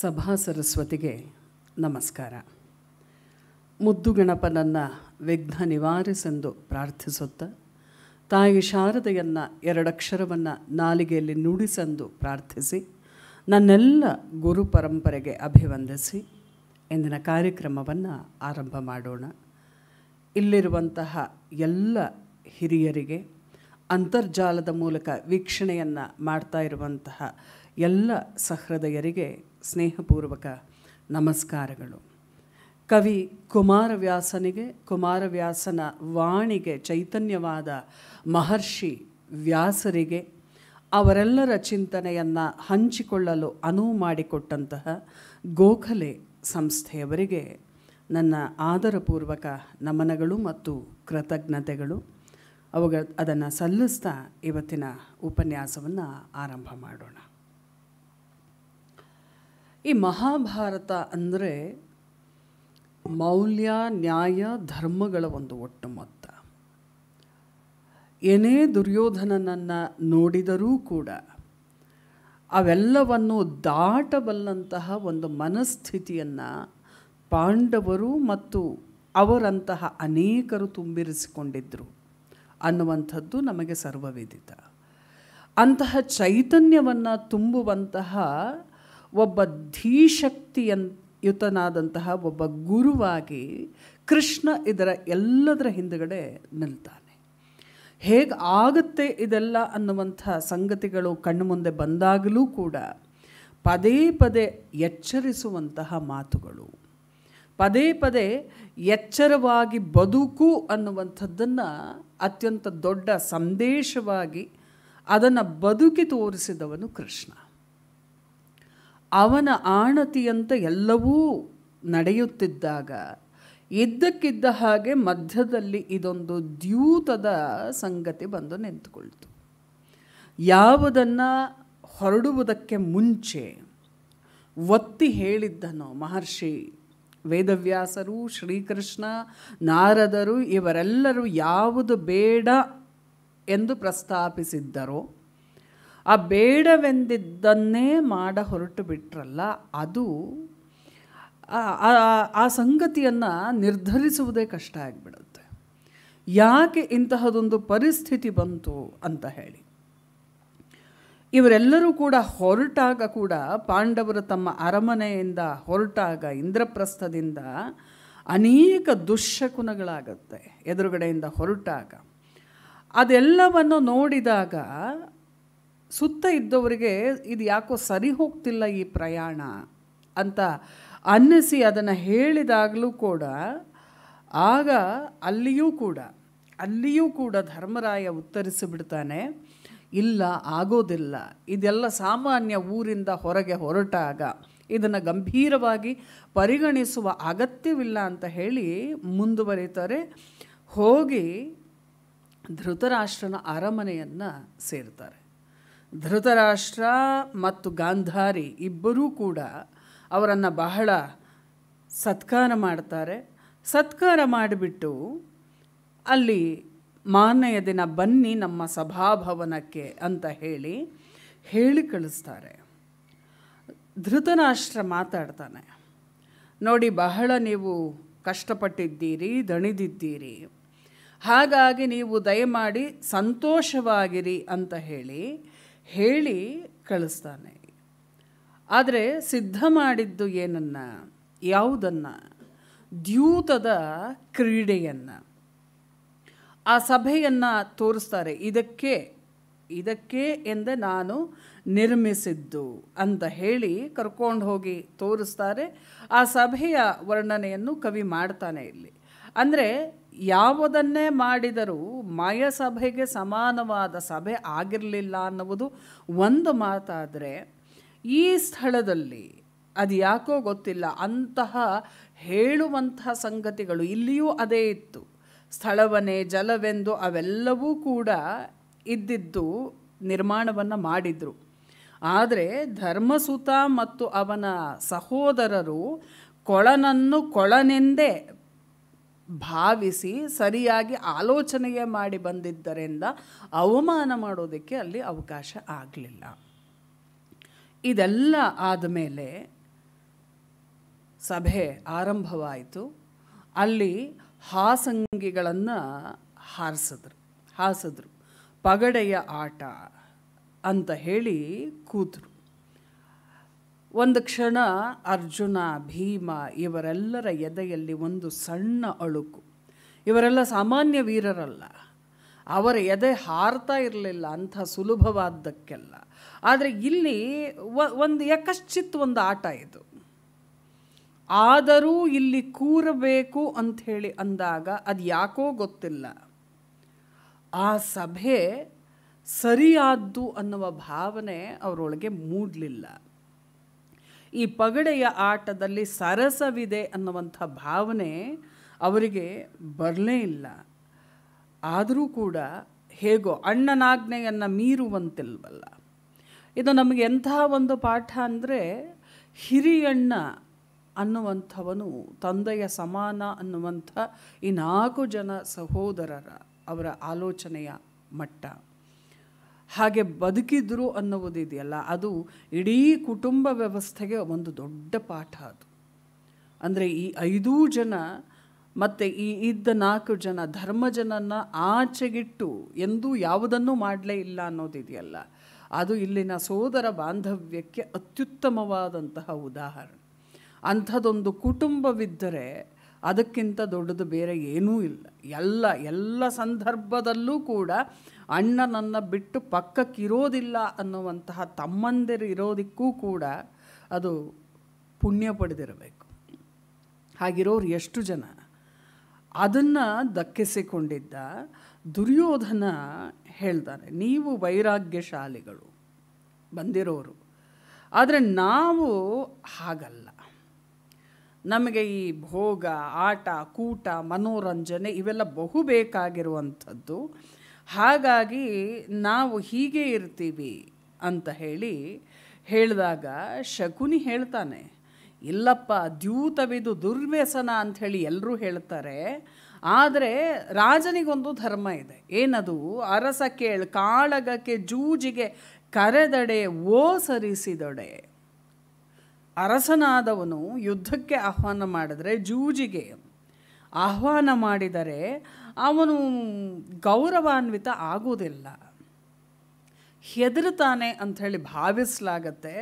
ಸಭಾ ಸರಸ್ವತಿಗೆ ನಮಸ್ಕಾರ ಮುದ್ದು ಗಣಪನನ್ನು ವಿಘ್ನ ನಿವಾರಿಸೆಂದು ಪ್ರಾರ್ಥಿಸುತ್ತ ತಾಯಿ ಶಾರದೆಯನ್ನು ಎರಡಕ್ಷರವನ್ನು ನಾಲಿಗೆಯಲ್ಲಿ ನುಡಿಸೆಂದು ಪ್ರಾರ್ಥಿಸಿ ನನ್ನೆಲ್ಲ ಗುರು ಪರಂಪರೆಗೆ ಅಭಿವಂದಿಸಿ ಇಂದಿನ ಕಾರ್ಯಕ್ರಮವನ್ನು ಆರಂಭ ಮಾಡೋಣ ಇಲ್ಲಿರುವಂತಹ ಎಲ್ಲ ಹಿರಿಯರಿಗೆ ಅಂತರ್ಜಾಲದ ಮೂಲಕ ವೀಕ್ಷಣೆಯನ್ನು ಮಾಡ್ತಾ ಇರುವಂತಹ ಎಲ್ಲ ಸಹೃದಯರಿಗೆ ಸ್ನೇಹಪೂರ್ವಕ ನಮಸ್ಕಾರಗಳು ಕವಿ ಕುಮಾರವ್ಯಾಸನಿಗೆ ಕುಮಾರವ್ಯಾಸನ ವಾಣಿಗೆ ಚೈತನ್ಯವಾದ ಮಹರ್ಷಿ ವ್ಯಾಸರಿಗೆ ಅವರೆಲ್ಲರ ಚಿಂತನೆಯನ್ನು ಹಂಚಿಕೊಳ್ಳಲು ಅನುವು ಮಾಡಿಕೊಟ್ಟಂತಹ ಗೋಖಲೆ ಸಂಸ್ಥೆಯವರಿಗೆ ನನ್ನ ಆದರಪೂರ್ವಕ ನಮನಗಳು ಮತ್ತು ಕೃತಜ್ಞತೆಗಳು ಅವುಗ ಅದನ್ನು ಸಲ್ಲಿಸ್ತಾ ಇವತ್ತಿನ ಉಪನ್ಯಾಸವನ್ನು ಆರಂಭ ಮಾಡೋಣ ಈ ಮಹಾಭಾರತ ಅಂದರೆ ಮೌಲ್ಯ ನ್ಯಾಯ ಧರ್ಮಗಳ ಒಂದು ಒಟ್ಟು ಮೊತ್ತ ಏನೇ ದುರ್ಯೋಧನನನ್ನು ನೋಡಿದರೂ ಕೂಡ ಅವೆಲ್ಲವನ್ನು ದಾಟಬಲ್ಲಂತಹ ಒಂದು ಮನಸ್ಥಿತಿಯನ್ನು ಪಾಂಡವರು ಮತ್ತು ಅವರಂತಹ ಅನೇಕರು ತುಂಬಿರಿಸಿಕೊಂಡಿದ್ದರು ಅನ್ನುವಂಥದ್ದು ನಮಗೆ ಸರ್ವವಿದಿತ ಅಂತಹ ಚೈತನ್ಯವನ್ನು ತುಂಬುವಂತಹ ಒಬ್ಬ ಧೀಶಕ್ತಿಯುತನಾದಂತಹ ಒಬ್ಬ ಗುರುವಾಗಿ ಕೃಷ್ಣ ಇದರ ಎಲ್ಲದರ ಹಿಂದುಗಡೆ ನಿಲ್ತಾನೆ ಹೇಗೆ ಆಗುತ್ತೆ ಇದೆಲ್ಲ ಅನ್ನುವಂಥ ಸಂಗತಿಗಳು ಕಣ್ಣು ಮುಂದೆ ಬಂದಾಗಲೂ ಕೂಡ ಪದೇ ಪದೇ ಎಚ್ಚರಿಸುವಂತಹ ಮಾತುಗಳು ಪದೇ ಪದೇ ಎಚ್ಚರವಾಗಿ ಬದುಕು ಅನ್ನುವಂಥದ್ದನ್ನು ಅತ್ಯಂತ ದೊಡ್ಡ ಸಂದೇಶವಾಗಿ ಅದನ್ನು ಬದುಕಿ ತೋರಿಸಿದವನು ಕೃಷ್ಣ ಅವನ ಆಣತಿಯಂತೆ ಎಲ್ಲವೂ ನಡೆಯುತ್ತಿದ್ದಾಗ ಇದ್ದಕ್ಕಿದ್ದ ಹಾಗೆ ಮಧ್ಯದಲ್ಲಿ ಇದೊಂದು ದ್ಯೂತದ ಸಂಗತಿ ಬಂದು ನಿಂತುಕೊಳ್ತು ಯಾವುದನ್ನು ಹೊರಡುವುದಕ್ಕೆ ಮುಂಚೆ ಒತ್ತಿ ಹೇಳಿದ್ದನು ಮಹರ್ಷಿ ವೇದವ್ಯಾಸರು ಶ್ರೀಕೃಷ್ಣ ನಾರದರು ಇವರೆಲ್ಲರೂ ಯಾವುದು ಬೇಡ ಎಂದು ಪ್ರಸ್ತಾಪಿಸಿದ್ದರೋ ಆ ಬೇಡವೆಂದಿದ್ದನ್ನೇ ಮಾಡ ಹೊರಟು ಬಿಟ್ರಲ್ಲ ಅದು ಆ ಸಂಗತಿಯನ್ನು ನಿರ್ಧರಿಸುವುದೇ ಕಷ್ಟ ಆಗಿಬಿಡುತ್ತೆ ಯಾಕೆ ಇಂತಹದೊಂದು ಪರಿಸ್ಥಿತಿ ಬಂತು ಅಂತ ಹೇಳಿ ಇವರೆಲ್ಲರೂ ಕೂಡ ಹೊರಟಾಗ ಕೂಡ ಪಾಂಡವರು ತಮ್ಮ ಅರಮನೆಯಿಂದ ಹೊರಟಾಗ ಇಂದ್ರಪ್ರಸ್ಥದಿಂದ ಅನೇಕ ದುಶ್ಯಕುನಗಳಾಗುತ್ತೆ ಎದುರುಗಡೆಯಿಂದ ಹೊರಟಾಗ ಅದೆಲ್ಲವನ್ನು ನೋಡಿದಾಗ ಸುತ್ತ ಇದ್ದವರಿಗೆ ಇದು ಯಾಕೋ ಸರಿ ಹೋಗ್ತಿಲ್ಲ ಈ ಪ್ರಯಾಣ ಅಂತ ಅನ್ನಿಸಿ ಅದನ್ನು ಹೇಳಿದಾಗಲೂ ಕೂಡ ಆಗ ಅಲ್ಲಿಯೂ ಕೂಡ ಅಲ್ಲಿಯೂ ಕೂಡ ಧರ್ಮರಾಯ ಉತ್ತರಿಸಿಬಿಡ್ತಾನೆ ಇಲ್ಲ ಆಗೋದಿಲ್ಲ ಇದೆಲ್ಲ ಸಾಮಾನ್ಯ ಊರಿಂದ ಹೊರಗೆ ಹೊರಟಾಗ ಇದನ್ನು ಗಂಭೀರವಾಗಿ ಪರಿಗಣಿಸುವ ಅಗತ್ಯವಿಲ್ಲ ಅಂತ ಹೇಳಿ ಮುಂದುವರಿತಾರೆ ಹೋಗಿ ಧೃತರಾಷ್ಟ್ರನ ಅರಮನೆಯನ್ನು ಸೇರ್ತಾರೆ ಧೃತರಾಷ್ಟ್ರ ಮತ್ತು ಗಾಂಧಾರಿ ಇಬ್ಬರೂ ಕೂಡ ಅವರನ್ನು ಬಹಳ ಸತ್ಕಾರ ಮಾಡ್ತಾರೆ ಸತ್ಕಾರ ಮಾಡಿಬಿಟ್ಟು ಅಲ್ಲಿ ಮಾನೆಯ ದಿನ ಬನ್ನಿ ನಮ್ಮ ಸಭಾಭವನಕ್ಕೆ ಅಂತ ಹೇಳಿ ಹೇಳಿ ಕಳಿಸ್ತಾರೆ ಧೃತರಾಷ್ಟ್ರ ಮಾತಾಡ್ತಾನೆ ನೋಡಿ ಬಹಳ ನೀವು ಕಷ್ಟಪಟ್ಟಿದ್ದೀರಿ ದಣಿದಿದ್ದೀರಿ ಹಾಗಾಗಿ ನೀವು ದಯಮಾಡಿ ಸಂತೋಷವಾಗಿರಿ ಅಂತ ಹೇಳಿ ಹೇಳಿ ಕಳಿಸ್ತಾನೆ ಆದರೆ ಸಿದ್ಧ ಮಾಡಿದ್ದು ಏನನ್ನು ಯಾವುದನ್ನು ದ್ಯೂತದ ಕ್ರೀಡೆಯನ್ನು ಆ ಸಭೆಯನ್ನು ತೋರಿಸ್ತಾರೆ ಇದಕ್ಕೆ ಇದಕ್ಕೆ ಎಂದೇ ನಾನು ನಿರ್ಮಿಸಿದ್ದು ಅಂತ ಹೇಳಿ ಕರ್ಕೊಂಡು ಹೋಗಿ ತೋರಿಸ್ತಾರೆ ಆ ಸಭೆಯ ವರ್ಣನೆಯನ್ನು ಕವಿ ಮಾಡ್ತಾನೆ ಇಲ್ಲಿ ಅಂದರೆ ಯಾವುದನ್ನೇ ಮಾಡಿದರೂ ಮಾಯ ಸಭೆಗೆ ಸಮಾನವಾದ ಸಭೆ ಆಗಿರಲಿಲ್ಲ ಅನ್ನುವುದು ಒಂದು ಮಾತಾದರೆ ಈ ಸ್ಥಳದಲ್ಲಿ ಅದು ಯಾಕೋ ಗೊತ್ತಿಲ್ಲ ಅಂತಹ ಹೇಳುವಂತಹ ಸಂಗತಿಗಳು ಇಲ್ಲಿಯೂ ಅದೇ ಇತ್ತು ಸ್ಥಳವನೇ ಜಲವೆಂದು ಅವೆಲ್ಲವೂ ಕೂಡ ಇದ್ದಿದ್ದು ನಿರ್ಮಾಣವನ್ನು ಮಾಡಿದರು ಆದರೆ ಧರ್ಮಸುತ ಮತ್ತು ಅವನ ಸಹೋದರರು ಕೊಳನನ್ನು ಕೊಳನೆಂದೇ ಭಾವಿಸಿ ಸರಿಯಾಗಿ ಆಲೋಚನೆಗೆ ಮಾಡಿ ಬಂದಿದ್ದರಿಂದ ಅವಮಾನ ಮಾಡೋದಕ್ಕೆ ಅಲ್ಲಿ ಅವಕಾಶ ಆಗಲಿಲ್ಲ ಇದೆಲ್ಲ ಆದಮೇಲೆ ಸಭೆ ಆರಂಭವಾಯಿತು ಅಲ್ಲಿ ಹಾಸಂಗಿಗಳನ್ನು ಹಾರಿಸಿದ್ರು ಹಾಸಿದ್ರು ಪಗಡೆಯ ಆಟ ಅಂತ ಹೇಳಿ ಕೂತರು ಒಂದು ಕ್ಷಣ ಅರ್ಜುನ ಭೀಮ ಇವರೆಲ್ಲರ ಎದೆಯಲ್ಲಿ ಒಂದು ಸಣ್ಣ ಅಳುಕು ಇವರೆಲ್ಲ ಸಾಮಾನ್ಯ ವೀರರಲ್ಲ ಅವರ ಎದೆ ಹಾರ್ತಾ ಇರಲಿಲ್ಲ ಅಂಥ ಸುಲಭವಾದ್ದಕ್ಕೆಲ್ಲ ಆದರೆ ಇಲ್ಲಿ ಒಂದು ಯಕಶ್ಚಿತ್ ಒಂದು ಆಟ ಇದು ಆದರೂ ಇಲ್ಲಿ ಕೂರಬೇಕು ಅಂಥೇಳಿ ಅಂದಾಗ ಅದು ಯಾಕೋ ಗೊತ್ತಿಲ್ಲ ಆ ಸಭೆ ಸರಿಯಾದ್ದು ಅನ್ನುವ ಭಾವನೆ ಅವರೊಳಗೆ ಮೂಡಲಿಲ್ಲ ಈ ಪಗಡೆಯ ಆಟದಲ್ಲಿ ಸರಸವಿದೆ ಅನ್ನುವಂಥ ಭಾವನೆ ಅವರಿಗೆ ಬರಲೇ ಇಲ್ಲ ಆದರೂ ಕೂಡ ಹೇಗೋ ಅಣ್ಣನಾಜ್ಞೆಯನ್ನು ಮೀರುವಂತಿಲ್ವಲ್ಲ ಇದು ನಮಗೆ ಎಂಥ ಒಂದು ಪಾಠ ಅಂದರೆ ಹಿರಿಯಣ್ಣ ಅನ್ನುವಂಥವನು ತಂದೆಯ ಸಮಾನ ಅನ್ನುವಂಥ ಈ ನಾಲ್ಕು ಜನ ಸಹೋದರರ ಅವರ ಆಲೋಚನೆಯ ಮಟ್ಟ ಹಾಗೆ ಬದುಕಿದ್ರು ಅನ್ನೋದಿದೆಯಲ್ಲ ಅದು ಇಡೀ ಕುಟುಂಬ ವ್ಯವಸ್ಥೆಗೆ ಒಂದು ದೊಡ್ಡ ಪಾಠ ಅದು ಅಂದರೆ ಈ ಐದೂ ಜನ ಮತ್ತು ಈ ಇದ್ದ ನಾಲ್ಕು ಜನ ಧರ್ಮ ಜನನ ಆಚೆಗಿಟ್ಟು ಎಂದೂ ಯಾವುದನ್ನು ಮಾಡಲೇ ಇಲ್ಲ ಅನ್ನೋದಿದೆಯಲ್ಲ ಅದು ಇಲ್ಲಿನ ಸೋದರ ಬಾಂಧವ್ಯಕ್ಕೆ ಅತ್ಯುತ್ತಮವಾದಂತಹ ಉದಾಹರಣೆ ಅಂಥದ್ದೊಂದು ಕುಟುಂಬವಿದ್ದರೆ ಅದಕ್ಕಿಂತ ದೊಡ್ಡದು ಬೇರೆ ಏನೂ ಇಲ್ಲ ಎಲ್ಲ ಎಲ್ಲ ಸಂದರ್ಭದಲ್ಲೂ ಕೂಡ ಅಣ್ಣನನ್ನು ಬಿಟ್ಟು ಪಕ್ಕಕ್ಕಿರೋದಿಲ್ಲ ಅನ್ನುವಂತಹ ತಮ್ಮಂದಿರು ಇರೋದಕ್ಕೂ ಕೂಡ ಅದು ಪುಣ್ಯ ಪಡೆದಿರಬೇಕು ಹಾಗಿರೋರು ಎಷ್ಟು ಜನ ಅದನ್ನು ದಕ್ಕಿಸಿಕೊಂಡಿದ್ದ ದುರ್ಯೋಧನ ಹೇಳ್ತಾನೆ ನೀವು ವೈರಾಗ್ಯಶಾಲಿಗಳು ಬಂದಿರೋರು ಆದರೆ ನಾವು ಹಾಗಲ್ಲ ನಮಗೆ ಈ ಭೋಗ ಆಟ ಕೂಟ ಮನೋರಂಜನೆ ಇವೆಲ್ಲ ಬಹು ಬೇಕಾಗಿರುವಂಥದ್ದು ಹಾಗಾಗಿ ನಾವು ಹೀಗೆ ಇರ್ತೀವಿ ಅಂತ ಹೇಳಿ ಹೇಳಿದಾಗ ಶಕುನಿ ಹೇಳ್ತಾನೆ ಇಲ್ಲಪ್ಪ ದ್ಯೂತವಿದು ದುರ್ವ್ಯಸನ ಹೇಳಿ ಎಲ್ಲರೂ ಹೇಳ್ತಾರೆ ಆದರೆ ರಾಜನಿಗೊಂದು ಧರ್ಮ ಇದೆ ಏನದು ಅರಸ ಕೇಳು ಕಾಳಗಕ್ಕೆ ಜೂಜಿಗೆ ಕರೆದಡೆ ಸರಿಸಿದೊಡೆ ಅರಸನಾದವನು ಯುದ್ಧಕ್ಕೆ ಆಹ್ವಾನ ಮಾಡಿದರೆ ಜೂಜಿಗೆ ಆಹ್ವಾನ ಮಾಡಿದರೆ ಅವನು ಗೌರವಾನ್ವಿತ ಆಗೋದಿಲ್ಲ ಹೆದರ್ತಾನೆ ಅಂಥೇಳಿ ಭಾವಿಸಲಾಗತ್ತೆ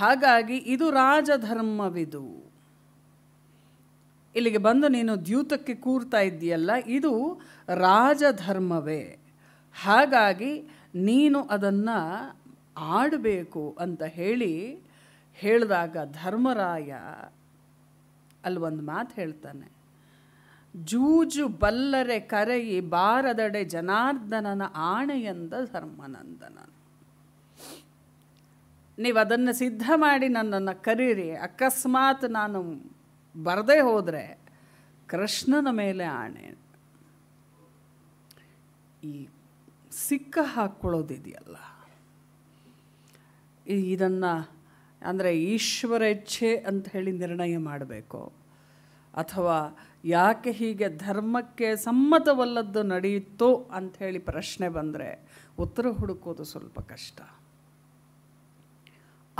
ಹಾಗಾಗಿ ಇದು ರಾಜಧರ್ಮವಿದು ಇಲ್ಲಿಗೆ ಬಂದು ನೀನು ದ್ಯೂತಕ್ಕೆ ಕೂರ್ತಾ ಇದ್ದೀಯಲ್ಲ ಇದು ರಾಜಧರ್ಮವೇ ಹಾಗಾಗಿ ನೀನು ಅದನ್ನು ಆಡಬೇಕು ಅಂತ ಹೇಳಿ ಹೇಳಿದಾಗ ಧರ್ಮರಾಯ ಅಲ್ಲಿ ಒಂದು ಮಾತು ಹೇಳ್ತಾನೆ ಜೂಜು ಬಲ್ಲರೆ ಕರೆಯಿ ಬಾರದಡೆ ಜನಾರ್ದನನ ಎಂದ ಧರ್ಮನಂದನ ನೀವು ಅದನ್ನು ಸಿದ್ಧ ಮಾಡಿ ನನ್ನನ್ನು ಕರೀರಿ ಅಕಸ್ಮಾತ್ ನಾನು ಬರದೇ ಹೋದರೆ ಕೃಷ್ಣನ ಮೇಲೆ ಆಣೆ ಈ ಸಿಕ್ಕ ಹಾಕ್ಕೊಳ್ಳೋದಿದೆಯಲ್ಲ ಇದನ್ನು ಅಂದರೆ ಈಶ್ವರೇಚ್ಛೆ ಅಂತ ಹೇಳಿ ನಿರ್ಣಯ ಮಾಡಬೇಕು ಅಥವಾ ಯಾಕೆ ಹೀಗೆ ಧರ್ಮಕ್ಕೆ ಸಮ್ಮತವಲ್ಲದ್ದು ನಡೆಯಿತು ಅಂಥೇಳಿ ಪ್ರಶ್ನೆ ಬಂದರೆ ಉತ್ತರ ಹುಡುಕೋದು ಸ್ವಲ್ಪ ಕಷ್ಟ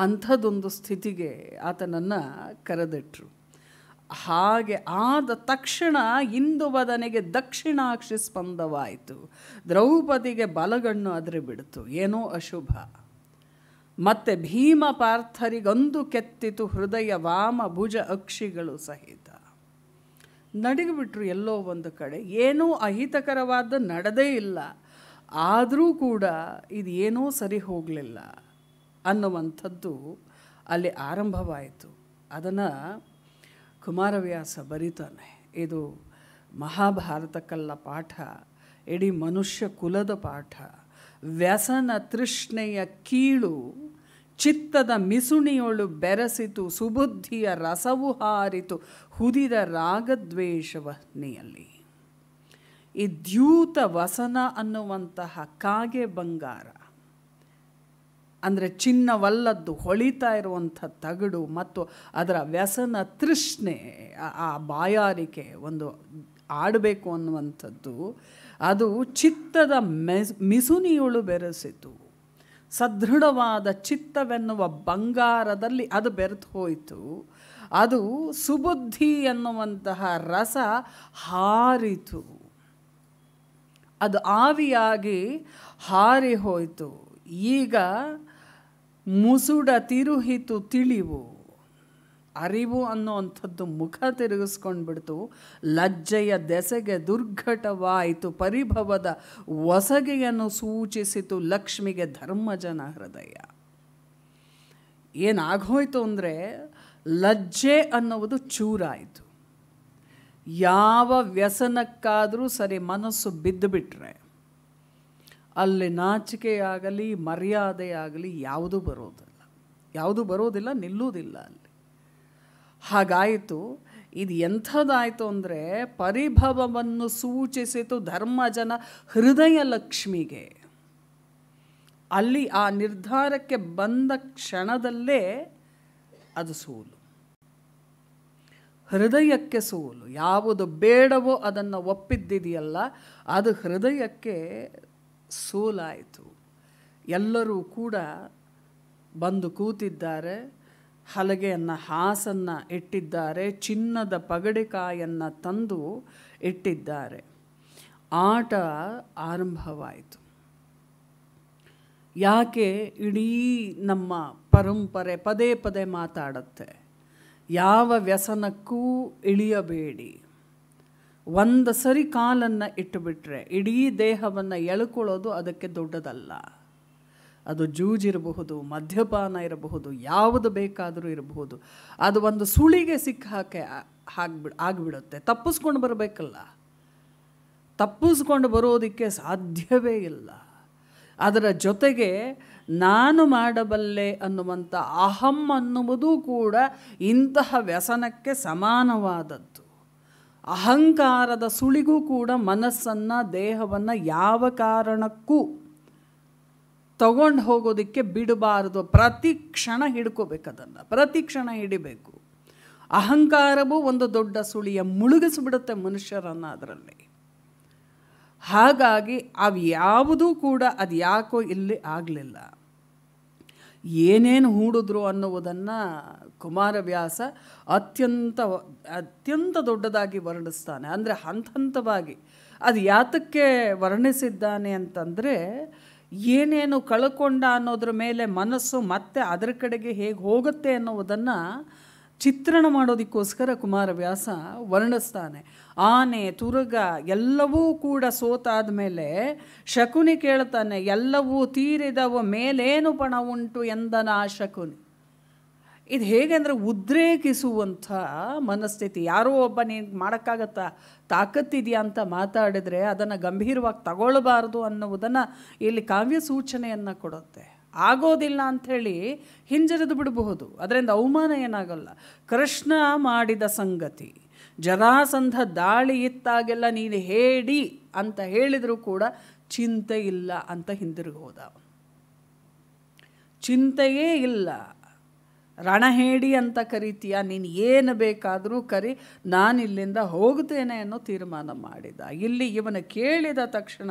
ಅಂಥದ್ದೊಂದು ಸ್ಥಿತಿಗೆ ಆತನನ್ನು ಕರೆದಿಟ್ರು ಹಾಗೆ ಆದ ತಕ್ಷಣ ವದನೆಗೆ ದಕ್ಷಿಣಾಕ್ಷಿ ಸ್ಪಂದವಾಯಿತು ದ್ರೌಪದಿಗೆ ಬಲಗಣ್ಣು ಅದ್ರೆ ಬಿಡ್ತು ಏನೋ ಅಶುಭ ಮತ್ತೆ ಭೀಮ ಪಾರ್ಥರಿಗೊಂದು ಕೆತ್ತಿತು ಹೃದಯ ವಾಮ ಭುಜ ಅಕ್ಷಿಗಳು ಸಹಿತ ನಡಗಿಬಿಟ್ರು ಎಲ್ಲೋ ಒಂದು ಕಡೆ ಏನೂ ಅಹಿತಕರವಾದ ನಡೆದೇ ಇಲ್ಲ ಆದರೂ ಕೂಡ ಇದು ಏನೂ ಸರಿ ಹೋಗಲಿಲ್ಲ ಅನ್ನುವಂಥದ್ದು ಅಲ್ಲಿ ಆರಂಭವಾಯಿತು ಅದನ್ನು ಕುಮಾರವ್ಯಾಸ ಬರೀತಾನೆ ಇದು ಮಹಾಭಾರತಕ್ಕಲ್ಲ ಪಾಠ ಇಡೀ ಮನುಷ್ಯ ಕುಲದ ಪಾಠ ವ್ಯಸನ ತೃಷ್ಣೆಯ ಕೀಳು ಚಿತ್ತದ ಮಿಸುಣಿಯೊಳು ಬೆರಸಿತು ಸುಬುದ್ಧಿಯ ರಸವು ಹಾರಿತು ಹುದಿದ ರಾಗದ್ವೇಷವಹ್ನಿಯಲ್ಲಿ ಈ ದ್ಯೂತ ವಸನ ಅನ್ನುವಂತಹ ಕಾಗೆ ಬಂಗಾರ ಅಂದರೆ ಚಿನ್ನವಲ್ಲದ್ದು ಹೊಳಿತಾ ಇರುವಂಥ ತಗಡು ಮತ್ತು ಅದರ ವ್ಯಸನ ತೃಷ್ಣೆ ಆ ಬಾಯಾರಿಕೆ ಒಂದು ಆಡಬೇಕು ಅನ್ನುವಂಥದ್ದು ಅದು ಚಿತ್ತದ ಮೆಸ್ ಮಿಸುನಿಯೊಳು ಬೆರೆಸಿತು ಸದೃಢವಾದ ಚಿತ್ತವೆನ್ನುವ ಬಂಗಾರದಲ್ಲಿ ಅದು ಬೆರೆತು ಹೋಯಿತು ಅದು ಸುಬುದ್ಧಿ ಎನ್ನುವಂತಹ ರಸ ಹಾರಿತು ಅದು ಆವಿಯಾಗಿ ಹಾರಿಹೋಯಿತು ಈಗ ಮುಸುಡ ತಿರುಹಿತು ತಿಳಿವು ಅರಿವು ಅನ್ನೋವಂಥದ್ದು ಮುಖ ತಿರುಗಿಸ್ಕೊಂಡ್ಬಿಡ್ತು ಲಜ್ಜೆಯ ದೆಸೆಗೆ ದುರ್ಘಟವಾಯಿತು ಪರಿಭವದ ಒಸಗೆಯನ್ನು ಸೂಚಿಸಿತು ಲಕ್ಷ್ಮಿಗೆ ಧರ್ಮಜನ ಹೃದಯ ಏನಾಗೋಯ್ತು ಅಂದರೆ ಲಜ್ಜೆ ಅನ್ನುವುದು ಚೂರಾಯಿತು ಯಾವ ವ್ಯಸನಕ್ಕಾದರೂ ಸರಿ ಮನಸ್ಸು ಬಿದ್ದುಬಿಟ್ರೆ ಅಲ್ಲಿ ನಾಚಿಕೆಯಾಗಲಿ ಮರ್ಯಾದೆಯಾಗಲಿ ಯಾವುದೂ ಬರೋದಿಲ್ಲ ಯಾವುದೂ ಬರೋದಿಲ್ಲ ನಿಲ್ಲುವುದಿಲ್ಲ ಅಲ್ಲಿ ಹಾಗಾಯಿತು ಇದು ಎಂಥದ್ದಾಯಿತು ಅಂದರೆ ಪರಿಭವವನ್ನು ಸೂಚಿಸಿತು ಧರ್ಮಜನ ಹೃದಯ ಲಕ್ಷ್ಮಿಗೆ ಅಲ್ಲಿ ಆ ನಿರ್ಧಾರಕ್ಕೆ ಬಂದ ಕ್ಷಣದಲ್ಲೇ ಅದು ಸೋಲು ಹೃದಯಕ್ಕೆ ಸೋಲು ಯಾವುದು ಬೇಡವೋ ಅದನ್ನು ಒಪ್ಪಿದ್ದಿದೆಯಲ್ಲ ಅದು ಹೃದಯಕ್ಕೆ ಸೋಲಾಯಿತು ಎಲ್ಲರೂ ಕೂಡ ಬಂದು ಕೂತಿದ್ದಾರೆ ಹಲಗೆಯನ್ನು ಹಾಸನ್ನು ಇಟ್ಟಿದ್ದಾರೆ ಚಿನ್ನದ ಪಗಡೆಕಾಯನ್ನು ತಂದು ಇಟ್ಟಿದ್ದಾರೆ ಆಟ ಆರಂಭವಾಯಿತು ಯಾಕೆ ಇಡೀ ನಮ್ಮ ಪರಂಪರೆ ಪದೇ ಪದೇ ಮಾತಾಡುತ್ತೆ ಯಾವ ವ್ಯಸನಕ್ಕೂ ಇಳಿಯಬೇಡಿ ಒಂದು ಸರಿ ಕಾಲನ್ನು ಇಟ್ಟುಬಿಟ್ರೆ ಇಡೀ ದೇಹವನ್ನು ಎಳ್ಕೊಳ್ಳೋದು ಅದಕ್ಕೆ ದೊಡ್ಡದಲ್ಲ ಅದು ಇರಬಹುದು ಮದ್ಯಪಾನ ಇರಬಹುದು ಯಾವುದು ಬೇಕಾದರೂ ಇರಬಹುದು ಅದು ಒಂದು ಸುಳಿಗೆ ಸಿಕ್ಕ ಹಾಕೆ ಆಗಿಬಿಡುತ್ತೆ ತಪ್ಪಿಸ್ಕೊಂಡು ಬರಬೇಕಲ್ಲ ತಪ್ಪಿಸ್ಕೊಂಡು ಬರೋದಕ್ಕೆ ಸಾಧ್ಯವೇ ಇಲ್ಲ ಅದರ ಜೊತೆಗೆ ನಾನು ಮಾಡಬಲ್ಲೆ ಅನ್ನುವಂಥ ಅಹಂ ಅನ್ನುವುದು ಕೂಡ ಇಂತಹ ವ್ಯಸನಕ್ಕೆ ಸಮಾನವಾದದ್ದು ಅಹಂಕಾರದ ಸುಳಿಗೂ ಕೂಡ ಮನಸ್ಸನ್ನು ದೇಹವನ್ನು ಯಾವ ಕಾರಣಕ್ಕೂ ತಗೊಂಡು ಹೋಗೋದಕ್ಕೆ ಬಿಡಬಾರದು ಪ್ರತಿ ಕ್ಷಣ ಹಿಡ್ಕೋಬೇಕು ಅದನ್ನು ಪ್ರತಿ ಕ್ಷಣ ಹಿಡಿಬೇಕು ಅಹಂಕಾರವೂ ಒಂದು ದೊಡ್ಡ ಸುಳಿಯ ಮುಳುಗಿಸ್ಬಿಡುತ್ತೆ ಮನುಷ್ಯರನ್ನು ಅದರಲ್ಲಿ ಹಾಗಾಗಿ ಅವು ಯಾವುದೂ ಕೂಡ ಅದು ಯಾಕೋ ಇಲ್ಲಿ ಆಗಲಿಲ್ಲ ಏನೇನು ಹೂಡಿದ್ರು ಅನ್ನುವುದನ್ನು ಕುಮಾರವ್ಯಾಸ ಅತ್ಯಂತ ಅತ್ಯಂತ ದೊಡ್ಡದಾಗಿ ವರ್ಣಿಸ್ತಾನೆ ಅಂದರೆ ಹಂತ ಹಂತವಾಗಿ ಅದು ಯಾತಕ್ಕೆ ವರ್ಣಿಸಿದ್ದಾನೆ ಅಂತಂದರೆ ಏನೇನು ಕಳ್ಕೊಂಡ ಅನ್ನೋದ್ರ ಮೇಲೆ ಮನಸ್ಸು ಮತ್ತೆ ಅದರ ಕಡೆಗೆ ಹೇಗೆ ಹೋಗುತ್ತೆ ಅನ್ನೋದನ್ನು ಚಿತ್ರಣ ಮಾಡೋದಕ್ಕೋಸ್ಕರ ಕುಮಾರವ್ಯಾಸ ವರ್ಣಿಸ್ತಾನೆ ಆನೆ ತುರಗ ಎಲ್ಲವೂ ಕೂಡ ಸೋತಾದ ಮೇಲೆ ಶಕುನಿ ಕೇಳ್ತಾನೆ ಎಲ್ಲವೂ ತೀರಿದವ ಮೇಲೇನು ಪಣ ಉಂಟು ಎಂದನ ಆ ಶಕುನಿ ಇದು ಹೇಗೆ ಅಂದರೆ ಉದ್ರೇಕಿಸುವಂಥ ಮನಸ್ಥಿತಿ ಯಾರೋ ಒಬ್ಬ ನೀನು ಮಾಡೋಕ್ಕಾಗತ್ತಾ ತಾಕತ್ತಿದೆಯಾ ಅಂತ ಮಾತಾಡಿದರೆ ಅದನ್ನು ಗಂಭೀರವಾಗಿ ತಗೊಳ್ಬಾರ್ದು ಅನ್ನುವುದನ್ನು ಇಲ್ಲಿ ಕಾವ್ಯ ಸೂಚನೆಯನ್ನು ಕೊಡುತ್ತೆ ಆಗೋದಿಲ್ಲ ಅಂಥೇಳಿ ಹಿಂಜರಿದು ಬಿಡಬಹುದು ಅದರಿಂದ ಅವಮಾನ ಏನಾಗಲ್ಲ ಕೃಷ್ಣ ಮಾಡಿದ ಸಂಗತಿ ಜರಾಸಂಧ ದಾಳಿ ಇತ್ತಾಗೆಲ್ಲ ನೀನು ಹೇಳಿ ಅಂತ ಹೇಳಿದರೂ ಕೂಡ ಚಿಂತೆ ಇಲ್ಲ ಅಂತ ಹಿಂದಿರುಗೋದ ಚಿಂತೆಯೇ ಇಲ್ಲ ರಣಹೇಡಿ ಅಂತ ಕರಿತೀಯ ನೀನು ಏನು ಬೇಕಾದರೂ ಕರಿ ನಾನಿಲ್ಲಿಂದ ಹೋಗ್ತೇನೆ ಅನ್ನೋ ತೀರ್ಮಾನ ಮಾಡಿದ ಇಲ್ಲಿ ಇವನು ಕೇಳಿದ ತಕ್ಷಣ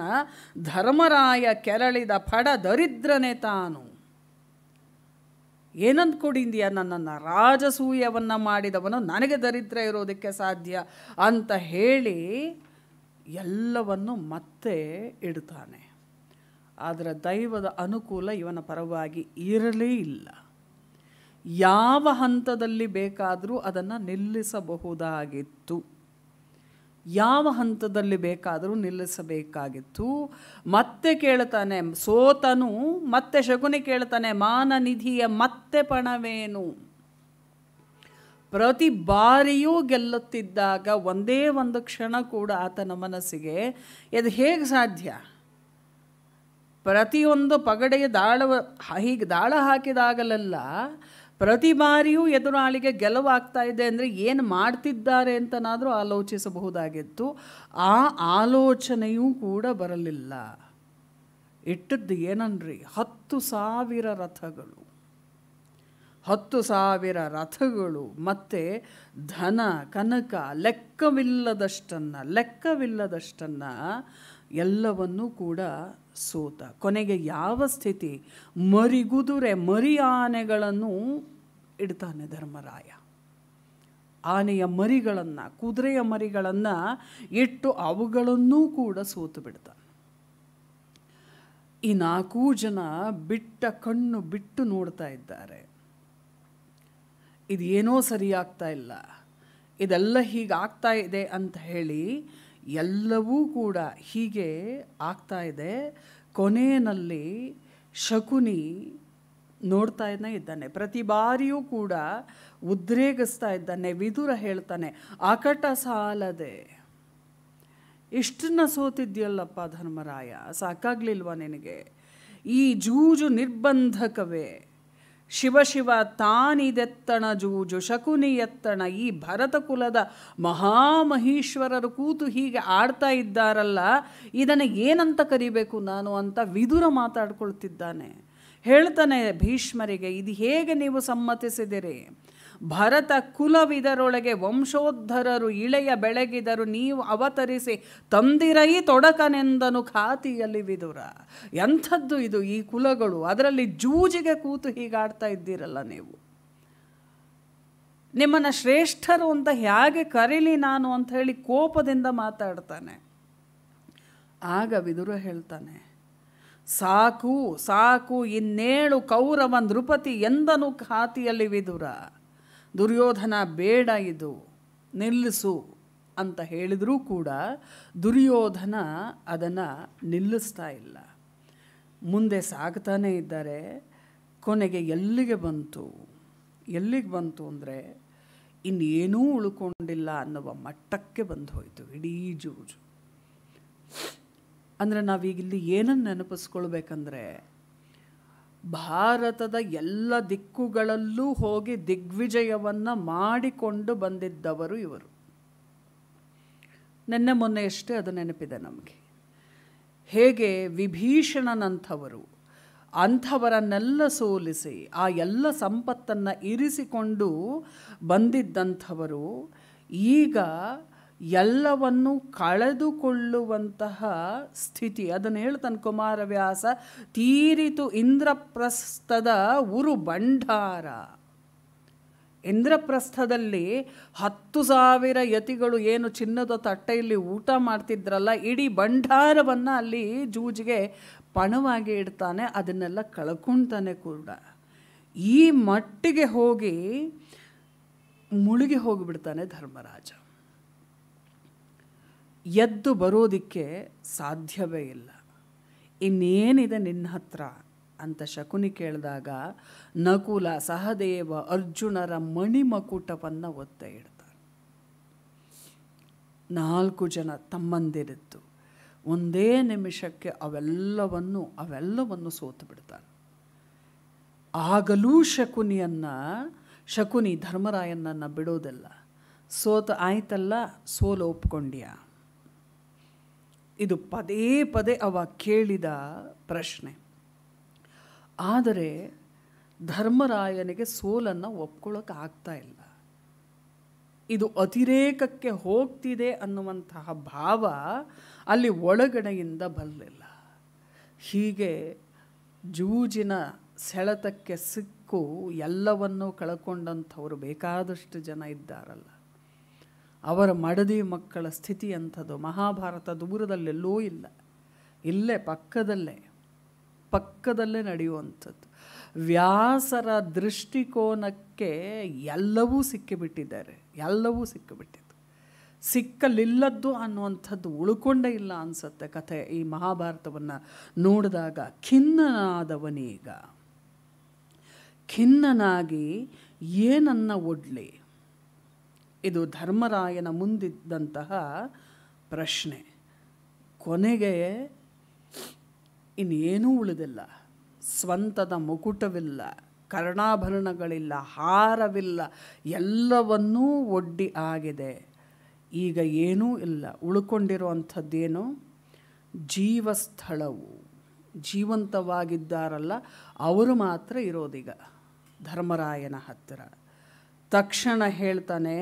ಧರ್ಮರಾಯ ಕೆರಳಿದ ಫಡ ದರಿದ್ರನೇ ತಾನು ಏನಂತ ಕೊಡಿಂದ್ಯಾ ನನ್ನನ್ನು ರಾಜಸೂಯವನ್ನು ಮಾಡಿದವನು ನನಗೆ ದರಿದ್ರ ಇರೋದಕ್ಕೆ ಸಾಧ್ಯ ಅಂತ ಹೇಳಿ ಎಲ್ಲವನ್ನು ಮತ್ತೆ ಇಡ್ತಾನೆ ಆದರೆ ದೈವದ ಅನುಕೂಲ ಇವನ ಪರವಾಗಿ ಇರಲೇ ಇಲ್ಲ ಯಾವ ಹಂತದಲ್ಲಿ ಬೇಕಾದರೂ ಅದನ್ನು ನಿಲ್ಲಿಸಬಹುದಾಗಿತ್ತು ಯಾವ ಹಂತದಲ್ಲಿ ಬೇಕಾದರೂ ನಿಲ್ಲಿಸಬೇಕಾಗಿತ್ತು ಮತ್ತೆ ಕೇಳ್ತಾನೆ ಸೋತನು ಮತ್ತೆ ಶಕುನಿ ಕೇಳ್ತಾನೆ ಮಾನ ನಿಧಿಯ ಮತ್ತೆ ಪಣವೇನು ಪ್ರತಿ ಬಾರಿಯೂ ಗೆಲ್ಲುತ್ತಿದ್ದಾಗ ಒಂದೇ ಒಂದು ಕ್ಷಣ ಕೂಡ ಆತನ ಮನಸ್ಸಿಗೆ ಇದು ಹೇಗೆ ಸಾಧ್ಯ ಪ್ರತಿಯೊಂದು ಪಗಡೆಯ ದಾಳ ಹೀಗೆ ದಾಳ ಹಾಕಿದಾಗಲೆಲ್ಲ ಪ್ರತಿ ಬಾರಿಯೂ ಎದುರಾಳಿಗೆ ಗೆಲುವಾಗ್ತಾ ಇದೆ ಅಂದರೆ ಏನು ಮಾಡ್ತಿದ್ದಾರೆ ಅಂತನಾದರೂ ಆಲೋಚಿಸಬಹುದಾಗಿತ್ತು ಆ ಆಲೋಚನೆಯೂ ಕೂಡ ಬರಲಿಲ್ಲ ಇಟ್ಟದ್ದು ಏನನ್ರಿ ಹತ್ತು ಸಾವಿರ ರಥಗಳು ಹತ್ತು ಸಾವಿರ ರಥಗಳು ಮತ್ತು ಧನ ಕನಕ ಲೆಕ್ಕವಿಲ್ಲದಷ್ಟನ್ನು ಲೆಕ್ಕವಿಲ್ಲದಷ್ಟನ್ನು ಎಲ್ಲವನ್ನೂ ಕೂಡ ಸೋತ ಕೊನೆಗೆ ಯಾವ ಸ್ಥಿತಿ ಮರಿಗುದುರೆ ಮರಿ ಆನೆಗಳನ್ನು ಇಡ್ತಾನೆ ಧರ್ಮರಾಯ ಆನೆಯ ಮರಿಗಳನ್ನು ಕುದುರೆಯ ಮರಿಗಳನ್ನು ಇಟ್ಟು ಅವುಗಳನ್ನೂ ಕೂಡ ಸೋತು ಬಿಡ್ತಾನೆ ಈ ನಾಲ್ಕೂ ಜನ ಬಿಟ್ಟ ಕಣ್ಣು ಬಿಟ್ಟು ನೋಡ್ತಾ ಇದ್ದಾರೆ ಇದೇನೋ ಸರಿಯಾಗ್ತಾ ಇಲ್ಲ ಇದೆಲ್ಲ ಹೀಗಾಗ್ತಾ ಇದೆ ಅಂತ ಹೇಳಿ ಎಲ್ಲವೂ ಕೂಡ ಹೀಗೆ ಆಗ್ತಾ ಇದೆ ಕೊನೆಯಲ್ಲಿ ಶಕುನಿ ನೋಡ್ತಾ ಇದ್ದಾನೆ ಪ್ರತಿ ಬಾರಿಯೂ ಕೂಡ ಉದ್ರೇಗಿಸ್ತಾ ಇದ್ದಾನೆ ವಿದುರ ಹೇಳ್ತಾನೆ ಆಕಟ ಸಾಲದೆ ಇಷ್ಟನ್ನ ಸೋತಿದ್ಯಲ್ಲಪ್ಪ ಧರ್ಮರಾಯ ಸಾಕಾಗ್ಲಿಲ್ವಾ ನಿನಗೆ ಈ ಜೂಜು ನಿರ್ಬಂಧಕವೇ ಶಿವಶಿವ ತಾನಿದೆತ್ತಣ ಜೂಜು ಎತ್ತಣ ಈ ಭರತ ಕುಲದ ಮಹಾಮಹೇಶ್ವರರು ಕೂತು ಹೀಗೆ ಆಡ್ತಾ ಇದ್ದಾರಲ್ಲ ಇದನ್ನು ಏನಂತ ಕರಿಬೇಕು ನಾನು ಅಂತ ವಿದುರ ಮಾತಾಡ್ಕೊಳ್ತಿದ್ದಾನೆ ಹೇಳ್ತಾನೆ ಭೀಷ್ಮರಿಗೆ ಇದು ಹೇಗೆ ನೀವು ಸಮ್ಮತಿಸಿದಿರಿ ಭರತ ಕುಲವಿದರೊಳಗೆ ವಂಶೋದ್ಧರರು ಇಳೆಯ ಬೆಳಗಿದರು ನೀವು ಅವತರಿಸಿ ತಂದಿರೈ ತೊಡಕನೆಂದನು ಖಾತಿಯಲ್ಲಿ ವಿದುರ ಎಂಥದ್ದು ಇದು ಈ ಕುಲಗಳು ಅದರಲ್ಲಿ ಜೂಜಿಗೆ ಕೂತು ಹೀಗಾಡ್ತಾ ಇದ್ದೀರಲ್ಲ ನೀವು ನಿಮ್ಮನ್ನು ಶ್ರೇಷ್ಠರು ಅಂತ ಹೇಗೆ ಕರೀಲಿ ನಾನು ಅಂತ ಹೇಳಿ ಕೋಪದಿಂದ ಮಾತಾಡ್ತಾನೆ ಆಗ ವಿದುರ ಹೇಳ್ತಾನೆ ಸಾಕು ಸಾಕು ಇನ್ನೇಳು ಕೌರವ ನೃಪತಿ ಎಂದನು ಖಾತಿಯಲ್ಲಿ ವಿದುರ ದುರ್ಯೋಧನ ಬೇಡ ಇದು ನಿಲ್ಲಿಸು ಅಂತ ಹೇಳಿದರೂ ಕೂಡ ದುರ್ಯೋಧನ ಅದನ್ನು ನಿಲ್ಲಿಸ್ತಾ ಇಲ್ಲ ಮುಂದೆ ಸಾಗ್ತಾನೇ ಇದ್ದಾರೆ ಕೊನೆಗೆ ಎಲ್ಲಿಗೆ ಬಂತು ಎಲ್ಲಿಗೆ ಬಂತು ಅಂದರೆ ಇನ್ನೇನೂ ಉಳ್ಕೊಂಡಿಲ್ಲ ಅನ್ನುವ ಮಟ್ಟಕ್ಕೆ ಬಂದು ಹೋಯಿತು ಇಡೀ ಜೂಜು ಅಂದರೆ ನಾವೀಗಿಲ್ಲಿ ಏನನ್ನು ನೆನಪಿಸ್ಕೊಳ್ಬೇಕಂದ್ರೆ ಭಾರತದ ಎಲ್ಲ ದಿಕ್ಕುಗಳಲ್ಲೂ ಹೋಗಿ ದಿಗ್ವಿಜಯವನ್ನು ಮಾಡಿಕೊಂಡು ಬಂದಿದ್ದವರು ಇವರು ನಿನ್ನೆ ಮೊನ್ನೆಯಷ್ಟೇ ಅದು ನೆನಪಿದೆ ನಮಗೆ ಹೇಗೆ ವಿಭೀಷಣನಂಥವರು ಅಂಥವರನ್ನೆಲ್ಲ ಸೋಲಿಸಿ ಆ ಎಲ್ಲ ಸಂಪತ್ತನ್ನು ಇರಿಸಿಕೊಂಡು ಬಂದಿದ್ದಂಥವರು ಈಗ ಎಲ್ಲವನ್ನು ಕಳೆದುಕೊಳ್ಳುವಂತಹ ಸ್ಥಿತಿ ಅದನ್ನು ಹೇಳ್ತಾನೆ ಕುಮಾರವ್ಯಾಸ ತೀರಿತು ಇಂದ್ರಪ್ರಸ್ಥದ ಉರು ಭಂಡಾರ ಇಂದ್ರಪ್ರಸ್ಥದಲ್ಲಿ ಹತ್ತು ಸಾವಿರ ಯತಿಗಳು ಏನು ಚಿನ್ನದ ತಟ್ಟೆಯಲ್ಲಿ ಊಟ ಮಾಡ್ತಿದ್ರಲ್ಲ ಇಡೀ ಭಂಡಾರವನ್ನು ಅಲ್ಲಿ ಜೂಜಿಗೆ ಪಣವಾಗಿ ಇಡ್ತಾನೆ ಅದನ್ನೆಲ್ಲ ಕಳ್ಕೊಳ್ತಾನೆ ಕೂಡ ಈ ಮಟ್ಟಿಗೆ ಹೋಗಿ ಮುಳುಗಿ ಹೋಗಿಬಿಡ್ತಾನೆ ಧರ್ಮರಾಜ ಎದ್ದು ಬರೋದಕ್ಕೆ ಸಾಧ್ಯವೇ ಇಲ್ಲ ಇನ್ನೇನಿದೆ ನಿನ್ನ ಹತ್ರ ಅಂತ ಶಕುನಿ ಕೇಳಿದಾಗ ನಕುಲ ಸಹದೇವ ಅರ್ಜುನರ ಮಣಿಮಕುಟವನ್ನು ಒತ್ತೆ ಇಡ್ತಾರೆ ನಾಲ್ಕು ಜನ ತಮ್ಮಂದಿರಿದ್ದು ಒಂದೇ ನಿಮಿಷಕ್ಕೆ ಅವೆಲ್ಲವನ್ನು ಅವೆಲ್ಲವನ್ನು ಸೋತು ಬಿಡ್ತಾರೆ ಆಗಲೂ ಶಕುನಿಯನ್ನು ಶಕುನಿ ಧರ್ಮರಾಯನನ್ನು ಬಿಡೋದಿಲ್ಲ ಸೋತ ಆಯ್ತಲ್ಲ ಸೋಲು ಒಪ್ಕೊಂಡ್ಯಾ ಇದು ಪದೇ ಪದೇ ಅವ ಕೇಳಿದ ಪ್ರಶ್ನೆ ಆದರೆ ಧರ್ಮರಾಯನಿಗೆ ಸೋಲನ್ನು ಒಪ್ಕೊಳ್ಳೋಕೆ ಆಗ್ತಾ ಇಲ್ಲ ಇದು ಅತಿರೇಕಕ್ಕೆ ಹೋಗ್ತಿದೆ ಅನ್ನುವಂತಹ ಭಾವ ಅಲ್ಲಿ ಒಳಗಡೆಯಿಂದ ಬರಲಿಲ್ಲ ಹೀಗೆ ಜೂಜಿನ ಸೆಳೆತಕ್ಕೆ ಸಿಕ್ಕು ಎಲ್ಲವನ್ನೂ ಕಳ್ಕೊಂಡಂಥವ್ರು ಬೇಕಾದಷ್ಟು ಜನ ಇದ್ದಾರಲ್ಲ ಅವರ ಮಡದಿ ಮಕ್ಕಳ ಸ್ಥಿತಿ ಅಂಥದ್ದು ಮಹಾಭಾರತ ದೂರದಲ್ಲೆಲ್ಲೋ ಇಲ್ಲ ಇಲ್ಲೇ ಪಕ್ಕದಲ್ಲೇ ಪಕ್ಕದಲ್ಲೇ ನಡೆಯುವಂಥದ್ದು ವ್ಯಾಸರ ದೃಷ್ಟಿಕೋನಕ್ಕೆ ಎಲ್ಲವೂ ಸಿಕ್ಕಿಬಿಟ್ಟಿದ್ದಾರೆ ಎಲ್ಲವೂ ಸಿಕ್ಕಿಬಿಟ್ಟಿತ್ತು ಸಿಕ್ಕಲಿಲ್ಲದ್ದು ಅನ್ನುವಂಥದ್ದು ಉಳ್ಕೊಂಡೇ ಇಲ್ಲ ಅನಿಸುತ್ತೆ ಕಥೆ ಈ ಮಹಾಭಾರತವನ್ನು ನೋಡಿದಾಗ ಖಿನ್ನನಾದವನೀಗ ಖಿನ್ನನಾಗಿ ಏನನ್ನ ಒಡ್ಲಿ ಇದು ಧರ್ಮರಾಯನ ಮುಂದಿದ್ದಂತಹ ಪ್ರಶ್ನೆ ಕೊನೆಗೆ ಇನ್ನೇನೂ ಉಳಿದಿಲ್ಲ ಸ್ವಂತದ ಮುಕುಟವಿಲ್ಲ ಕರ್ಣಾಭರಣಗಳಿಲ್ಲ ಹಾರವಿಲ್ಲ ಎಲ್ಲವನ್ನೂ ಒಡ್ಡಿ ಆಗಿದೆ ಈಗ ಏನೂ ಇಲ್ಲ ಉಳ್ಕೊಂಡಿರುವಂಥದ್ದೇನು ಜೀವಸ್ಥಳವು ಜೀವಂತವಾಗಿದ್ದಾರಲ್ಲ ಅವರು ಮಾತ್ರ ಇರೋದೀಗ ಧರ್ಮರಾಯನ ಹತ್ತಿರ ತಕ್ಷಣ ಹೇಳ್ತಾನೆ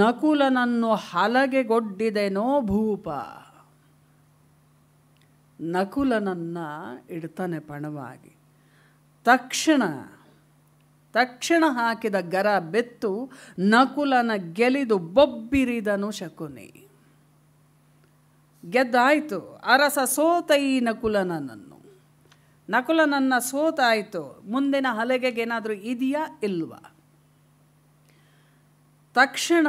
ನಕುಲನನ್ನು ಹಲಗೆಗೊಡ್ಡಿದೆನೋ ಭೂಪ ನಕುಲನನ್ನು ಇಡ್ತಾನೆ ಪಣವಾಗಿ ತಕ್ಷಣ ತಕ್ಷಣ ಹಾಕಿದ ಗರ ಬೆತ್ತು ನಕುಲನ ಗೆಲಿದು ಬೊಬ್ಬಿರಿದನು ಶಕುನಿ ಗೆದ್ದಾಯಿತು ಅರಸ ಸೋತ ಈ ನಕುಲನನ್ನು ನಕುಲನನ್ನು ಸೋತಾಯಿತು ಮುಂದಿನ ಹಲಗೆಗೇನಾದರೂ ಇದೆಯಾ ಇಲ್ವಾ ತಕ್ಷಣ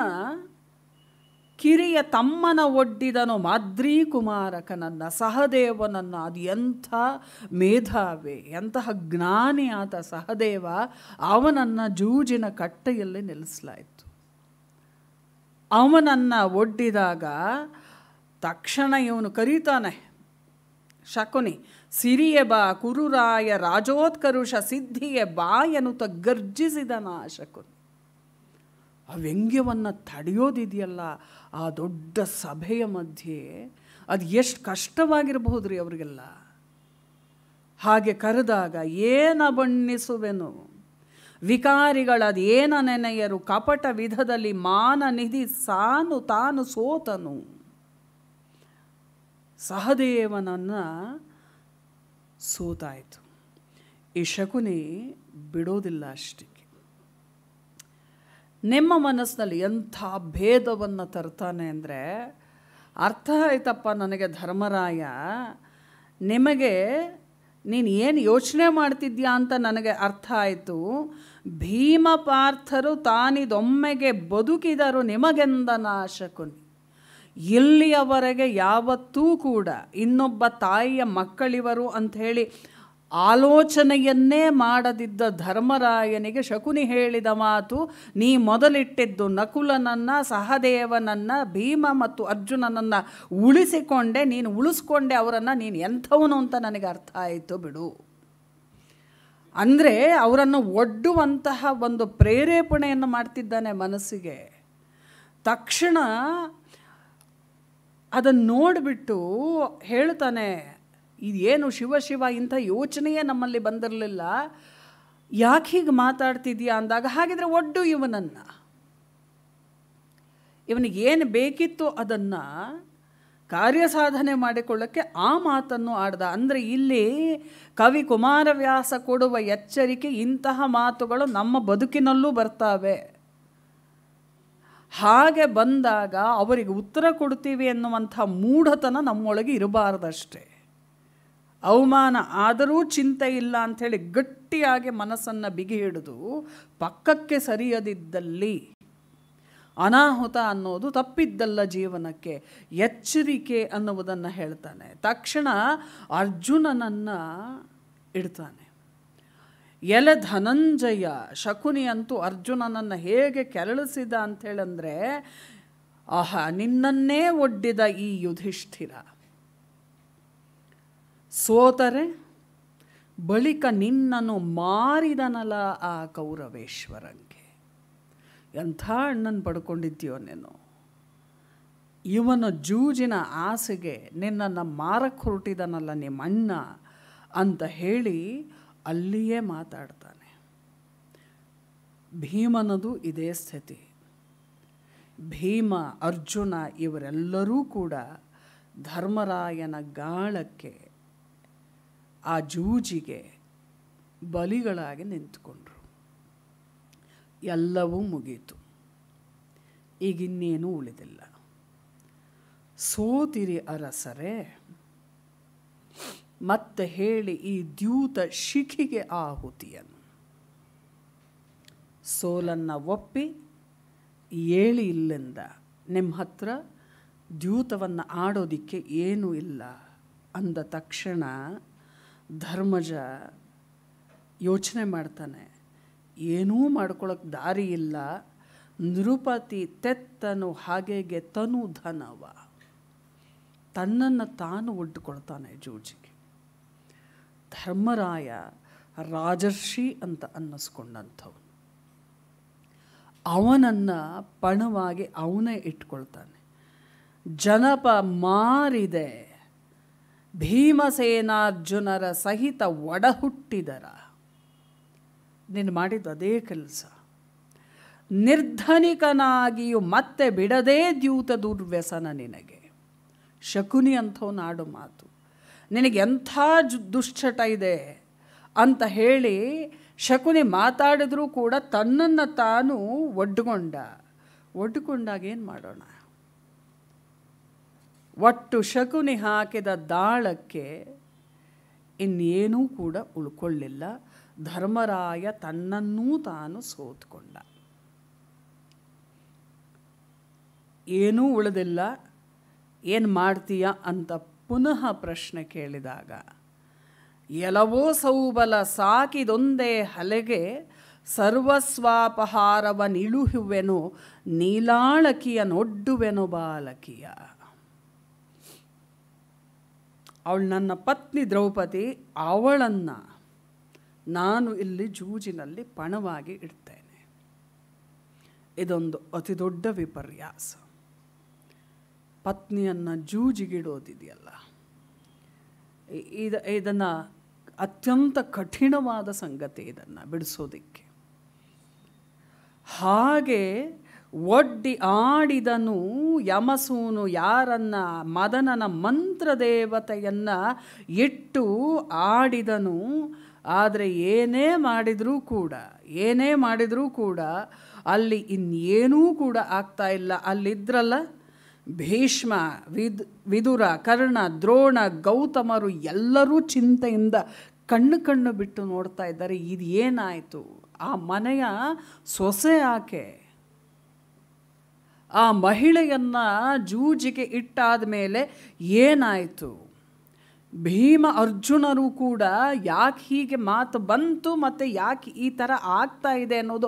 ಕಿರಿಯ ತಮ್ಮನ ಒಡ್ಡಿದನು ಮಾದ್ರಿ ಕುಮಾರಕನನ್ನ ಸಹದೇವನನ್ನು ಅದು ಎಂಥ ಮೇಧಾವೆ ಎಂತಹ ಜ್ಞಾನಿ ಆತ ಸಹದೇವ ಅವನನ್ನು ಜೂಜಿನ ಕಟ್ಟೆಯಲ್ಲಿ ನಿಲ್ಲಿಸಲಾಯಿತು ಅವನನ್ನು ಒಡ್ಡಿದಾಗ ತಕ್ಷಣ ಇವನು ಕರೀತಾನೆ ಶಕುನಿ ಸಿರಿಯ ಬಾ ಕುರುರಾಯ ರಾಜೋತ್ಕರುಷ ಸಿದ್ಧಿಯ ಬಾ ಎನ್ನುತ್ತ ಗರ್ಜಿಸಿದನ ಶಕುನಿ ವ್ಯಂಗ್ಯವನ್ನು ತಡೆಯೋದಿದೆಯಲ್ಲ ಆ ದೊಡ್ಡ ಸಭೆಯ ಮಧ್ಯೆ ಅದು ಎಷ್ಟು ಕಷ್ಟವಾಗಿರಬಹುದು ರೀ ಅವರಿಗೆಲ್ಲ ಹಾಗೆ ಕರೆದಾಗ ಏನ ಬಣ್ಣಿಸುವೆನು ವಿಕಾರಿಗಳದು ಏನ ನೆನೆಯರು ಕಪಟ ವಿಧದಲ್ಲಿ ಮಾನ ನಿಧಿ ಸಾನು ತಾನು ಸೋತನು ಸಹದೇವನನ್ನು ಸೋತಾಯಿತು ಈ ಶಕುನಿ ಬಿಡೋದಿಲ್ಲ ಅಷ್ಟೇ ನಿಮ್ಮ ಮನಸ್ಸಿನಲ್ಲಿ ಎಂಥ ಭೇದವನ್ನು ತರ್ತಾನೆ ಅಂದರೆ ಅರ್ಥ ಆಯ್ತಪ್ಪ ನನಗೆ ಧರ್ಮರಾಯ ನಿಮಗೆ ನೀನು ಏನು ಯೋಚನೆ ಮಾಡ್ತಿದ್ಯಾ ಅಂತ ನನಗೆ ಅರ್ಥ ಆಯಿತು ಭೀಮ ಪಾರ್ಥರು ತಾನಿದೊಮ್ಮೆಗೆ ಬದುಕಿದರು ನಿಮಗೆಂದ ನಾಶಕುನಿ ಇಲ್ಲಿಯವರೆಗೆ ಯಾವತ್ತೂ ಕೂಡ ಇನ್ನೊಬ್ಬ ತಾಯಿಯ ಮಕ್ಕಳಿವರು ಅಂಥೇಳಿ ಆಲೋಚನೆಯನ್ನೇ ಮಾಡದಿದ್ದ ಧರ್ಮರಾಯನಿಗೆ ಶಕುನಿ ಹೇಳಿದ ಮಾತು ನೀ ಮೊದಲಿಟ್ಟಿದ್ದು ನಕುಲನನ್ನು ಸಹದೇವನನ್ನು ಭೀಮ ಮತ್ತು ಅರ್ಜುನನನ್ನು ಉಳಿಸಿಕೊಂಡೆ ನೀನು ಉಳಿಸ್ಕೊಂಡೆ ಅವರನ್ನು ನೀನು ಎಂಥವನು ಅಂತ ನನಗೆ ಅರ್ಥ ಆಯಿತು ಬಿಡು ಅಂದರೆ ಅವರನ್ನು ಒಡ್ಡುವಂತಹ ಒಂದು ಪ್ರೇರೇಪಣೆಯನ್ನು ಮಾಡ್ತಿದ್ದಾನೆ ಮನಸ್ಸಿಗೆ ತಕ್ಷಣ ಅದನ್ನು ನೋಡಿಬಿಟ್ಟು ಹೇಳ್ತಾನೆ ಇದೇನು ಶಿವ ಶಿವ ಇಂಥ ಯೋಚನೆಯೇ ನಮ್ಮಲ್ಲಿ ಬಂದಿರಲಿಲ್ಲ ಯಾಕೆ ಹೀಗೆ ಮಾತಾಡ್ತಿದ್ಯಾ ಅಂದಾಗ ಹಾಗಿದ್ರೆ ಒಡ್ಡು ಇವನನ್ನು ಇವನಿಗೆ ಏನು ಬೇಕಿತ್ತು ಅದನ್ನು ಕಾರ್ಯಸಾಧನೆ ಮಾಡಿಕೊಳ್ಳೋಕ್ಕೆ ಆ ಮಾತನ್ನು ಆಡ್ದ ಅಂದರೆ ಇಲ್ಲಿ ಕವಿ ಕುಮಾರವ್ಯಾಸ ಕೊಡುವ ಎಚ್ಚರಿಕೆ ಇಂತಹ ಮಾತುಗಳು ನಮ್ಮ ಬದುಕಿನಲ್ಲೂ ಬರ್ತಾವೆ ಹಾಗೆ ಬಂದಾಗ ಅವರಿಗೆ ಉತ್ತರ ಕೊಡ್ತೀವಿ ಎನ್ನುವಂಥ ಮೂಢತನ ನಮ್ಮೊಳಗೆ ಇರಬಾರ್ದಷ್ಟೇ ಅವಮಾನ ಆದರೂ ಚಿಂತೆ ಇಲ್ಲ ಅಂಥೇಳಿ ಗಟ್ಟಿಯಾಗಿ ಮನಸ್ಸನ್ನು ಬಿಗಿ ಹಿಡಿದು ಪಕ್ಕಕ್ಕೆ ಸರಿಯದಿದ್ದಲ್ಲಿ ಅನಾಹುತ ಅನ್ನೋದು ತಪ್ಪಿದ್ದಲ್ಲ ಜೀವನಕ್ಕೆ ಎಚ್ಚರಿಕೆ ಅನ್ನುವುದನ್ನು ಹೇಳ್ತಾನೆ ತಕ್ಷಣ ಅರ್ಜುನನನ್ನು ಇಡ್ತಾನೆ ಎಲೆ ಧನಂಜಯ ಶಕುನಿ ಅಂತೂ ಅರ್ಜುನನನ್ನು ಹೇಗೆ ಕೆರಳಿಸಿದ ಅಂಥೇಳಂದರೆ ಆಹಾ ನಿನ್ನನ್ನೇ ಒಡ್ಡಿದ ಈ ಯುಧಿಷ್ಠಿರ ಸೋತರೆ ಬಳಿಕ ನಿನ್ನನ್ನು ಮಾರಿದನಲ್ಲ ಆ ಕೌರವೇಶ್ವರಂಗೆ ಎಂಥ ಅಣ್ಣನ ಪಡ್ಕೊಂಡಿದ್ದೀಯೋ ನೀನು ಇವನ ಜೂಜಿನ ಆಸೆಗೆ ನಿನ್ನನ್ನು ಮಾರಕ್ಕೆ ಹೊರಟಿದನಲ್ಲ ನಿಮ್ಮ ಅಣ್ಣ ಅಂತ ಹೇಳಿ ಅಲ್ಲಿಯೇ ಮಾತಾಡ್ತಾನೆ ಭೀಮನದು ಇದೇ ಸ್ಥಿತಿ ಭೀಮ ಅರ್ಜುನ ಇವರೆಲ್ಲರೂ ಕೂಡ ಧರ್ಮರಾಯನ ಗಾಳಕ್ಕೆ ಆ ಜೂಜಿಗೆ ಬಲಿಗಳಾಗಿ ನಿಂತುಕೊಂಡ್ರು ಎಲ್ಲವೂ ಮುಗೀತು ಈಗಿನ್ನೇನೂ ಉಳಿದಿಲ್ಲ ಸೋತಿರಿ ಅರಸರೇ ಮತ್ತೆ ಹೇಳಿ ಈ ದ್ಯೂತ ಶಿಖಿಗೆ ಆಹುತಿಯನ್ನು ಸೋಲನ್ನು ಒಪ್ಪಿ ಏಳಿ ಇಲ್ಲಿಂದ ನಿಮ್ಮ ಹತ್ರ ದ್ಯೂತವನ್ನು ಆಡೋದಿಕ್ಕೆ ಏನೂ ಇಲ್ಲ ಅಂದ ತಕ್ಷಣ ಧರ್ಮಜ ಯೋಚನೆ ಮಾಡ್ತಾನೆ ಏನೂ ಮಾಡ್ಕೊಳ್ಳೋಕ್ಕೆ ದಾರಿ ಇಲ್ಲ ನೃಪತಿ ತೆತ್ತನು ಹಾಗೆಗೆ ತನು ಧನವ ತನ್ನನ್ನು ತಾನು ಒಡ್ಡಿಕೊಳ್ತಾನೆ ಜೋಜಿಗೆ ಧರ್ಮರಾಯ ರಾಜರ್ಷಿ ಅಂತ ಅನ್ನಿಸ್ಕೊಂಡಂಥವನು ಅವನನ್ನು ಪಣವಾಗಿ ಅವನೇ ಇಟ್ಕೊಳ್ತಾನೆ ಜನಪ ಮಾರಿದೆ ಭೀಮಸೇನಾರ್ಜುನರ ಸಹಿತ ಹುಟ್ಟಿದರ ನೀನು ಮಾಡಿದ್ದು ಅದೇ ಕೆಲಸ ನಿರ್ಧನಿಕನಾಗಿಯೂ ಮತ್ತೆ ಬಿಡದೇ ದ್ಯೂತ ದುರ್ವ್ಯಸನ ನಿನಗೆ ಶಕುನಿ ಅಂಥವು ನಾಡು ಮಾತು ನಿನಗೆ ಎಂಥ ದುಶ್ಚಟ ಇದೆ ಅಂತ ಹೇಳಿ ಶಕುನಿ ಮಾತಾಡಿದ್ರೂ ಕೂಡ ತನ್ನನ್ನು ತಾನು ಒಡ್ಡಿಕೊಂಡ ಒಡ್ಡುಕೊಂಡಾಗ ಏನು ಮಾಡೋಣ ಒಟ್ಟು ಶಕುನಿ ಹಾಕಿದ ದಾಳಕ್ಕೆ ಇನ್ನೇನೂ ಕೂಡ ಉಳ್ಕೊಳ್ಳಿಲ್ಲ ಧರ್ಮರಾಯ ತನ್ನನ್ನೂ ತಾನು ಸೋತ್ಕೊಂಡ ಏನೂ ಉಳಿದಿಲ್ಲ ಏನು ಮಾಡ್ತೀಯ ಅಂತ ಪುನಃ ಪ್ರಶ್ನೆ ಕೇಳಿದಾಗ ಎಲವೋ ಸೌಬಲ ಸಾಕಿದೊಂದೇ ಹಲೆಗೆ ನೀಲಾಳಕಿಯ ನೀಲಾಳಕಿಯನೊಡ್ಡುವೆನೋ ಬಾಲಕಿಯ ಅವಳು ನನ್ನ ಪತ್ನಿ ದ್ರೌಪದಿ ಅವಳನ್ನು ನಾನು ಇಲ್ಲಿ ಜೂಜಿನಲ್ಲಿ ಪಣವಾಗಿ ಇಡ್ತೇನೆ ಇದೊಂದು ಅತಿ ದೊಡ್ಡ ವಿಪರ್ಯಾಸ ಪತ್ನಿಯನ್ನು ಜೂಜಿಗಿಡೋದಿದೆಯಲ್ಲ ಇದು ಇದನ್ನು ಅತ್ಯಂತ ಕಠಿಣವಾದ ಸಂಗತಿ ಇದನ್ನು ಬಿಡಿಸೋದಿಕ್ಕೆ ಹಾಗೆ ಒಡ್ಡಿ ಆಡಿದನು ಯಮಸೂನು ಯಾರನ್ನ ಮದನನ ಮಂತ್ರದೇವತೆಯನ್ನ ಇಟ್ಟು ಆಡಿದನು ಆದರೆ ಏನೇ ಮಾಡಿದರೂ ಕೂಡ ಏನೇ ಮಾಡಿದರೂ ಕೂಡ ಅಲ್ಲಿ ಇನ್ನೇನೂ ಕೂಡ ಆಗ್ತಾ ಇಲ್ಲ ಅಲ್ಲಿದ್ರಲ್ಲ ಭೀಷ್ಮ ವಿದ್ ವಿದುರ ಕರ್ಣ ದ್ರೋಣ ಗೌತಮರು ಎಲ್ಲರೂ ಚಿಂತೆಯಿಂದ ಕಣ್ಣು ಕಣ್ಣು ಬಿಟ್ಟು ನೋಡ್ತಾ ಇದ್ದಾರೆ ಇದು ಏನಾಯಿತು ಆ ಮನೆಯ ಸೊಸೆ ಆಕೆ ಆ ಮಹಿಳೆಯನ್ನು ಜೂಜಿಗೆ ಇಟ್ಟಾದ ಮೇಲೆ ಏನಾಯಿತು ಭೀಮ ಅರ್ಜುನರು ಕೂಡ ಯಾಕೆ ಹೀಗೆ ಮಾತು ಬಂತು ಮತ್ತು ಯಾಕೆ ಈ ಥರ ಆಗ್ತಾ ಇದೆ ಅನ್ನೋದು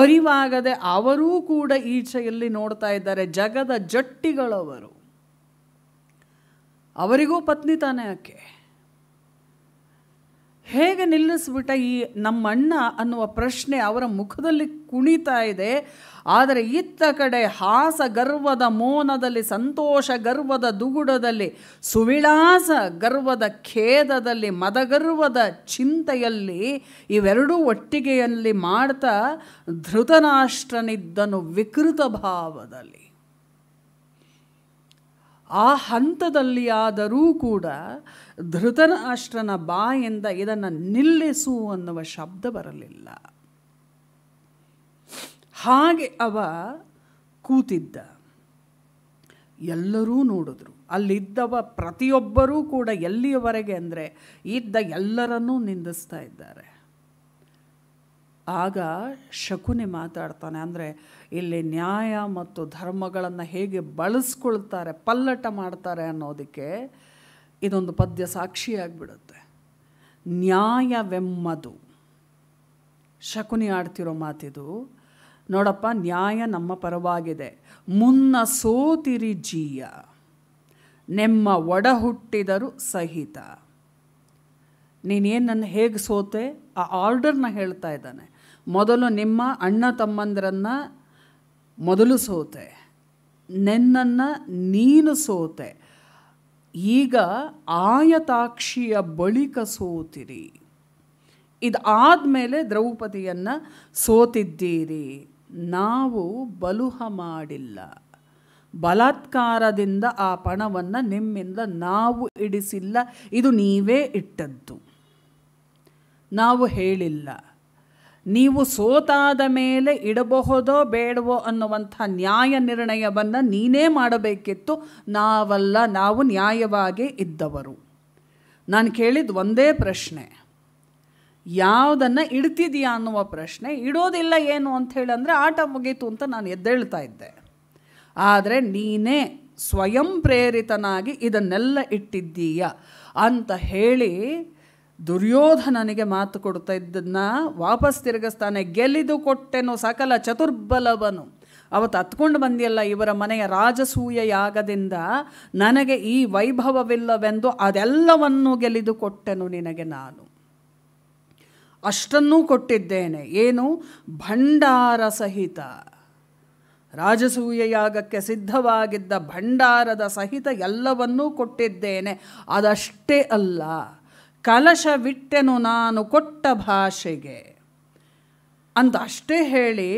ಅರಿವಾಗದೆ ಅವರೂ ಕೂಡ ಈಚೆಯಲ್ಲಿ ನೋಡ್ತಾ ಇದ್ದಾರೆ ಜಗದ ಜಟ್ಟಿಗಳವರು ಅವರಿಗೂ ಪತ್ನಿ ತಾನೇ ಆಕೆ ಹೇಗೆ ನಿಲ್ಲಿಸ್ಬಿಟ್ಟ ಈ ನಮ್ಮಣ್ಣ ಅನ್ನುವ ಪ್ರಶ್ನೆ ಅವರ ಮುಖದಲ್ಲಿ ಕುಣಿತಾ ಇದೆ ಆದರೆ ಇತ್ತ ಕಡೆ ಹಾಸ ಗರ್ವದ ಮೋನದಲ್ಲಿ ಸಂತೋಷ ಗರ್ವದ ದುಗುಡದಲ್ಲಿ ಸುವಿಳಾಸ ಗರ್ವದ ಖೇದದಲ್ಲಿ ಮದಗರ್ವದ ಚಿಂತೆಯಲ್ಲಿ ಇವೆರಡೂ ಒಟ್ಟಿಗೆಯಲ್ಲಿ ಮಾಡ್ತಾ ಧೃತನಾಷ್ಟ್ರನಿದ್ದನು ವಿಕೃತ ಭಾವದಲ್ಲಿ ಆ ಹಂತದಲ್ಲಿ ಆದರೂ ಕೂಡ ಧೃತನಾಷ್ಟ್ರನ ಬಾಯಿಂದ ಇದನ್ನು ನಿಲ್ಲಿಸು ಅನ್ನುವ ಶಬ್ದ ಬರಲಿಲ್ಲ ಹಾಗೆ ಅವ ಕೂತಿದ್ದ ಎಲ್ಲರೂ ನೋಡಿದ್ರು ಅಲ್ಲಿದ್ದವ ಪ್ರತಿಯೊಬ್ಬರೂ ಕೂಡ ಎಲ್ಲಿಯವರೆಗೆ ಅಂದರೆ ಇದ್ದ ಎಲ್ಲರನ್ನೂ ನಿಂದಿಸ್ತಾ ಇದ್ದಾರೆ ಆಗ ಶಕುನಿ ಮಾತಾಡ್ತಾನೆ ಅಂದರೆ ಇಲ್ಲಿ ನ್ಯಾಯ ಮತ್ತು ಧರ್ಮಗಳನ್ನು ಹೇಗೆ ಬಳಸ್ಕೊಳ್ತಾರೆ ಪಲ್ಲಟ ಮಾಡ್ತಾರೆ ಅನ್ನೋದಕ್ಕೆ ಇದೊಂದು ಪದ್ಯ ಸಾಕ್ಷಿಯಾಗಿಬಿಡುತ್ತೆ ನ್ಯಾಯವೆಮ್ಮದು ಶಕುನಿ ಆಡ್ತಿರೋ ಮಾತಿದು ನೋಡಪ್ಪ ನ್ಯಾಯ ನಮ್ಮ ಪರವಾಗಿದೆ ಮುನ್ನ ಸೋತಿರಿ ಜೀಯ ನೆಮ್ಮ ಒಡ ಹುಟ್ಟಿದರು ಸಹಿತ ನೀನೇನು ನನ್ನ ಹೇಗೆ ಸೋತೆ ಆ ಆರ್ಡರ್ನ ಹೇಳ್ತಾ ಇದ್ದಾನೆ ಮೊದಲು ನಿಮ್ಮ ಅಣ್ಣ ತಮ್ಮಂದ್ರನ್ನು ಮೊದಲು ಸೋತೆ ನೆನ್ನನ್ನು ನೀನು ಸೋತೆ ಈಗ ಆಯತಾಕ್ಷಿಯ ಬಳಿಕ ಸೋತಿರಿ ಇದಾದ ಮೇಲೆ ದ್ರೌಪದಿಯನ್ನು ಸೋತಿದ್ದೀರಿ ನಾವು ಬಲುಹ ಮಾಡಿಲ್ಲ ಬಲಾತ್ಕಾರದಿಂದ ಆ ಪಣವನ್ನು ನಿಮ್ಮಿಂದ ನಾವು ಇಡಿಸಿಲ್ಲ ಇದು ನೀವೇ ಇಟ್ಟದ್ದು ನಾವು ಹೇಳಿಲ್ಲ ನೀವು ಸೋತಾದ ಮೇಲೆ ಇಡಬಹುದೋ ಬೇಡವೋ ಅನ್ನುವಂಥ ನ್ಯಾಯ ನಿರ್ಣಯವನ್ನು ನೀನೇ ಮಾಡಬೇಕಿತ್ತು ನಾವಲ್ಲ ನಾವು ನ್ಯಾಯವಾಗಿ ಇದ್ದವರು ನಾನು ಕೇಳಿದ ಒಂದೇ ಪ್ರಶ್ನೆ ಯಾವುದನ್ನು ಇಡ್ತಿದೀಯಾ ಅನ್ನುವ ಪ್ರಶ್ನೆ ಇಡೋದಿಲ್ಲ ಏನು ಅಂತ ಹೇಳಂದರೆ ಆಟ ಮುಗೀತು ಅಂತ ನಾನು ಎದ್ದೇಳ್ತಾ ಇದ್ದೆ ಆದರೆ ನೀನೇ ಸ್ವಯಂ ಪ್ರೇರಿತನಾಗಿ ಇದನ್ನೆಲ್ಲ ಇಟ್ಟಿದ್ದೀಯ ಅಂತ ಹೇಳಿ ದುರ್ಯೋಧನನಿಗೆ ಮಾತು ಕೊಡ್ತಾ ಇದ್ದನ್ನು ವಾಪಸ್ ತಿರುಗಿಸ್ತಾನೆ ಗೆಲಿದು ಕೊಟ್ಟೆನು ಸಕಲ ಚತುರ್ಬಲವನು ಅವತ್ತು ಹತ್ಕೊಂಡು ಬಂದಿಯಲ್ಲ ಇವರ ಮನೆಯ ರಾಜಸೂಯ ಯಾಗದಿಂದ ನನಗೆ ಈ ವೈಭವವಿಲ್ಲವೆಂದು ಅದೆಲ್ಲವನ್ನು ಗೆಲಿದು ಕೊಟ್ಟೆನು ನಿನಗೆ ನಾನು ಅಷ್ಟನ್ನೂ ಕೊಟ್ಟಿದ್ದೇನೆ ಏನು ಭಂಡಾರ ಸಹಿತ ರಾಜಸೂಯ ಯಾಗಕ್ಕೆ ಸಿದ್ಧವಾಗಿದ್ದ ಭಂಡಾರದ ಸಹಿತ ಎಲ್ಲವನ್ನೂ ಕೊಟ್ಟಿದ್ದೇನೆ ಅದಷ್ಟೇ ಅಲ್ಲ ಕಲಶವಿಟ್ಟೆನು ನಾನು ಕೊಟ್ಟ ಭಾಷೆಗೆ ಅಂತ ಅಷ್ಟೇ ಹೇಳಿ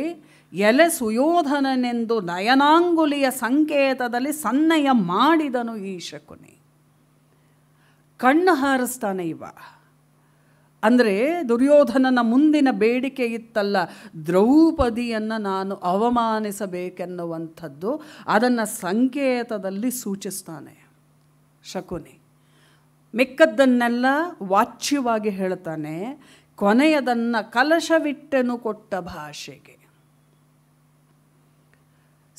ಎಲೆ ಸುಯೋಧನನೆಂದು ನಯನಾಂಗುಲಿಯ ಸಂಕೇತದಲ್ಲಿ ಸನ್ನಯ ಮಾಡಿದನು ಈ ಶಕುನಿ ಕಣ್ಣು ಹಾರಿಸ್ತಾನೆ ಇವ ಅಂದರೆ ದುರ್ಯೋಧನನ ಮುಂದಿನ ಬೇಡಿಕೆ ಇತ್ತಲ್ಲ ದ್ರೌಪದಿಯನ್ನು ನಾನು ಅವಮಾನಿಸಬೇಕೆನ್ನುವಂಥದ್ದು ಅದನ್ನು ಸಂಕೇತದಲ್ಲಿ ಸೂಚಿಸ್ತಾನೆ ಶಕುನಿ ಮಿಕ್ಕದ್ದನ್ನೆಲ್ಲ ವಾಚ್ಯವಾಗಿ ಹೇಳ್ತಾನೆ ಕೊನೆಯದನ್ನು ಕಲಶವಿಟ್ಟೆನು ಕೊಟ್ಟ ಭಾಷೆಗೆ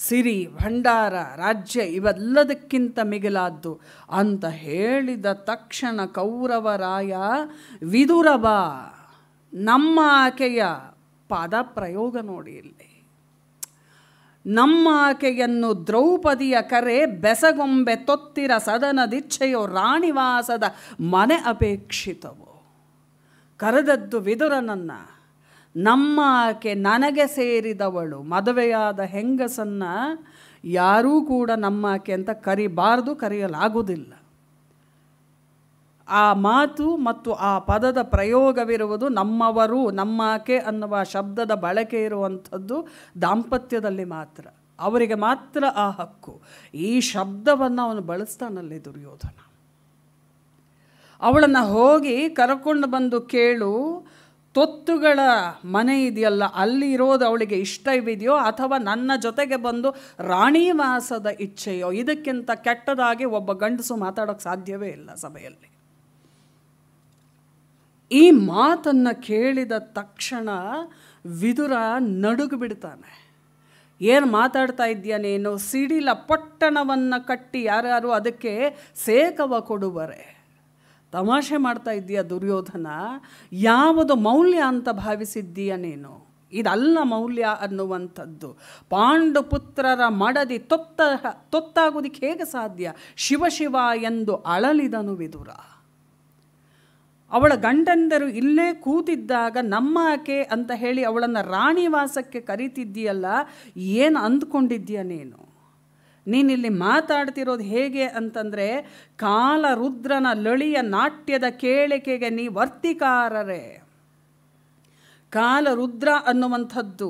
ಸಿರಿ ಭಂಡಾರ ರಾಜ್ಯ ಇವೆಲ್ಲದಕ್ಕಿಂತ ಮಿಗಿಲಾದ್ದು ಅಂತ ಹೇಳಿದ ತಕ್ಷಣ ಕೌರವರಾಯ ವಿದುರಬ ನಮ್ಮ ಆಕೆಯ ಪಾದ ಪ್ರಯೋಗ ನೋಡಿ ಇಲ್ಲಿ ನಮ್ಮ ಆಕೆಯನ್ನು ದ್ರೌಪದಿಯ ಕರೆ ಬೆಸಗೊಂಬೆ ತೊತ್ತಿರ ಸದನ ದಿಚ್ಛೆಯೋ ರಾಣಿವಾಸದ ಮನೆ ಅಪೇಕ್ಷಿತವು ಕರೆದದ್ದು ವಿದುರನನ್ನು ನಮ್ಮ ಆಕೆ ನನಗೆ ಸೇರಿದವಳು ಮದುವೆಯಾದ ಹೆಂಗಸನ್ನು ಯಾರೂ ಕೂಡ ನಮ್ಮ ಆಕೆ ಅಂತ ಕರಿಬಾರ್ದು ಕರೆಯಲಾಗುವುದಿಲ್ಲ ಆ ಮಾತು ಮತ್ತು ಆ ಪದದ ಪ್ರಯೋಗವಿರುವುದು ನಮ್ಮವರು ಆಕೆ ಅನ್ನುವ ಶಬ್ದದ ಬಳಕೆ ಇರುವಂಥದ್ದು ದಾಂಪತ್ಯದಲ್ಲಿ ಮಾತ್ರ ಅವರಿಗೆ ಮಾತ್ರ ಆ ಹಕ್ಕು ಈ ಶಬ್ದವನ್ನು ಅವನು ಬಳಸ್ತಾನಲ್ಲಿ ದುರ್ಯೋಧನ ಅವಳನ್ನು ಹೋಗಿ ಕರ್ಕೊಂಡು ಬಂದು ಕೇಳು ತೊತ್ತುಗಳ ಮನೆ ಇದೆಯಲ್ಲ ಅಲ್ಲಿರೋದು ಅವಳಿಗೆ ಇಷ್ಟವಿದೆಯೋ ಅಥವಾ ನನ್ನ ಜೊತೆಗೆ ಬಂದು ರಾಣಿವಾಸದ ಇಚ್ಛೆಯೋ ಇದಕ್ಕಿಂತ ಕೆಟ್ಟದಾಗಿ ಒಬ್ಬ ಗಂಡಸು ಮಾತಾಡೋಕ್ಕೆ ಸಾಧ್ಯವೇ ಇಲ್ಲ ಸಭೆಯಲ್ಲಿ ಈ ಮಾತನ್ನು ಕೇಳಿದ ತಕ್ಷಣ ವಿದುರ ನಡುಗು ಬಿಡ್ತಾನೆ ಏನು ಮಾತಾಡ್ತಾ ಇದೆಯಾ ನೀನು ಸಿಡಿಲ ಪೊಟ್ಟಣವನ್ನು ಕಟ್ಟಿ ಯಾರ್ಯಾರು ಅದಕ್ಕೆ ಸೇಕವ ಕೊಡುವರೆ ತಮಾಷೆ ಮಾಡ್ತಾ ಇದ್ದೀಯ ದುರ್ಯೋಧನ ಯಾವುದು ಮೌಲ್ಯ ಅಂತ ಭಾವಿಸಿದ್ದೀಯ ನೀನು ಇದಲ್ಲ ಮೌಲ್ಯ ಅನ್ನುವಂಥದ್ದು ಪಾಂಡುಪುತ್ರರ ಮಡದಿ ತೊತ್ತ ತೊತ್ತಾಗುವುದಕ್ಕೆ ಹೇಗೆ ಸಾಧ್ಯ ಶಿವಶಿವ ಎಂದು ಅಳಲಿದನು ವಿದುರ ಅವಳ ಗಂಡಂದರು ಇಲ್ಲೇ ಕೂತಿದ್ದಾಗ ಆಕೆ ಅಂತ ಹೇಳಿ ಅವಳನ್ನು ರಾಣಿವಾಸಕ್ಕೆ ಕರೀತಿದ್ದೀಯಲ್ಲ ಏನು ಅಂದ್ಕೊಂಡಿದ್ದೀಯ ನೀನು ನೀನಿಲ್ಲಿ ಮಾತಾಡ್ತಿರೋದು ಹೇಗೆ ಅಂತಂದರೆ ಕಾಲರುದ್ರನ ಲಳಿಯ ನಾಟ್ಯದ ಕೇಳಿಕೆಗೆ ನೀ ವರ್ತಿಕಾರರೇ ಕಾಲರುದ್ರ ಅನ್ನುವಂಥದ್ದು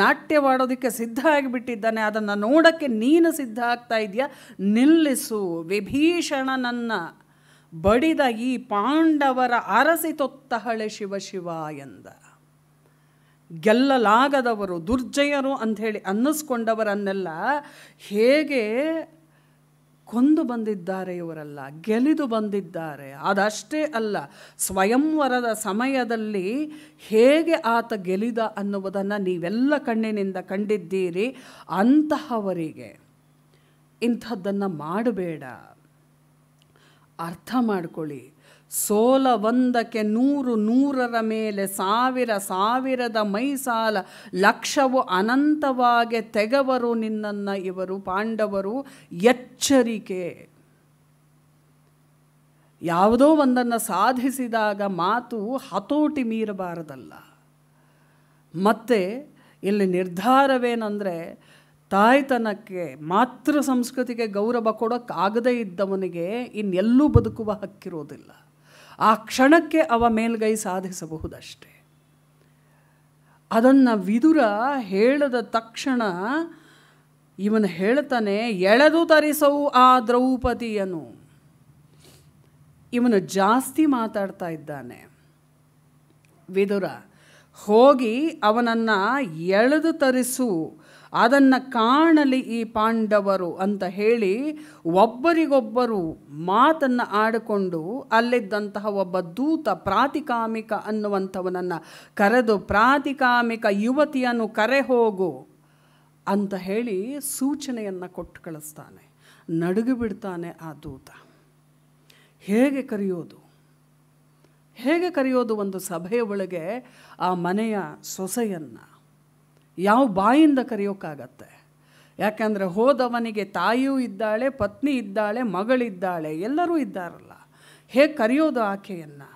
ನಾಟ್ಯವಾಡೋದಕ್ಕೆ ಸಿದ್ಧ ಆಗಿಬಿಟ್ಟಿದ್ದಾನೆ ಅದನ್ನು ನೋಡೋಕ್ಕೆ ನೀನು ಸಿದ್ಧ ಆಗ್ತಾ ಇದೆಯಾ ನಿಲ್ಲಿಸು ವಿಭೀಷಣನನ್ನು ಬಡಿದ ಈ ಪಾಂಡವರ ಅರಸಿ ತೊತ್ತಹಳೆ ಶಿವ ಶಿವ ಎಂದ ಗೆಲ್ಲಲಾಗದವರು ದುರ್ಜಯರು ಅಂಥೇಳಿ ಅನ್ನಿಸ್ಕೊಂಡವರನ್ನೆಲ್ಲ ಹೇಗೆ ಕೊಂದು ಬಂದಿದ್ದಾರೆ ಇವರೆಲ್ಲ ಗೆಲಿದು ಬಂದಿದ್ದಾರೆ ಅದಷ್ಟೇ ಅಲ್ಲ ಸ್ವಯಂವರದ ಸಮಯದಲ್ಲಿ ಹೇಗೆ ಆತ ಗೆಲಿದ ಅನ್ನುವುದನ್ನು ನೀವೆಲ್ಲ ಕಣ್ಣಿನಿಂದ ಕಂಡಿದ್ದೀರಿ ಅಂತಹವರಿಗೆ ಇಂಥದ್ದನ್ನು ಮಾಡಬೇಡ ಅರ್ಥ ಮಾಡ್ಕೊಳ್ಳಿ ಸೋಲವೊಂದಕ್ಕೆ ನೂರು ನೂರರ ಮೇಲೆ ಸಾವಿರ ಸಾವಿರದ ಮೈಸಾಲ ಲಕ್ಷವು ಅನಂತವಾಗಿ ತೆಗವರು ನಿನ್ನನ್ನು ಇವರು ಪಾಂಡವರು ಎಚ್ಚರಿಕೆ ಯಾವುದೋ ಒಂದನ್ನು ಸಾಧಿಸಿದಾಗ ಮಾತು ಹತೋಟಿ ಮೀರಬಾರದಲ್ಲ ಮತ್ತೆ ಇಲ್ಲಿ ನಿರ್ಧಾರವೇನಂದರೆ ತಾಯ್ತನಕ್ಕೆ ಮಾತೃ ಸಂಸ್ಕೃತಿಗೆ ಗೌರವ ಕೊಡೋಕ್ಕಾಗದೇ ಇದ್ದವನಿಗೆ ಇನ್ನೆಲ್ಲೂ ಬದುಕುವ ಹಕ್ಕಿರೋದಿಲ್ಲ ಆ ಕ್ಷಣಕ್ಕೆ ಅವ ಮೇಲ್ಗೈ ಸಾಧಿಸಬಹುದಷ್ಟೆ ಅದನ್ನು ವಿದುರ ಹೇಳದ ತಕ್ಷಣ ಇವನು ಹೇಳ್ತಾನೆ ಎಳೆದು ತರಿಸವು ಆ ದ್ರೌಪದಿಯನು ಇವನು ಜಾಸ್ತಿ ಮಾತಾಡ್ತಾ ಇದ್ದಾನೆ ವಿದುರ ಹೋಗಿ ಅವನನ್ನು ಎಳೆದು ತರಿಸು ಅದನ್ನು ಕಾಣಲಿ ಈ ಪಾಂಡವರು ಅಂತ ಹೇಳಿ ಒಬ್ಬರಿಗೊಬ್ಬರು ಮಾತನ್ನು ಆಡಿಕೊಂಡು ಅಲ್ಲಿದ್ದಂತಹ ಒಬ್ಬ ದೂತ ಪ್ರಾತಿಕಾಮಿಕ ಅನ್ನುವಂಥವನನ್ನು ಕರೆದು ಪ್ರಾತಿಕಾಮಿಕ ಯುವತಿಯನ್ನು ಕರೆ ಹೋಗು ಅಂತ ಹೇಳಿ ಸೂಚನೆಯನ್ನು ಕೊಟ್ಟು ಕಳಿಸ್ತಾನೆ ನಡುಗಿಬಿಡ್ತಾನೆ ಆ ದೂತ ಹೇಗೆ ಕರೆಯೋದು ಹೇಗೆ ಕರೆಯೋದು ಒಂದು ಸಭೆಯ ಒಳಗೆ ಆ ಮನೆಯ ಸೊಸೆಯನ್ನು ಯಾವ ಬಾಯಿಂದ ಕರೆಯೋಕ್ಕಾಗತ್ತೆ ಯಾಕೆಂದರೆ ಹೋದವನಿಗೆ ತಾಯಿಯೂ ಇದ್ದಾಳೆ ಪತ್ನಿ ಇದ್ದಾಳೆ ಮಗಳಿದ್ದಾಳೆ ಎಲ್ಲರೂ ಇದ್ದಾರಲ್ಲ ಹೇಗೆ ಕರೆಯೋದು ಆಕೆಯನ್ನು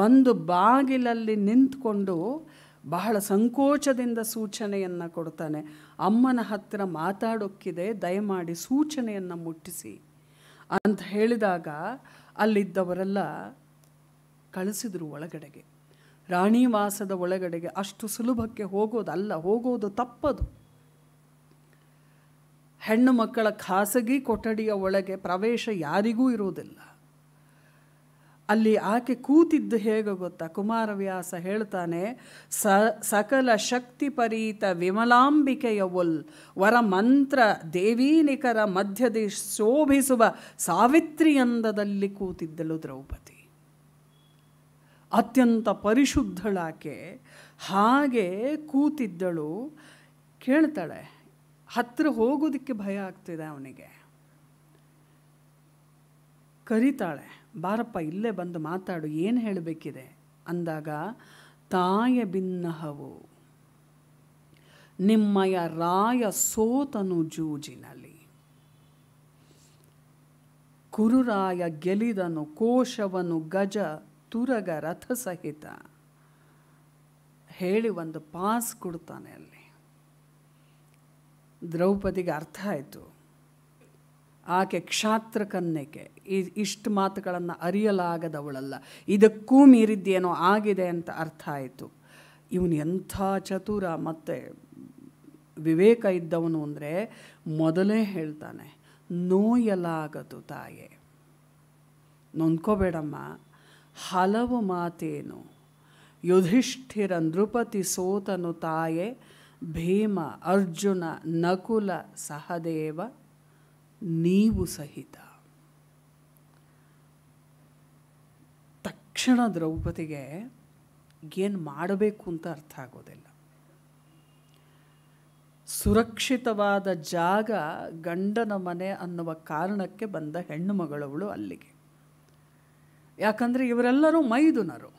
ಬಂದು ಬಾಗಿಲಲ್ಲಿ ನಿಂತ್ಕೊಂಡು ಬಹಳ ಸಂಕೋಚದಿಂದ ಸೂಚನೆಯನ್ನು ಕೊಡ್ತಾನೆ ಅಮ್ಮನ ಹತ್ತಿರ ಮಾತಾಡೋಕ್ಕಿದೆ ದಯಮಾಡಿ ಸೂಚನೆಯನ್ನು ಮುಟ್ಟಿಸಿ ಅಂತ ಹೇಳಿದಾಗ ಅಲ್ಲಿದ್ದವರೆಲ್ಲ ಕಳಿಸಿದರು ಒಳಗಡೆಗೆ ರಾಣಿವಾಸದ ಒಳಗಡೆಗೆ ಅಷ್ಟು ಸುಲಭಕ್ಕೆ ಹೋಗೋದಲ್ಲ ಹೋಗೋದು ತಪ್ಪದು ಹೆಣ್ಣು ಮಕ್ಕಳ ಖಾಸಗಿ ಕೊಠಡಿಯ ಒಳಗೆ ಪ್ರವೇಶ ಯಾರಿಗೂ ಇರುವುದಿಲ್ಲ ಅಲ್ಲಿ ಆಕೆ ಕೂತಿದ್ದು ಹೇಗೆ ಗೊತ್ತಾ ಕುಮಾರವ್ಯಾಸ ಹೇಳ್ತಾನೆ ಸ ಸಕಲ ಶಕ್ತಿಪರೀತ ವಿಮಲಾಂಬಿಕೆಯ ಒಲ್ ವರ ಮಂತ್ರ ದೇವೀನಿಕರ ಮಧ್ಯದಿ ಶೋಭಿಸುವ ಸಾವಿತ್ರಿಯಂದದಲ್ಲಿ ಕೂತಿದ್ದಳು ದ್ರೌಪದಿ ಅತ್ಯಂತ ಪರಿಶುದ್ಧಳಾಕೆ ಹಾಗೆ ಕೂತಿದ್ದಳು ಕೇಳ್ತಾಳೆ ಹತ್ತಿರ ಹೋಗೋದಕ್ಕೆ ಭಯ ಆಗ್ತಿದೆ ಅವನಿಗೆ ಕರೀತಾಳೆ ಬಾರಪ್ಪ ಇಲ್ಲೇ ಬಂದು ಮಾತಾಡು ಏನು ಹೇಳಬೇಕಿದೆ ಅಂದಾಗ ತಾಯ ಭಿನ್ನಹವು ನಿಮ್ಮಯ ರಾಯ ಸೋತನು ಜೂಜಿನಲ್ಲಿ ಕುರುರಾಯ ಗೆಲಿದನು ಕೋಶವನು ಗಜ ತುರಗ ರಥ ಸಹಿತ ಹೇಳಿ ಒಂದು ಪಾಸ್ ಕೊಡ್ತಾನೆ ಅಲ್ಲಿ ದ್ರೌಪದಿಗೆ ಅರ್ಥ ಆಯಿತು ಆಕೆ ಕ್ಷಾತ್ರ ಕನ್ಯಕೆ ಇಷ್ಟು ಮಾತುಗಳನ್ನು ಅರಿಯಲಾಗದವಳಲ್ಲ ಇದಕ್ಕೂ ಮೀರಿದ್ದೇನೋ ಆಗಿದೆ ಅಂತ ಅರ್ಥ ಆಯಿತು ಇವನು ಎಂಥ ಚತುರ ಮತ್ತು ವಿವೇಕ ಇದ್ದವನು ಅಂದರೆ ಮೊದಲೇ ಹೇಳ್ತಾನೆ ನೋಯಲಾಗದು ತಾಯೇ ನೊಂದ್ಕೋಬೇಡಮ್ಮ ಹಲವು ಮಾತೇನು ಯುಧಿಷ್ಠಿರ ನೃಪತಿ ಸೋತನು ತಾಯೆ ಭೀಮ ಅರ್ಜುನ ನಕುಲ ಸಹದೇವ ನೀವು ಸಹಿತ ತಕ್ಷಣ ದ್ರೌಪದಿಗೆ ಏನು ಮಾಡಬೇಕು ಅಂತ ಅರ್ಥ ಆಗೋದಿಲ್ಲ ಸುರಕ್ಷಿತವಾದ ಜಾಗ ಗಂಡನ ಮನೆ ಅನ್ನುವ ಕಾರಣಕ್ಕೆ ಬಂದ ಹೆಣ್ಣು ಅಲ್ಲಿಗೆ ಯಾಕಂದರೆ ಇವರೆಲ್ಲರೂ ಮೈದುನರು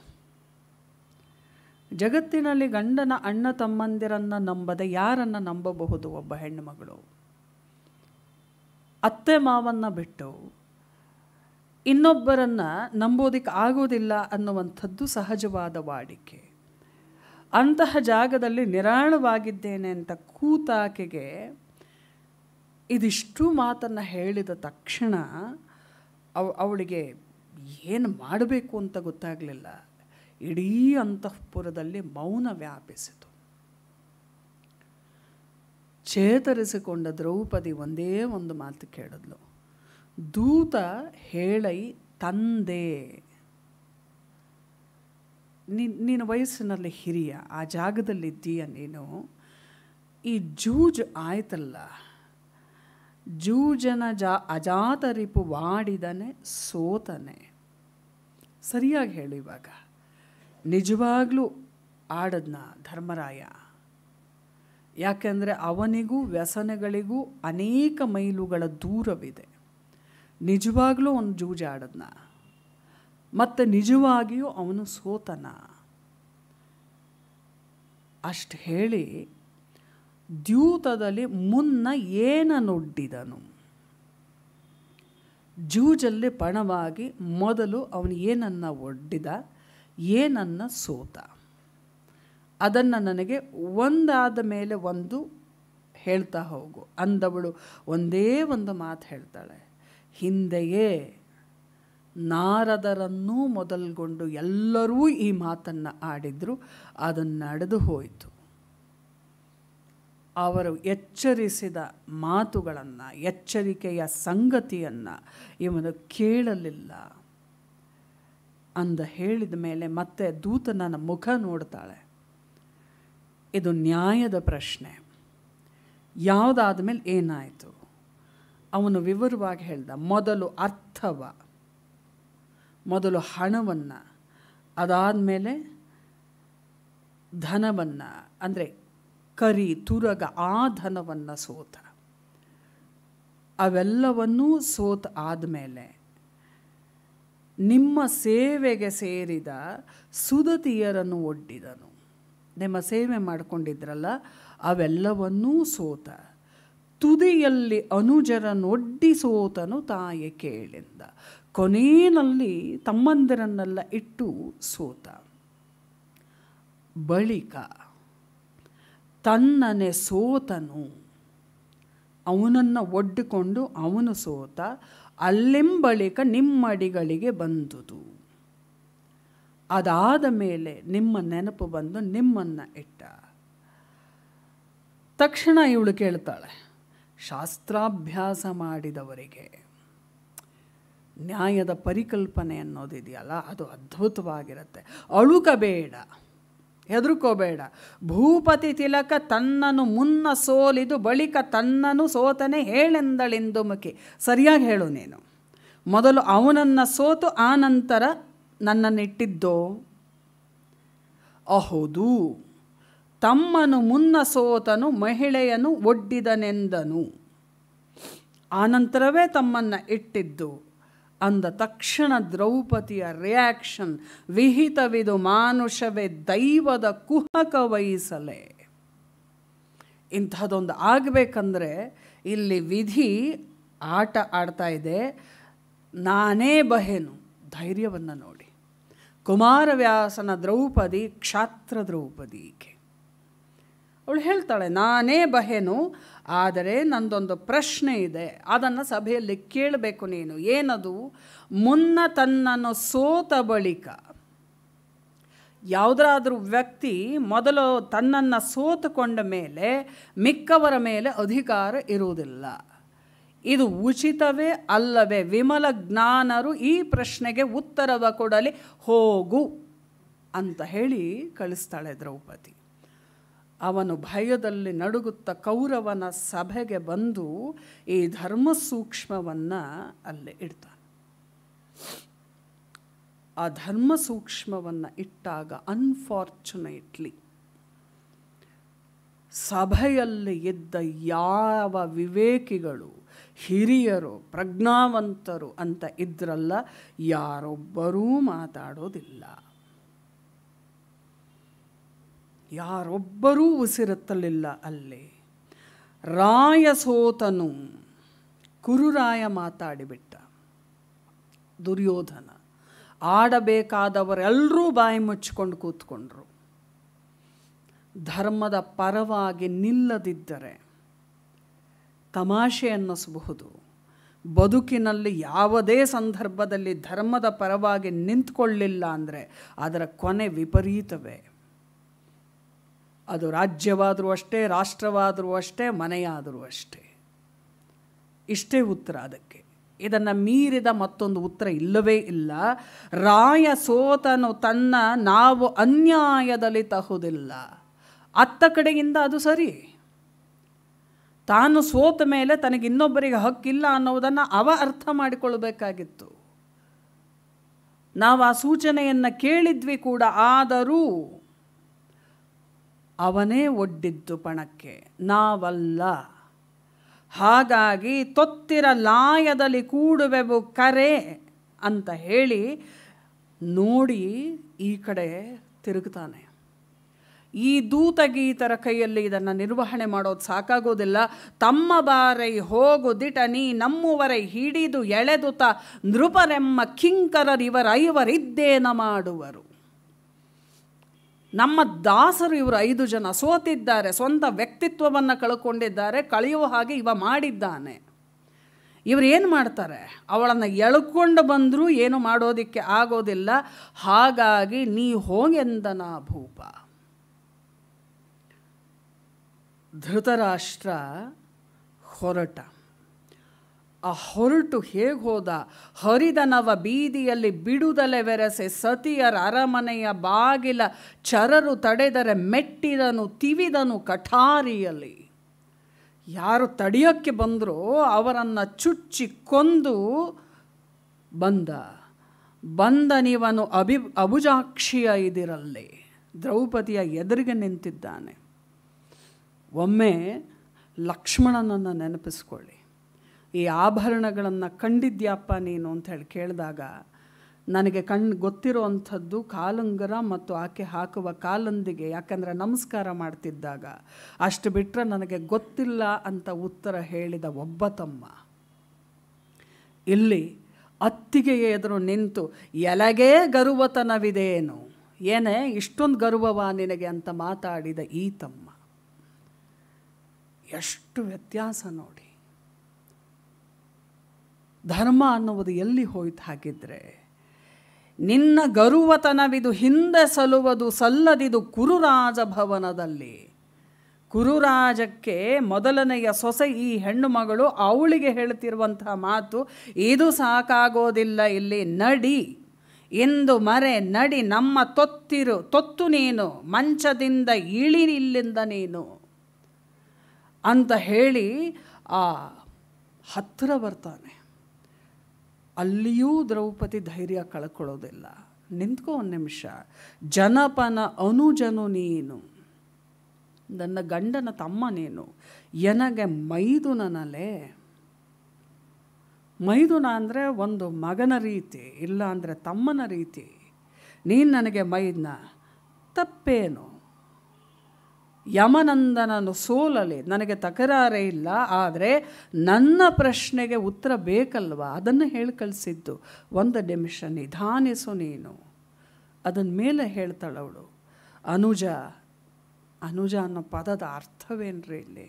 ಜಗತ್ತಿನಲ್ಲಿ ಗಂಡನ ಅಣ್ಣ ತಮ್ಮಂದಿರನ್ನು ನಂಬದೆ ಯಾರನ್ನು ನಂಬಬಹುದು ಒಬ್ಬ ಹೆಣ್ಣುಮಗಳು ಅತ್ತೆ ಮಾವನ್ನು ಬಿಟ್ಟು ಇನ್ನೊಬ್ಬರನ್ನು ನಂಬೋದಿಕ್ಕೆ ಆಗೋದಿಲ್ಲ ಅನ್ನುವಂಥದ್ದು ಸಹಜವಾದ ವಾಡಿಕೆ ಅಂತಹ ಜಾಗದಲ್ಲಿ ನಿರಾಳವಾಗಿದ್ದೇನೆ ಅಂತ ಕೂತಾಕೆಗೆ ಇದಿಷ್ಟು ಮಾತನ್ನು ಹೇಳಿದ ತಕ್ಷಣ ಅವ ಅವಳಿಗೆ ಏನು ಮಾಡಬೇಕು ಅಂತ ಗೊತ್ತಾಗಲಿಲ್ಲ ಇಡೀ ಅಂತಃಪುರದಲ್ಲಿ ಮೌನ ವ್ಯಾಪಿಸಿತು ಚೇತರಿಸಿಕೊಂಡ ದ್ರೌಪದಿ ಒಂದೇ ಒಂದು ಮಾತು ಕೇಳಿದ್ಲು ದೂತ ಹೇಳೈ ತಂದೆ ನಿನ್ನ ವಯಸ್ಸಿನಲ್ಲಿ ಹಿರಿಯ ಆ ಜಾಗದಲ್ಲಿದ್ದೀಯ ನೀನು ಈ ಜೂಜ್ ಆಯ್ತಲ್ಲ ಜೂಜನ ಜಾ ಅಜಾತರಿಪು ವಾಡಿದನೆ ಸೋತನೆ ಸರಿಯಾಗಿ ಹೇಳು ಇವಾಗ ನಿಜವಾಗ್ಲೂ ಆಡದ್ನ ಧರ್ಮರಾಯ ಯಾಕೆಂದರೆ ಅವನಿಗೂ ವ್ಯಸನಗಳಿಗೂ ಅನೇಕ ಮೈಲುಗಳ ದೂರವಿದೆ ನಿಜವಾಗ್ಲೂ ಅವನು ಆಡದ್ನ ಮತ್ತು ನಿಜವಾಗಿಯೂ ಅವನು ಸೋತನ ಅಷ್ಟು ಹೇಳಿ ದ್ಯೂತದಲ್ಲಿ ಮುನ್ನ ಏನ ಒಡ್ಡಿದನು ಜೂಜಲ್ಲಿ ಪಣವಾಗಿ ಮೊದಲು ಅವನು ಏನನ್ನು ಒಡ್ಡಿದ ಏನನ್ನು ಸೋತ ಅದನ್ನು ನನಗೆ ಒಂದಾದ ಮೇಲೆ ಒಂದು ಹೇಳ್ತಾ ಹೋಗು ಅಂದವಳು ಒಂದೇ ಒಂದು ಮಾತು ಹೇಳ್ತಾಳೆ ಹಿಂದೆಯೇ ನಾರದರನ್ನೂ ಮೊದಲುಗೊಂಡು ಎಲ್ಲರೂ ಈ ಮಾತನ್ನು ಆಡಿದ್ರು ಅದನ್ನು ನಡೆದು ಹೋಯಿತು ಅವರು ಎಚ್ಚರಿಸಿದ ಮಾತುಗಳನ್ನು ಎಚ್ಚರಿಕೆಯ ಸಂಗತಿಯನ್ನು ಇವನು ಕೇಳಲಿಲ್ಲ ಅಂದ ಹೇಳಿದ ಮೇಲೆ ಮತ್ತೆ ದೂತ ನನ್ನ ಮುಖ ನೋಡ್ತಾಳೆ ಇದು ನ್ಯಾಯದ ಪ್ರಶ್ನೆ ಯಾವುದಾದ ಮೇಲೆ ಏನಾಯಿತು ಅವನು ವಿವರವಾಗಿ ಹೇಳ್ದ ಮೊದಲು ಅರ್ಥವ ಮೊದಲು ಹಣವನ್ನು ಅದಾದ ಮೇಲೆ ಧನವನ್ನು ಅಂದರೆ ಕರಿ ತುರಗ ಆ ಧನವನ್ನು ಸೋತ ಅವೆಲ್ಲವನ್ನೂ ಸೋತ ಆದಮೇಲೆ ನಿಮ್ಮ ಸೇವೆಗೆ ಸೇರಿದ ಸುದತಿಯರನ್ನು ಒಡ್ಡಿದನು ನಿಮ್ಮ ಸೇವೆ ಮಾಡಿಕೊಂಡಿದ್ರಲ್ಲ ಅವೆಲ್ಲವನ್ನೂ ಸೋತ ತುದಿಯಲ್ಲಿ ಅನುಜರನ್ನೊಡ್ಡಿ ಸೋತನು ತಾಯಿ ಕೇಳಿಂದ ಕೊನೆಯಲ್ಲಿ ತಮ್ಮಂದಿರನ್ನೆಲ್ಲ ಇಟ್ಟು ಸೋತ ಬಳಿಕ ತನ್ನನೆ ಸೋತನು ಅವನನ್ನು ಒಡ್ಡಿಕೊಂಡು ಅವನು ಸೋತ ಅಲ್ಲೆಂಬಳಿಕ ನಿಮ್ಮಡಿಗಳಿಗೆ ಬಂದುದು ಅದಾದ ಮೇಲೆ ನಿಮ್ಮ ನೆನಪು ಬಂದು ನಿಮ್ಮನ್ನು ಇಟ್ಟ ತಕ್ಷಣ ಇವಳು ಕೇಳ್ತಾಳೆ ಶಾಸ್ತ್ರಾಭ್ಯಾಸ ಮಾಡಿದವರಿಗೆ ನ್ಯಾಯದ ಪರಿಕಲ್ಪನೆ ಅನ್ನೋದಿದೆಯಲ್ಲ ಅದು ಅದ್ಭುತವಾಗಿರುತ್ತೆ ಅಳುಕಬೇಡ ಹೆದರ್ಕೋಬೇಡ ಭೂಪತಿ ತಿಲಕ ತನ್ನನು ಮುನ್ನ ಸೋಲಿದು ಬಳಿಕ ತನ್ನನು ಸೋತನೆ ಹೇಳೆಂದಳೆಂದು ಮುಖಿ ಸರಿಯಾಗಿ ಹೇಳು ನೀನು ಮೊದಲು ಅವನನ್ನು ಸೋತು ಆ ನಂತರ ನನ್ನನ್ನಿಟ್ಟಿದ್ದೋ ಅಹೋದು ತಮ್ಮನು ಮುನ್ನ ಸೋತನು ಮಹಿಳೆಯನು ಒಡ್ಡಿದನೆಂದನು ಆನಂತರವೇ ತಮ್ಮನ್ನು ಇಟ್ಟಿದ್ದು ಅಂದ ತಕ್ಷಣ ದ್ರೌಪದಿಯ ರಿಯಾಕ್ಷನ್ ವಿಹಿತವಿದು ಮಾನುಷವೇ ದೈವದ ಕುಹಕ ವಹಿಸಲೇ ಇಂಥದ್ದೊಂದು ಆಗಬೇಕಂದ್ರೆ ಇಲ್ಲಿ ವಿಧಿ ಆಟ ಆಡ್ತಾ ಇದೆ ನಾನೇ ಬಹೇನು ಧೈರ್ಯವನ್ನು ನೋಡಿ ಕುಮಾರವ್ಯಾಸನ ದ್ರೌಪದಿ ಕ್ಷಾತ್ರ ದ್ರೌಪದಿಗೆ ಅವಳು ಹೇಳ್ತಾಳೆ ನಾನೇ ಬಹೆನು ಆದರೆ ನಂದೊಂದು ಪ್ರಶ್ನೆ ಇದೆ ಅದನ್ನು ಸಭೆಯಲ್ಲಿ ಕೇಳಬೇಕು ನೀನು ಏನದು ಮುನ್ನ ತನ್ನನ್ನು ಸೋತ ಬಳಿಕ ಯಾವುದಾದ್ರೂ ವ್ಯಕ್ತಿ ಮೊದಲು ತನ್ನನ್ನು ಸೋತುಕೊಂಡ ಮೇಲೆ ಮಿಕ್ಕವರ ಮೇಲೆ ಅಧಿಕಾರ ಇರುವುದಿಲ್ಲ ಇದು ಉಚಿತವೇ ಅಲ್ಲವೇ ವಿಮಲ ಜ್ಞಾನರು ಈ ಪ್ರಶ್ನೆಗೆ ಉತ್ತರವ ಕೊಡಲಿ ಹೋಗು ಅಂತ ಹೇಳಿ ಕಳಿಸ್ತಾಳೆ ದ್ರೌಪದಿ ಅವನು ಭಯದಲ್ಲಿ ನಡುಗುತ್ತ ಕೌರವನ ಸಭೆಗೆ ಬಂದು ಈ ಧರ್ಮ ಸೂಕ್ಷ್ಮವನ್ನು ಅಲ್ಲೇ ಇಡ್ತಾನೆ ಆ ಧರ್ಮ ಸೂಕ್ಷ್ಮವನ್ನು ಇಟ್ಟಾಗ ಅನ್ಫಾರ್ಚುನೇಟ್ಲಿ ಸಭೆಯಲ್ಲಿ ಇದ್ದ ಯಾವ ವಿವೇಕಿಗಳು ಹಿರಿಯರು ಪ್ರಜ್ಞಾವಂತರು ಅಂತ ಇದ್ರಲ್ಲ ಯಾರೊಬ್ಬರೂ ಮಾತಾಡೋದಿಲ್ಲ ಯಾರೊಬ್ಬರೂ ಉಸಿರುತ್ತಲಿಲ್ಲ ಅಲ್ಲಿ ರಾಯ ಸೋತನು ಕುರುರಾಯ ಮಾತಾಡಿಬಿಟ್ಟ ದುರ್ಯೋಧನ ಆಡಬೇಕಾದವರೆಲ್ಲರೂ ಬಾಯಿ ಮುಚ್ಚಿಕೊಂಡು ಕೂತ್ಕೊಂಡ್ರು ಧರ್ಮದ ಪರವಾಗಿ ನಿಲ್ಲದಿದ್ದರೆ ತಮಾಷೆ ಅನ್ನಿಸಬಹುದು ಬದುಕಿನಲ್ಲಿ ಯಾವುದೇ ಸಂದರ್ಭದಲ್ಲಿ ಧರ್ಮದ ಪರವಾಗಿ ನಿಂತ್ಕೊಳ್ಳಿಲ್ಲ ಅಂದರೆ ಅದರ ಕೊನೆ ವಿಪರೀತವೇ ಅದು ರಾಜ್ಯವಾದರೂ ಅಷ್ಟೇ ರಾಷ್ಟ್ರವಾದರೂ ಅಷ್ಟೇ ಮನೆಯಾದರೂ ಅಷ್ಟೇ ಇಷ್ಟೇ ಉತ್ತರ ಅದಕ್ಕೆ ಇದನ್ನು ಮೀರಿದ ಮತ್ತೊಂದು ಉತ್ತರ ಇಲ್ಲವೇ ಇಲ್ಲ ರಾಯ ಸೋತನು ತನ್ನ ನಾವು ಅನ್ಯಾಯದಲ್ಲಿ ತಹುದಿಲ್ಲ ಅತ್ತ ಕಡೆಯಿಂದ ಅದು ಸರಿ ತಾನು ಸೋತ ಮೇಲೆ ತನಗೆ ಇನ್ನೊಬ್ಬರಿಗೆ ಹಕ್ಕಿಲ್ಲ ಅನ್ನೋದನ್ನು ಅವ ಅರ್ಥ ಮಾಡಿಕೊಳ್ಬೇಕಾಗಿತ್ತು ನಾವು ಆ ಸೂಚನೆಯನ್ನು ಕೇಳಿದ್ವಿ ಕೂಡ ಆದರೂ ಅವನೇ ಒಡ್ಡಿದ್ದು ಪಣಕ್ಕೆ ನಾವಲ್ಲ ಹಾಗಾಗಿ ತೊತ್ತಿರ ಲಾಯದಲ್ಲಿ ಕೂಡುವೆವು ಕರೆ ಅಂತ ಹೇಳಿ ನೋಡಿ ಈ ಕಡೆ ತಿರುಗುತ್ತಾನೆ ಈ ದೂತಗೀತರ ಕೈಯಲ್ಲಿ ಇದನ್ನು ನಿರ್ವಹಣೆ ಮಾಡೋದು ಸಾಕಾಗೋದಿಲ್ಲ ತಮ್ಮ ಬಾರೈ ಹೋಗು ದಿಟ ನೀ ನಮ್ಮುವರೈ ಹಿಡಿದು ಎಳೆದುತ ನೃಪರೆಮ್ಮ ಕಿಂಕರರಿವರೈವರಿದ್ದೇನ ಮಾಡುವರು ನಮ್ಮ ದಾಸರು ಇವರು ಐದು ಜನ ಸೋತಿದ್ದಾರೆ ಸ್ವಂತ ವ್ಯಕ್ತಿತ್ವವನ್ನು ಕಳ್ಕೊಂಡಿದ್ದಾರೆ ಕಳೆಯುವ ಹಾಗೆ ಇವ ಮಾಡಿದ್ದಾನೆ ಇವರು ಏನು ಮಾಡ್ತಾರೆ ಅವಳನ್ನು ಎಳ್ಕೊಂಡು ಬಂದರೂ ಏನು ಮಾಡೋದಕ್ಕೆ ಆಗೋದಿಲ್ಲ ಹಾಗಾಗಿ ನೀ ಹೋಗೆಂದನ ಭೂಪ ಧೃತರಾಷ್ಟ್ರ ಹೊರಟ ಆ ಹೊರಟು ಹೇಗೆ ಹೋದ ಹರಿದನವ ಬೀದಿಯಲ್ಲಿ ಬೆರೆಸೆ ಸತಿಯರ ಅರಮನೆಯ ಬಾಗಿಲ ಚರರು ತಡೆದರೆ ಮೆಟ್ಟಿದನು ತಿವಿದನು ಕಠಾರಿಯಲ್ಲಿ ಯಾರು ತಡೆಯೋಕ್ಕೆ ಬಂದರೂ ಅವರನ್ನು ಚುಚ್ಚಿ ಕೊಂದು ಬಂದ ಬಂದ ನೀವನು ಅಭಿ ಅಬುಜಾಕ್ಷಿಯ ಇದಿರಲ್ಲಿ ದ್ರೌಪದಿಯ ಎದುರಿಗೆ ನಿಂತಿದ್ದಾನೆ ಒಮ್ಮೆ ಲಕ್ಷ್ಮಣನನ್ನು ನೆನಪಿಸ್ಕೊಳ್ಳಿ ಈ ಆಭರಣಗಳನ್ನು ಕಂಡಿದ್ಯಪ್ಪ ನೀನು ಅಂತ ಹೇಳಿ ಕೇಳಿದಾಗ ನನಗೆ ಕಣ್ಣು ಗೊತ್ತಿರೋ ಅಂಥದ್ದು ಕಾಲುಂಗರ ಮತ್ತು ಆಕೆ ಹಾಕುವ ಕಾಲೊಂದಿಗೆ ಯಾಕಂದರೆ ನಮಸ್ಕಾರ ಮಾಡ್ತಿದ್ದಾಗ ಅಷ್ಟು ಬಿಟ್ಟರೆ ನನಗೆ ಗೊತ್ತಿಲ್ಲ ಅಂತ ಉತ್ತರ ಹೇಳಿದ ಒಬ್ಬ ತಮ್ಮ ಇಲ್ಲಿ ಅತ್ತಿಗೆ ಎದುರು ನಿಂತು ಎಲಗೇ ಗರ್ವತನವಿದೇನು ಏನೇ ಇಷ್ಟೊಂದು ಗರ್ವವ ನಿನಗೆ ಅಂತ ಮಾತಾಡಿದ ಈ ತಮ್ಮ ಎಷ್ಟು ವ್ಯತ್ಯಾಸ ನೋಡಿ ಧರ್ಮ ಅನ್ನುವುದು ಎಲ್ಲಿ ಹೋಯ್ತು ಹಾಕಿದರೆ ನಿನ್ನ ಗರುವತನವಿದು ಹಿಂದೆ ಸಲುವುದು ಸಲ್ಲದಿದು ಕುರುರಾಜ ಭವನದಲ್ಲಿ ಕುರುರಾಜಕ್ಕೆ ಮೊದಲನೆಯ ಸೊಸೆ ಈ ಹೆಣ್ಣು ಮಗಳು ಅವಳಿಗೆ ಹೇಳ್ತಿರುವಂತಹ ಮಾತು ಇದು ಸಾಕಾಗೋದಿಲ್ಲ ಇಲ್ಲಿ ನಡಿ ಎಂದು ಮರೆ ನಡಿ ನಮ್ಮ ತೊತ್ತಿರು ತೊತ್ತು ನೀನು ಮಂಚದಿಂದ ಇಳಿನಿಲ್ಲಿಂದ ನೀನು ಅಂತ ಹೇಳಿ ಆ ಹತ್ತಿರ ಬರ್ತಾನೆ ಅಲ್ಲಿಯೂ ದ್ರೌಪದಿ ಧೈರ್ಯ ಕಳ್ಕೊಳ್ಳೋದಿಲ್ಲ ನಿಂತ್ಕೋ ಒಂದು ನಿಮಿಷ ಜನಪನ ಅನುಜನು ನೀನು ನನ್ನ ಗಂಡನ ತಮ್ಮ ನೀನು ಎನಗೆ ಮೈದುನನಲೇ ಮೈದುನ ಅಂದರೆ ಒಂದು ಮಗನ ರೀತಿ ಇಲ್ಲ ಅಂದರೆ ತಮ್ಮನ ರೀತಿ ನೀನು ನನಗೆ ಮೈದನ ತಪ್ಪೇನು ಯಮನಂದನನ್ನು ಸೋಲಲಿ ನನಗೆ ತಕರಾರೇ ಇಲ್ಲ ಆದರೆ ನನ್ನ ಪ್ರಶ್ನೆಗೆ ಉತ್ತರ ಬೇಕಲ್ವಾ ಅದನ್ನು ಹೇಳಿ ಕಳಿಸಿದ್ದು ಒಂದು ನಿಮಿಷ ನಿಧಾನಿಸು ನೀನು ಅದನ್ನ ಮೇಲೆ ಹೇಳ್ತಾಳವಳು ಅನುಜ ಅನುಜ ಅನ್ನೋ ಪದದ ಅರ್ಥವೇನ್ರಿ ಇಲ್ಲಿ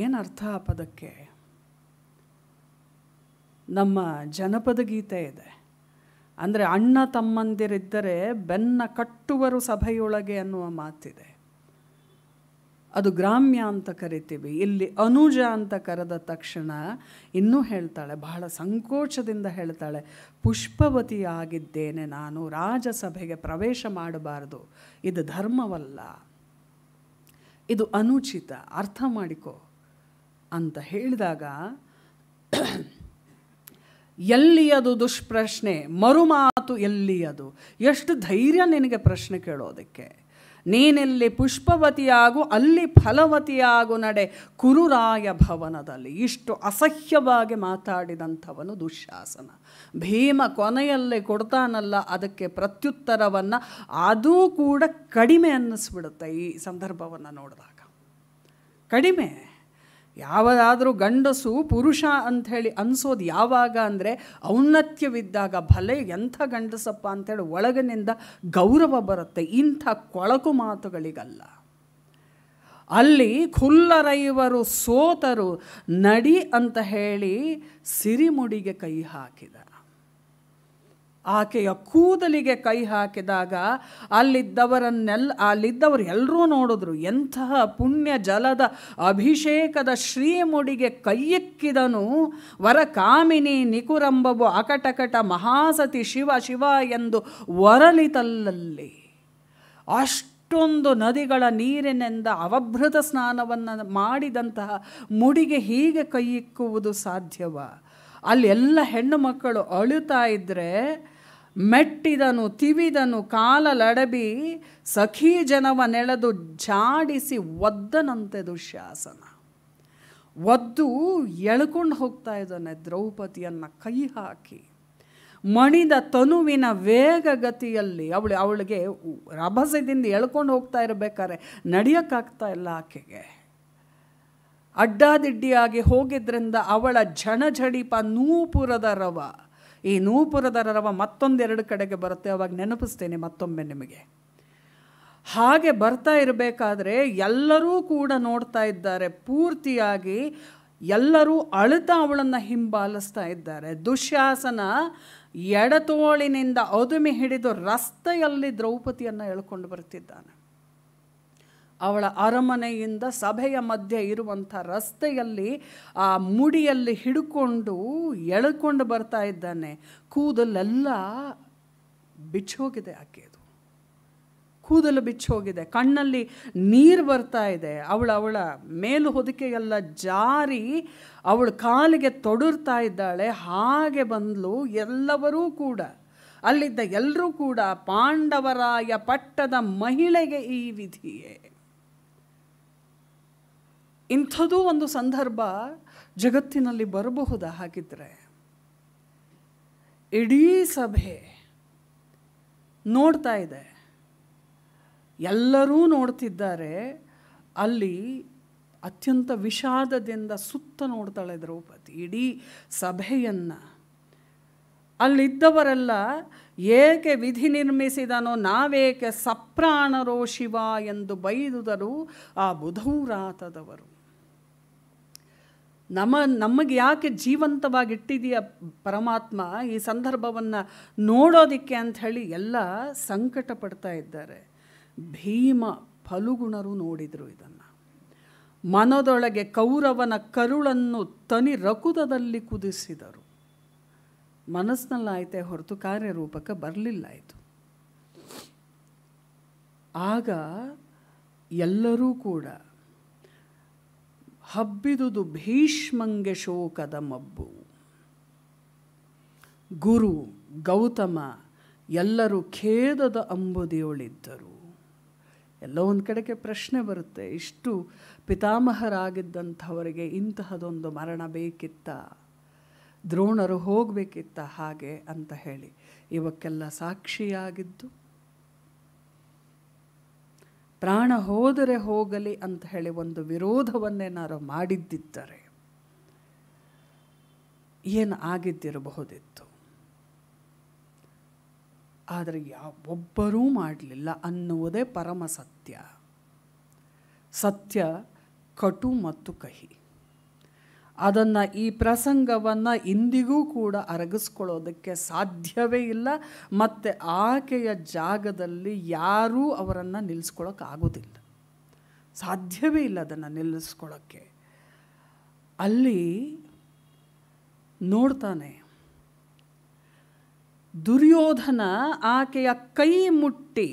ಏನು ಅರ್ಥ ಆ ಪದಕ್ಕೆ ನಮ್ಮ ಜನಪದ ಗೀತೆ ಇದೆ ಅಂದರೆ ಅಣ್ಣ ತಮ್ಮಂದಿರಿದ್ದರೆ ಬೆನ್ನ ಕಟ್ಟುವರು ಸಭೆಯೊಳಗೆ ಅನ್ನುವ ಮಾತಿದೆ ಅದು ಗ್ರಾಮ್ಯ ಅಂತ ಕರಿತೀವಿ ಇಲ್ಲಿ ಅನುಜ ಅಂತ ಕರೆದ ತಕ್ಷಣ ಇನ್ನೂ ಹೇಳ್ತಾಳೆ ಬಹಳ ಸಂಕೋಚದಿಂದ ಹೇಳ್ತಾಳೆ ಪುಷ್ಪವತಿಯಾಗಿದ್ದೇನೆ ನಾನು ರಾಜಸಭೆಗೆ ಪ್ರವೇಶ ಮಾಡಬಾರದು ಇದು ಧರ್ಮವಲ್ಲ ಇದು ಅನುಚಿತ ಅರ್ಥ ಮಾಡಿಕೊ ಅಂತ ಹೇಳಿದಾಗ ಎಲ್ಲಿಯದು ದುಷ್ಪ್ರಶ್ನೆ ಮರುಮಾತು ಎಲ್ಲಿಯದು ಎಷ್ಟು ಧೈರ್ಯ ನಿನಗೆ ಪ್ರಶ್ನೆ ಕೇಳೋದಕ್ಕೆ ನೀನೆಲ್ಲಿ ಪುಷ್ಪವತಿಯಾಗು ಅಲ್ಲಿ ಫಲವತಿಯಾಗು ನಡೆ ಕುರುರಾಯ ಭವನದಲ್ಲಿ ಇಷ್ಟು ಅಸಹ್ಯವಾಗಿ ಮಾತಾಡಿದಂಥವನು ದುಶ್ಯಾಸನ ಭೀಮ ಕೊನೆಯಲ್ಲೇ ಕೊಡ್ತಾನಲ್ಲ ಅದಕ್ಕೆ ಪ್ರತ್ಯುತ್ತರವನ್ನು ಅದೂ ಕೂಡ ಕಡಿಮೆ ಅನ್ನಿಸ್ಬಿಡುತ್ತೆ ಈ ಸಂದರ್ಭವನ್ನು ನೋಡಿದಾಗ ಕಡಿಮೆ ಯಾವುದಾದ್ರೂ ಗಂಡಸು ಪುರುಷ ಅಂಥೇಳಿ ಅನಿಸೋದು ಯಾವಾಗ ಅಂದರೆ ಔನ್ನತ್ಯವಿದ್ದಾಗ ಭಲೆ ಎಂಥ ಗಂಡಸಪ್ಪ ಅಂಥೇಳಿ ಒಳಗಿನಿಂದ ಗೌರವ ಬರುತ್ತೆ ಇಂಥ ಕೊಳಕು ಮಾತುಗಳಿಗಲ್ಲ ಅಲ್ಲಿ ಖುಲ್ಲರೈವರು ಸೋತರು ನಡಿ ಅಂತ ಹೇಳಿ ಸಿರಿಮುಡಿಗೆ ಕೈ ಹಾಕಿದ ಆಕೆಯ ಕೂದಲಿಗೆ ಕೈ ಹಾಕಿದಾಗ ಅಲ್ಲಿದ್ದವರನ್ನೆಲ್ಲ ಅಲ್ಲಿದ್ದವರು ಎಲ್ಲರೂ ನೋಡಿದ್ರು ಎಂತಹ ಪುಣ್ಯ ಜಲದ ಅಭಿಷೇಕದ ಶ್ರೀಮುಡಿಗೆ ವರ ವರಕಾಮಿನಿ ನಿಕುರಂಬವು ಅಕಟಕಟ ಮಹಾಸತಿ ಶಿವ ಶಿವ ಎಂದು ವರಲಿತಲ್ಲಲ್ಲಿ ಅಷ್ಟೊಂದು ನದಿಗಳ ನೀರಿನಿಂದ ಅವಭೃತ ಸ್ನಾನವನ್ನು ಮಾಡಿದಂತಹ ಮುಡಿಗೆ ಹೀಗೆ ಕೈಯಿಕ್ಕುವುದು ಸಾಧ್ಯವ ಅಲ್ಲಿ ಎಲ್ಲ ಹೆಣ್ಣು ಮಕ್ಕಳು ಅಳುತ್ತಾ ಇದ್ದರೆ ಮೆಟ್ಟಿದನು ತಿವಿದನು ಲಡಬಿ ಸಖಿ ಜನವ ನೆಳೆದು ಜಾಡಿಸಿ ಒದ್ದನಂತೆ ದುಶ್ಯಾಸನ ಒದ್ದು ಎಳ್ಕೊಂಡು ಹೋಗ್ತಾ ಇದ್ದಾನೆ ದ್ರೌಪದಿಯನ್ನು ಕೈ ಹಾಕಿ ಮಣಿದ ತನುವಿನ ವೇಗಗತಿಯಲ್ಲಿ ಅವಳು ಅವಳಿಗೆ ರಭಸದಿಂದ ಎಳ್ಕೊಂಡು ಹೋಗ್ತಾ ಇರಬೇಕಾದ್ರೆ ನಡೆಯೋಕ್ಕಾಗ್ತಾ ಇಲ್ಲ ಆಕೆಗೆ ಅಡ್ಡಾದಿಡ್ಡಿಯಾಗಿ ಹೋಗಿದ್ದರಿಂದ ಅವಳ ಝಣಝಡಿಪ ನೂಪುರದ ರವ ಈ ನೂಪುರದ ರವ ಮತ್ತೊಂದೆರಡು ಕಡೆಗೆ ಬರುತ್ತೆ ಅವಾಗ ನೆನಪಿಸ್ತೇನೆ ಮತ್ತೊಮ್ಮೆ ನಿಮಗೆ ಹಾಗೆ ಬರ್ತಾ ಇರಬೇಕಾದ್ರೆ ಎಲ್ಲರೂ ಕೂಡ ನೋಡ್ತಾ ಇದ್ದಾರೆ ಪೂರ್ತಿಯಾಗಿ ಎಲ್ಲರೂ ಅಳಿತ ಅವಳನ್ನು ಹಿಂಬಾಲಿಸ್ತಾ ಇದ್ದಾರೆ ದುಶ್ಯಾಸನ ಎಡತೋಳಿನಿಂದ ಅದುಮೆ ಹಿಡಿದು ರಸ್ತೆಯಲ್ಲಿ ದ್ರೌಪದಿಯನ್ನು ಎಳ್ಕೊಂಡು ಬರ್ತಿದ್ದಾನೆ ಅವಳ ಅರಮನೆಯಿಂದ ಸಭೆಯ ಮಧ್ಯೆ ಇರುವಂಥ ರಸ್ತೆಯಲ್ಲಿ ಆ ಮುಡಿಯಲ್ಲಿ ಹಿಡ್ಕೊಂಡು ಎಳ್ಕೊಂಡು ಬರ್ತಾ ಇದ್ದಾನೆ ಕೂದಲೆಲ್ಲ ಬಿಚ್ಚೋಗಿದೆ ಆಕೆಯದು ಕೂದಲು ಬಿಚ್ಚೋಗಿದೆ ಕಣ್ಣಲ್ಲಿ ನೀರು ಬರ್ತಾ ಇದೆ ಅವಳ ಅವಳ ಮೇಲು ಹೊದಿಕೆಯೆಲ್ಲ ಜಾರಿ ಅವಳ ಕಾಲಿಗೆ ತೊಡರ್ತಾ ಇದ್ದಾಳೆ ಹಾಗೆ ಬಂದಲು ಎಲ್ಲವರೂ ಕೂಡ ಅಲ್ಲಿದ್ದ ಎಲ್ಲರೂ ಕೂಡ ಪಾಂಡವರಾಯ ಪಟ್ಟದ ಮಹಿಳೆಗೆ ಈ ವಿಧಿಯೇ ಇಂಥದೂ ಒಂದು ಸಂದರ್ಭ ಜಗತ್ತಿನಲ್ಲಿ ಬರಬಹುದಾ ಹಾಗಿದ್ರೆ ಇಡೀ ಸಭೆ ನೋಡ್ತಾ ಇದೆ ಎಲ್ಲರೂ ನೋಡ್ತಿದ್ದಾರೆ ಅಲ್ಲಿ ಅತ್ಯಂತ ವಿಷಾದದಿಂದ ಸುತ್ತ ನೋಡ್ತಾಳೆ ದ್ರೌಪದಿ ಇಡೀ ಸಭೆಯನ್ನು ಅಲ್ಲಿದ್ದವರೆಲ್ಲ ಏಕೆ ವಿಧಿ ನಿರ್ಮಿಸಿದನೋ ನಾವೇಕೆ ಸಪ್ರಾಣರೋ ಶಿವ ಎಂದು ಬೈದುದರು ಆ ಬುಧೌರಾತದವರು ನಮ್ಮ ನಮಗೆ ಯಾಕೆ ಜೀವಂತವಾಗಿಟ್ಟಿದೆಯ ಪರಮಾತ್ಮ ಈ ಸಂದರ್ಭವನ್ನು ನೋಡೋದಕ್ಕೆ ಅಂಥೇಳಿ ಎಲ್ಲ ಸಂಕಟ ಪಡ್ತಾ ಇದ್ದಾರೆ ಭೀಮ ಫಲುಗುಣರು ನೋಡಿದರು ಇದನ್ನು ಮನದೊಳಗೆ ಕೌರವನ ಕರುಳನ್ನು ತನಿ ರಕುತದಲ್ಲಿ ಕುದಿಸಿದರು ಮನಸ್ಸಿನಲ್ಲಾಯಿತೇ ಹೊರತು ಕಾರ್ಯರೂಪಕ್ಕೆ ಬರಲಿಲ್ಲ ಇದು ಆಗ ಎಲ್ಲರೂ ಕೂಡ ಹಬ್ಬಿದುದು ಭೀಷ್ಮಂಗೆ ಶೋಕದ ಮಬ್ಬು ಗುರು ಗೌತಮ ಎಲ್ಲರೂ ಖೇದದ ಅಂಬುದಿಯೊಳಿದ್ದರು ಎಲ್ಲ ಒಂದು ಕಡೆಗೆ ಪ್ರಶ್ನೆ ಬರುತ್ತೆ ಇಷ್ಟು ಪಿತಾಮಹರಾಗಿದ್ದಂಥವರಿಗೆ ಇಂತಹದೊಂದು ಮರಣ ಬೇಕಿತ್ತ ದ್ರೋಣರು ಹೋಗಬೇಕಿತ್ತ ಹಾಗೆ ಅಂತ ಹೇಳಿ ಇವಕ್ಕೆಲ್ಲ ಸಾಕ್ಷಿಯಾಗಿದ್ದು ಪ್ರಾಣ ಹೋದರೆ ಹೋಗಲಿ ಅಂತ ಹೇಳಿ ಒಂದು ವಿರೋಧವನ್ನೇನಾರು ಮಾಡಿದ್ದಿದ್ದರೆ ಏನು ಆಗಿದ್ದಿರಬಹುದಿತ್ತು ಆದರೆ ಯಾವೊಬ್ಬರೂ ಮಾಡಲಿಲ್ಲ ಅನ್ನುವುದೇ ಪರಮ ಸತ್ಯ ಸತ್ಯ ಕಟು ಮತ್ತು ಕಹಿ ಅದನ್ನು ಈ ಪ್ರಸಂಗವನ್ನು ಇಂದಿಗೂ ಕೂಡ ಅರಗಿಸ್ಕೊಳ್ಳೋದಕ್ಕೆ ಸಾಧ್ಯವೇ ಇಲ್ಲ ಮತ್ತು ಆಕೆಯ ಜಾಗದಲ್ಲಿ ಯಾರೂ ಅವರನ್ನು ನಿಲ್ಲಿಸ್ಕೊಳ್ಳೋಕ್ಕಾಗೋದಿಲ್ಲ ಸಾಧ್ಯವೇ ಇಲ್ಲ ಅದನ್ನು ನಿಲ್ಲಿಸ್ಕೊಳ್ಳೋಕ್ಕೆ ಅಲ್ಲಿ ನೋಡ್ತಾನೆ ದುರ್ಯೋಧನ ಆಕೆಯ ಕೈ ಮುಟ್ಟಿ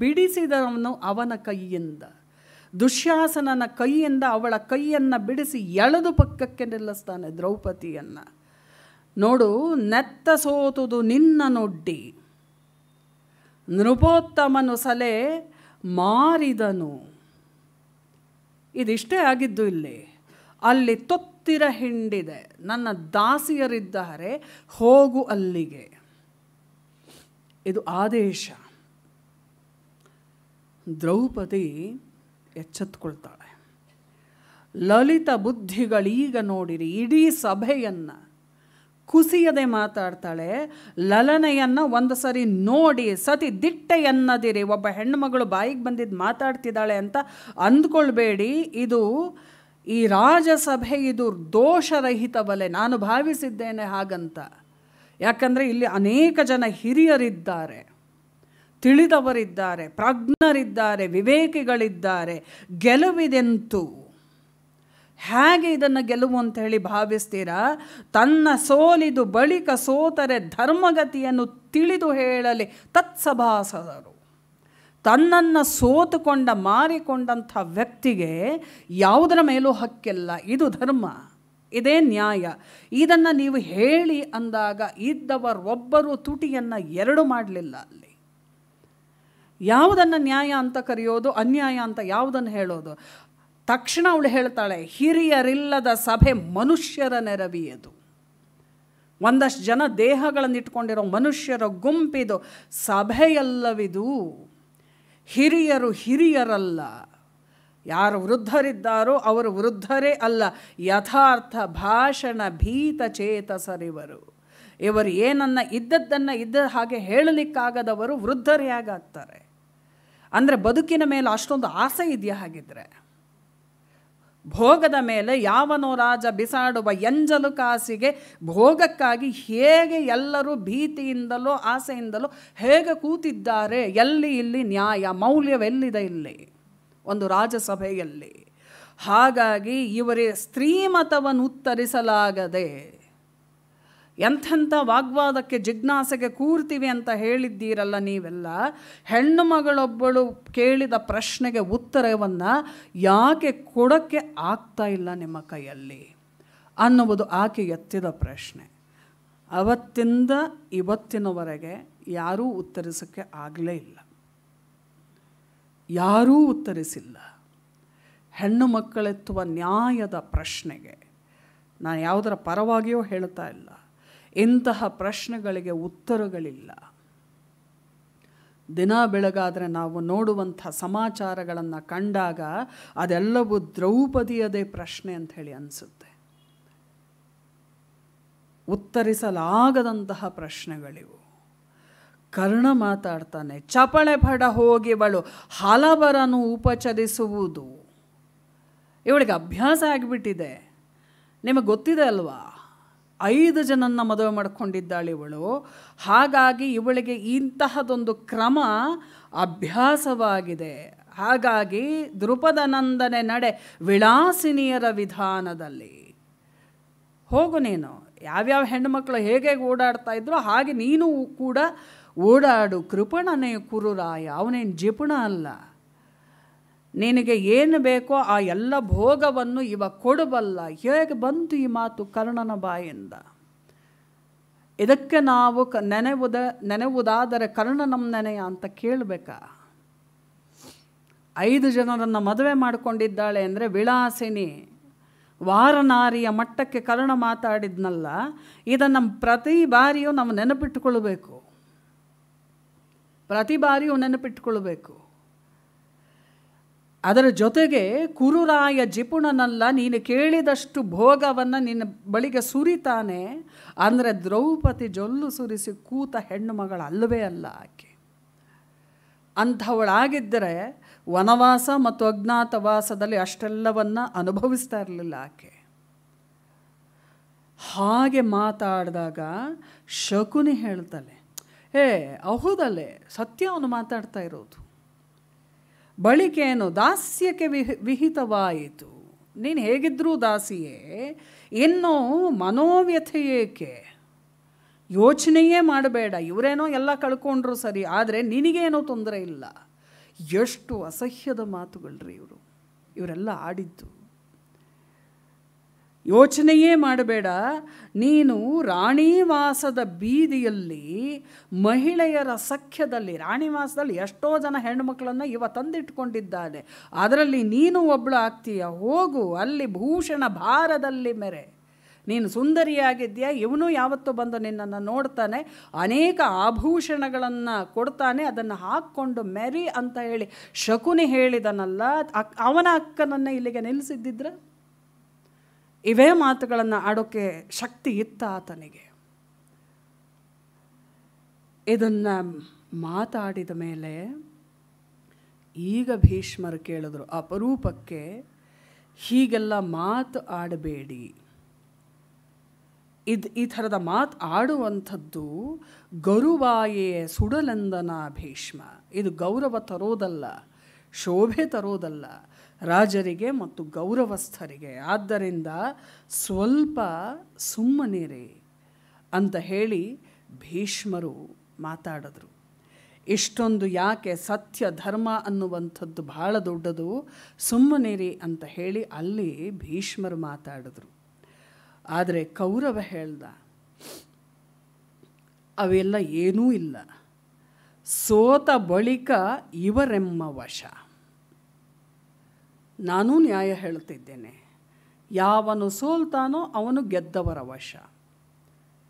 ಬಿಡಿಸಿದವನು ಅವನ ಕೈಯಿಂದ ದುಶ್ಯಾಸನನ ಕೈಯಿಂದ ಅವಳ ಕೈಯನ್ನು ಬಿಡಿಸಿ ಎಳೆದು ಪಕ್ಕಕ್ಕೆ ನಿಲ್ಲಿಸ್ತಾನೆ ದ್ರೌಪದಿಯನ್ನು ನೋಡು ನೆತ್ತ ಸೋತುದು ನಿನ್ನ ನೊಡ್ಡಿ ನೃಪೋತ್ತಮನು ಸಲೆ ಮಾರಿದನು ಇದಿಷ್ಟೇ ಆಗಿದ್ದು ಇಲ್ಲಿ ಅಲ್ಲಿ ತೊತ್ತಿರ ಹಿಂಡಿದೆ ನನ್ನ ದಾಸಿಯರಿದ್ದಾರೆ ಹೋಗು ಅಲ್ಲಿಗೆ ಇದು ಆದೇಶ ದ್ರೌಪದಿ ಎಚ್ಚೆತ್ತುಕೊಳ್ತಾಳೆ ಲಲಿತ ಬುದ್ಧಿಗಳೀಗ ನೋಡಿರಿ ಇಡೀ ಸಭೆಯನ್ನು ಕುಸಿಯದೆ ಮಾತಾಡ್ತಾಳೆ ಲಲನೆಯನ್ನು ಒಂದು ಸರಿ ನೋಡಿ ಸತಿ ಎನ್ನದಿರಿ ಒಬ್ಬ ಹೆಣ್ಣುಮಗಳು ಬಾಯಿಗೆ ಬಂದಿದ್ದು ಮಾತಾಡ್ತಿದ್ದಾಳೆ ಅಂತ ಅಂದ್ಕೊಳ್ಬೇಡಿ ಇದು ಈ ರಾಜಸಭೆ ಇದು ಬಲೆ ನಾನು ಭಾವಿಸಿದ್ದೇನೆ ಹಾಗಂತ ಯಾಕಂದರೆ ಇಲ್ಲಿ ಅನೇಕ ಜನ ಹಿರಿಯರಿದ್ದಾರೆ ತಿಳಿದವರಿದ್ದಾರೆ ಪ್ರಜ್ಞರಿದ್ದಾರೆ ವಿವೇಕಿಗಳಿದ್ದಾರೆ ಗೆಲುವಿದೆಂತೂ ಹೇಗೆ ಇದನ್ನು ಗೆಲುವು ಅಂತ ಹೇಳಿ ಭಾವಿಸ್ತೀರಾ ತನ್ನ ಸೋಲಿದು ಬಳಿಕ ಸೋತರೆ ಧರ್ಮಗತಿಯನ್ನು ತಿಳಿದು ಹೇಳಲಿ ತತ್ಸಭಾಸದರು ತನ್ನನ್ನು ಸೋತುಕೊಂಡ ಮಾರಿಕೊಂಡಂಥ ವ್ಯಕ್ತಿಗೆ ಯಾವುದರ ಮೇಲೂ ಹಕ್ಕಿಲ್ಲ ಇದು ಧರ್ಮ ಇದೇ ನ್ಯಾಯ ಇದನ್ನು ನೀವು ಹೇಳಿ ಅಂದಾಗ ಇದ್ದವರೊಬ್ಬರು ತುಟಿಯನ್ನು ಎರಡು ಮಾಡಲಿಲ್ಲ ಅಲ್ಲಿ ಯಾವುದನ್ನು ನ್ಯಾಯ ಅಂತ ಕರೆಯೋದು ಅನ್ಯಾಯ ಅಂತ ಯಾವುದನ್ನು ಹೇಳೋದು ತಕ್ಷಣ ಅವಳು ಹೇಳ್ತಾಳೆ ಹಿರಿಯರಿಲ್ಲದ ಸಭೆ ಮನುಷ್ಯರ ನೆರವಿಯದು ಒಂದಷ್ಟು ಜನ ದೇಹಗಳನ್ನು ಇಟ್ಕೊಂಡಿರೋ ಮನುಷ್ಯರ ಗುಂಪಿದು ಸಭೆಯಲ್ಲವಿದು ಹಿರಿಯರು ಹಿರಿಯರಲ್ಲ ಯಾರು ವೃದ್ಧರಿದ್ದಾರೋ ಅವರು ವೃದ್ಧರೇ ಅಲ್ಲ ಯಥಾರ್ಥ ಭಾಷಣ ಭೀತ ಚೇತಸರಿವರು ಇವರು ಏನನ್ನ ಇದ್ದದ್ದನ್ನು ಇದ್ದ ಹಾಗೆ ಹೇಳಲಿಕ್ಕಾಗದವರು ವೃದ್ಧರೇ ಆಗ್ತಾರೆ ಅಂದರೆ ಬದುಕಿನ ಮೇಲೆ ಅಷ್ಟೊಂದು ಆಸೆ ಇದೆಯಾ ಹಾಗಿದ್ರೆ ಭೋಗದ ಮೇಲೆ ಯಾವನೋ ರಾಜ ಬಿಸಾಡುವ ಎಂಜಲು ಕಾಸಿಗೆ ಭೋಗಕ್ಕಾಗಿ ಹೇಗೆ ಎಲ್ಲರೂ ಭೀತಿಯಿಂದಲೋ ಆಸೆಯಿಂದಲೋ ಹೇಗೆ ಕೂತಿದ್ದಾರೆ ಎಲ್ಲಿ ಇಲ್ಲಿ ನ್ಯಾಯ ಮೌಲ್ಯವೆಲ್ಲಿದೆ ಇಲ್ಲಿ ಒಂದು ರಾಜಸಭೆಯಲ್ಲಿ ಹಾಗಾಗಿ ಇವರೇ ಸ್ತ್ರೀಮತವನ್ನು ಉತ್ತರಿಸಲಾಗದೆ ಎಂಥೆಂಥ ವಾಗ್ವಾದಕ್ಕೆ ಜಿಜ್ಞಾಸೆಗೆ ಕೂರ್ತೀವಿ ಅಂತ ಹೇಳಿದ್ದೀರಲ್ಲ ನೀವೆಲ್ಲ ಹೆಣ್ಣು ಮಗಳೊಬ್ಬಳು ಕೇಳಿದ ಪ್ರಶ್ನೆಗೆ ಉತ್ತರವನ್ನು ಯಾಕೆ ಕೊಡೋಕ್ಕೆ ಆಗ್ತಾ ಇಲ್ಲ ನಿಮ್ಮ ಕೈಯಲ್ಲಿ ಅನ್ನುವುದು ಆಕೆ ಎತ್ತಿದ ಪ್ರಶ್ನೆ ಅವತ್ತಿಂದ ಇವತ್ತಿನವರೆಗೆ ಯಾರೂ ಉತ್ತರಿಸೋಕ್ಕೆ ಆಗಲೇ ಇಲ್ಲ ಯಾರೂ ಉತ್ತರಿಸಿಲ್ಲ ಹೆಣ್ಣು ಮಕ್ಕಳೆತ್ತುವ ನ್ಯಾಯದ ಪ್ರಶ್ನೆಗೆ ನಾನು ಯಾವುದರ ಪರವಾಗಿಯೂ ಹೇಳ್ತಾ ಇಲ್ಲ ಇಂತಹ ಪ್ರಶ್ನೆಗಳಿಗೆ ಉತ್ತರಗಳಿಲ್ಲ ದಿನ ಬೆಳಗಾದರೆ ನಾವು ನೋಡುವಂಥ ಸಮಾಚಾರಗಳನ್ನು ಕಂಡಾಗ ಅದೆಲ್ಲವೂ ದ್ರೌಪದಿಯದೇ ಪ್ರಶ್ನೆ ಅಂತ ಹೇಳಿ ಅನಿಸುತ್ತೆ ಉತ್ತರಿಸಲಾಗದಂತಹ ಪ್ರಶ್ನೆಗಳಿವು ಕರ್ಣ ಮಾತಾಡ್ತಾನೆ ಚಪಳೆ ಪಡ ಹೋಗಿವಳು ಹಲವರನ್ನು ಉಪಚರಿಸುವುದು ಇವಳಿಗೆ ಅಭ್ಯಾಸ ಆಗಿಬಿಟ್ಟಿದೆ ನಿಮಗೆ ಗೊತ್ತಿದೆ ಅಲ್ವಾ ಐದು ಜನನ್ನ ಮದುವೆ ಮಾಡಿಕೊಂಡಿದ್ದಾಳೆ ಇವಳು ಹಾಗಾಗಿ ಇವಳಿಗೆ ಇಂತಹದೊಂದು ಕ್ರಮ ಅಭ್ಯಾಸವಾಗಿದೆ ಹಾಗಾಗಿ ನಂದನೆ ನಡೆ ವಿಳಾಸಿನಿಯರ ವಿಧಾನದಲ್ಲಿ ಹೋಗು ನೀನು ಯಾವ್ಯಾವ ಹೆಣ್ಣುಮಕ್ಳು ಹೇಗೆ ಓಡಾಡ್ತಾ ಇದ್ರೋ ಹಾಗೆ ನೀನು ಕೂಡ ಓಡಾಡು ಕೃಪಣನೇ ಕುರುರಾಯ ಅವನೇನು ಜಿಪುಣ ಅಲ್ಲ ನಿನಗೆ ಏನು ಬೇಕೋ ಆ ಎಲ್ಲ ಭೋಗವನ್ನು ಇವ ಕೊಡಬಲ್ಲ ಹೇಗೆ ಬಂತು ಈ ಮಾತು ಕರ್ಣನ ಬಾಯಿಂದ ಇದಕ್ಕೆ ನಾವು ಕ ನೆನೆವುದ ನೆನೆವುದಾದರೆ ಕರ್ಣ ನಮ್ಮ ನೆನೆಯ ಅಂತ ಕೇಳಬೇಕಾ ಐದು ಜನರನ್ನು ಮದುವೆ ಮಾಡಿಕೊಂಡಿದ್ದಾಳೆ ಅಂದರೆ ವಿಳಾಸಿನಿ ವಾರನಾರಿಯ ಮಟ್ಟಕ್ಕೆ ಕರ್ಣ ಮಾತಾಡಿದ್ನಲ್ಲ ಇದನ್ನು ಪ್ರತಿ ಬಾರಿಯೂ ನಾವು ನೆನಪಿಟ್ಟುಕೊಳ್ಬೇಕು ಪ್ರತಿ ಬಾರಿಯೂ ನೆನಪಿಟ್ಟುಕೊಳ್ಬೇಕು ಅದರ ಜೊತೆಗೆ ಕುರುರಾಯ ಜಿಪುಣನಲ್ಲ ನೀನು ಕೇಳಿದಷ್ಟು ಭೋಗವನ್ನು ನಿನ್ನ ಬಳಿಗೆ ಸುರಿತಾನೆ ಅಂದರೆ ದ್ರೌಪದಿ ಜೊಲ್ಲು ಸುರಿಸಿ ಕೂತ ಹೆಣ್ಣು ಮಗಳು ಅಲ್ಲವೇ ಅಲ್ಲ ಆಕೆ ಅಂಥವಳಾಗಿದ್ದರೆ ವನವಾಸ ಮತ್ತು ಅಜ್ಞಾತವಾಸದಲ್ಲಿ ಅಷ್ಟೆಲ್ಲವನ್ನು ಅನುಭವಿಸ್ತಾ ಇರಲಿಲ್ಲ ಆಕೆ ಹಾಗೆ ಮಾತಾಡಿದಾಗ ಶಕುನಿ ಹೇಳ್ತಾಳೆ ಏ ಅಹುದಲ್ಲೇ ಸತ್ಯ ಅವನು ಮಾತಾಡ್ತಾ ಇರೋದು ಬಳಿಕೇನು ದಾಸ್ಯಕ್ಕೆ ವಿಹಿ ವಿಹಿತವಾಯಿತು ನೀನು ಹೇಗಿದ್ದರೂ ದಾಸಿಯೇ ಇನ್ನು ಮನೋವ್ಯಥೆಯೇಕೆ ಯೋಚನೆಯೇ ಮಾಡಬೇಡ ಇವರೇನೋ ಎಲ್ಲ ಕಳ್ಕೊಂಡ್ರು ಸರಿ ಆದರೆ ನಿನಗೇನೋ ತೊಂದರೆ ಇಲ್ಲ ಎಷ್ಟು ಅಸಹ್ಯದ ಮಾತುಗಳ್ರಿ ಇವರು ಇವರೆಲ್ಲ ಆಡಿದ್ದು ಯೋಚನೆಯೇ ಮಾಡಬೇಡ ನೀನು ರಾಣಿವಾಸದ ಬೀದಿಯಲ್ಲಿ ಮಹಿಳೆಯರ ಸಖ್ಯದಲ್ಲಿ ರಾಣಿವಾಸದಲ್ಲಿ ಎಷ್ಟೋ ಜನ ಹೆಣ್ಣುಮಕ್ಕಳನ್ನು ಇವ ತಂದಿಟ್ಕೊಂಡಿದ್ದಾನೆ ಅದರಲ್ಲಿ ನೀನು ಒಬ್ಬಳು ಆಗ್ತೀಯ ಹೋಗು ಅಲ್ಲಿ ಭೂಷಣ ಭಾರದಲ್ಲಿ ಮೆರೆ ನೀನು ಸುಂದರಿಯಾಗಿದ್ಯಾ ಇವನು ಯಾವತ್ತೂ ಬಂದು ನಿನ್ನನ್ನು ನೋಡ್ತಾನೆ ಅನೇಕ ಆಭೂಷಣಗಳನ್ನು ಕೊಡ್ತಾನೆ ಅದನ್ನು ಹಾಕ್ಕೊಂಡು ಮೆರಿ ಅಂತ ಹೇಳಿ ಶಕುನಿ ಹೇಳಿದನಲ್ಲ ಅವನ ಅಕ್ಕನನ್ನು ಇಲ್ಲಿಗೆ ನಿಲ್ಲಿಸಿದ್ದಿದ್ರೆ ಇವೇ ಮಾತುಗಳನ್ನು ಆಡೋಕ್ಕೆ ಶಕ್ತಿ ಇತ್ತ ಆತನಿಗೆ ಇದನ್ನು ಮಾತಾಡಿದ ಮೇಲೆ ಈಗ ಭೀಷ್ಮರು ಕೇಳಿದ್ರು ಅಪರೂಪಕ್ಕೆ ಹೀಗೆಲ್ಲ ಮಾತು ಆಡಬೇಡಿ ಇದು ಈ ಥರದ ಮಾತು ಆಡುವಂಥದ್ದು ಗರುವಾಯೇ ಸುಡಲೆಂದನ ಭೀಷ್ಮ ಇದು ಗೌರವ ತರೋದಲ್ಲ ಶೋಭೆ ತರೋದಲ್ಲ ರಾಜರಿಗೆ ಮತ್ತು ಗೌರವಸ್ಥರಿಗೆ ಆದ್ದರಿಂದ ಸ್ವಲ್ಪ ಸುಮ್ಮನಿರಿ ಅಂತ ಹೇಳಿ ಭೀಷ್ಮರು ಮಾತಾಡಿದ್ರು ಇಷ್ಟೊಂದು ಯಾಕೆ ಸತ್ಯ ಧರ್ಮ ಅನ್ನುವಂಥದ್ದು ಬಹಳ ದೊಡ್ಡದು ಸುಮ್ಮನಿರಿ ಅಂತ ಹೇಳಿ ಅಲ್ಲಿ ಭೀಷ್ಮರು ಮಾತಾಡಿದ್ರು ಆದರೆ ಕೌರವ ಹೇಳ್ದ ಅವೆಲ್ಲ ಏನೂ ಇಲ್ಲ ಸೋತ ಬಳಿಕ ಇವರೆಮ್ಮ ವಶ ನಾನೂ ನ್ಯಾಯ ಹೇಳುತ್ತಿದ್ದೇನೆ ಯಾವನು ಸೋಲ್ತಾನೋ ಅವನು ಗೆದ್ದವರ ವಶ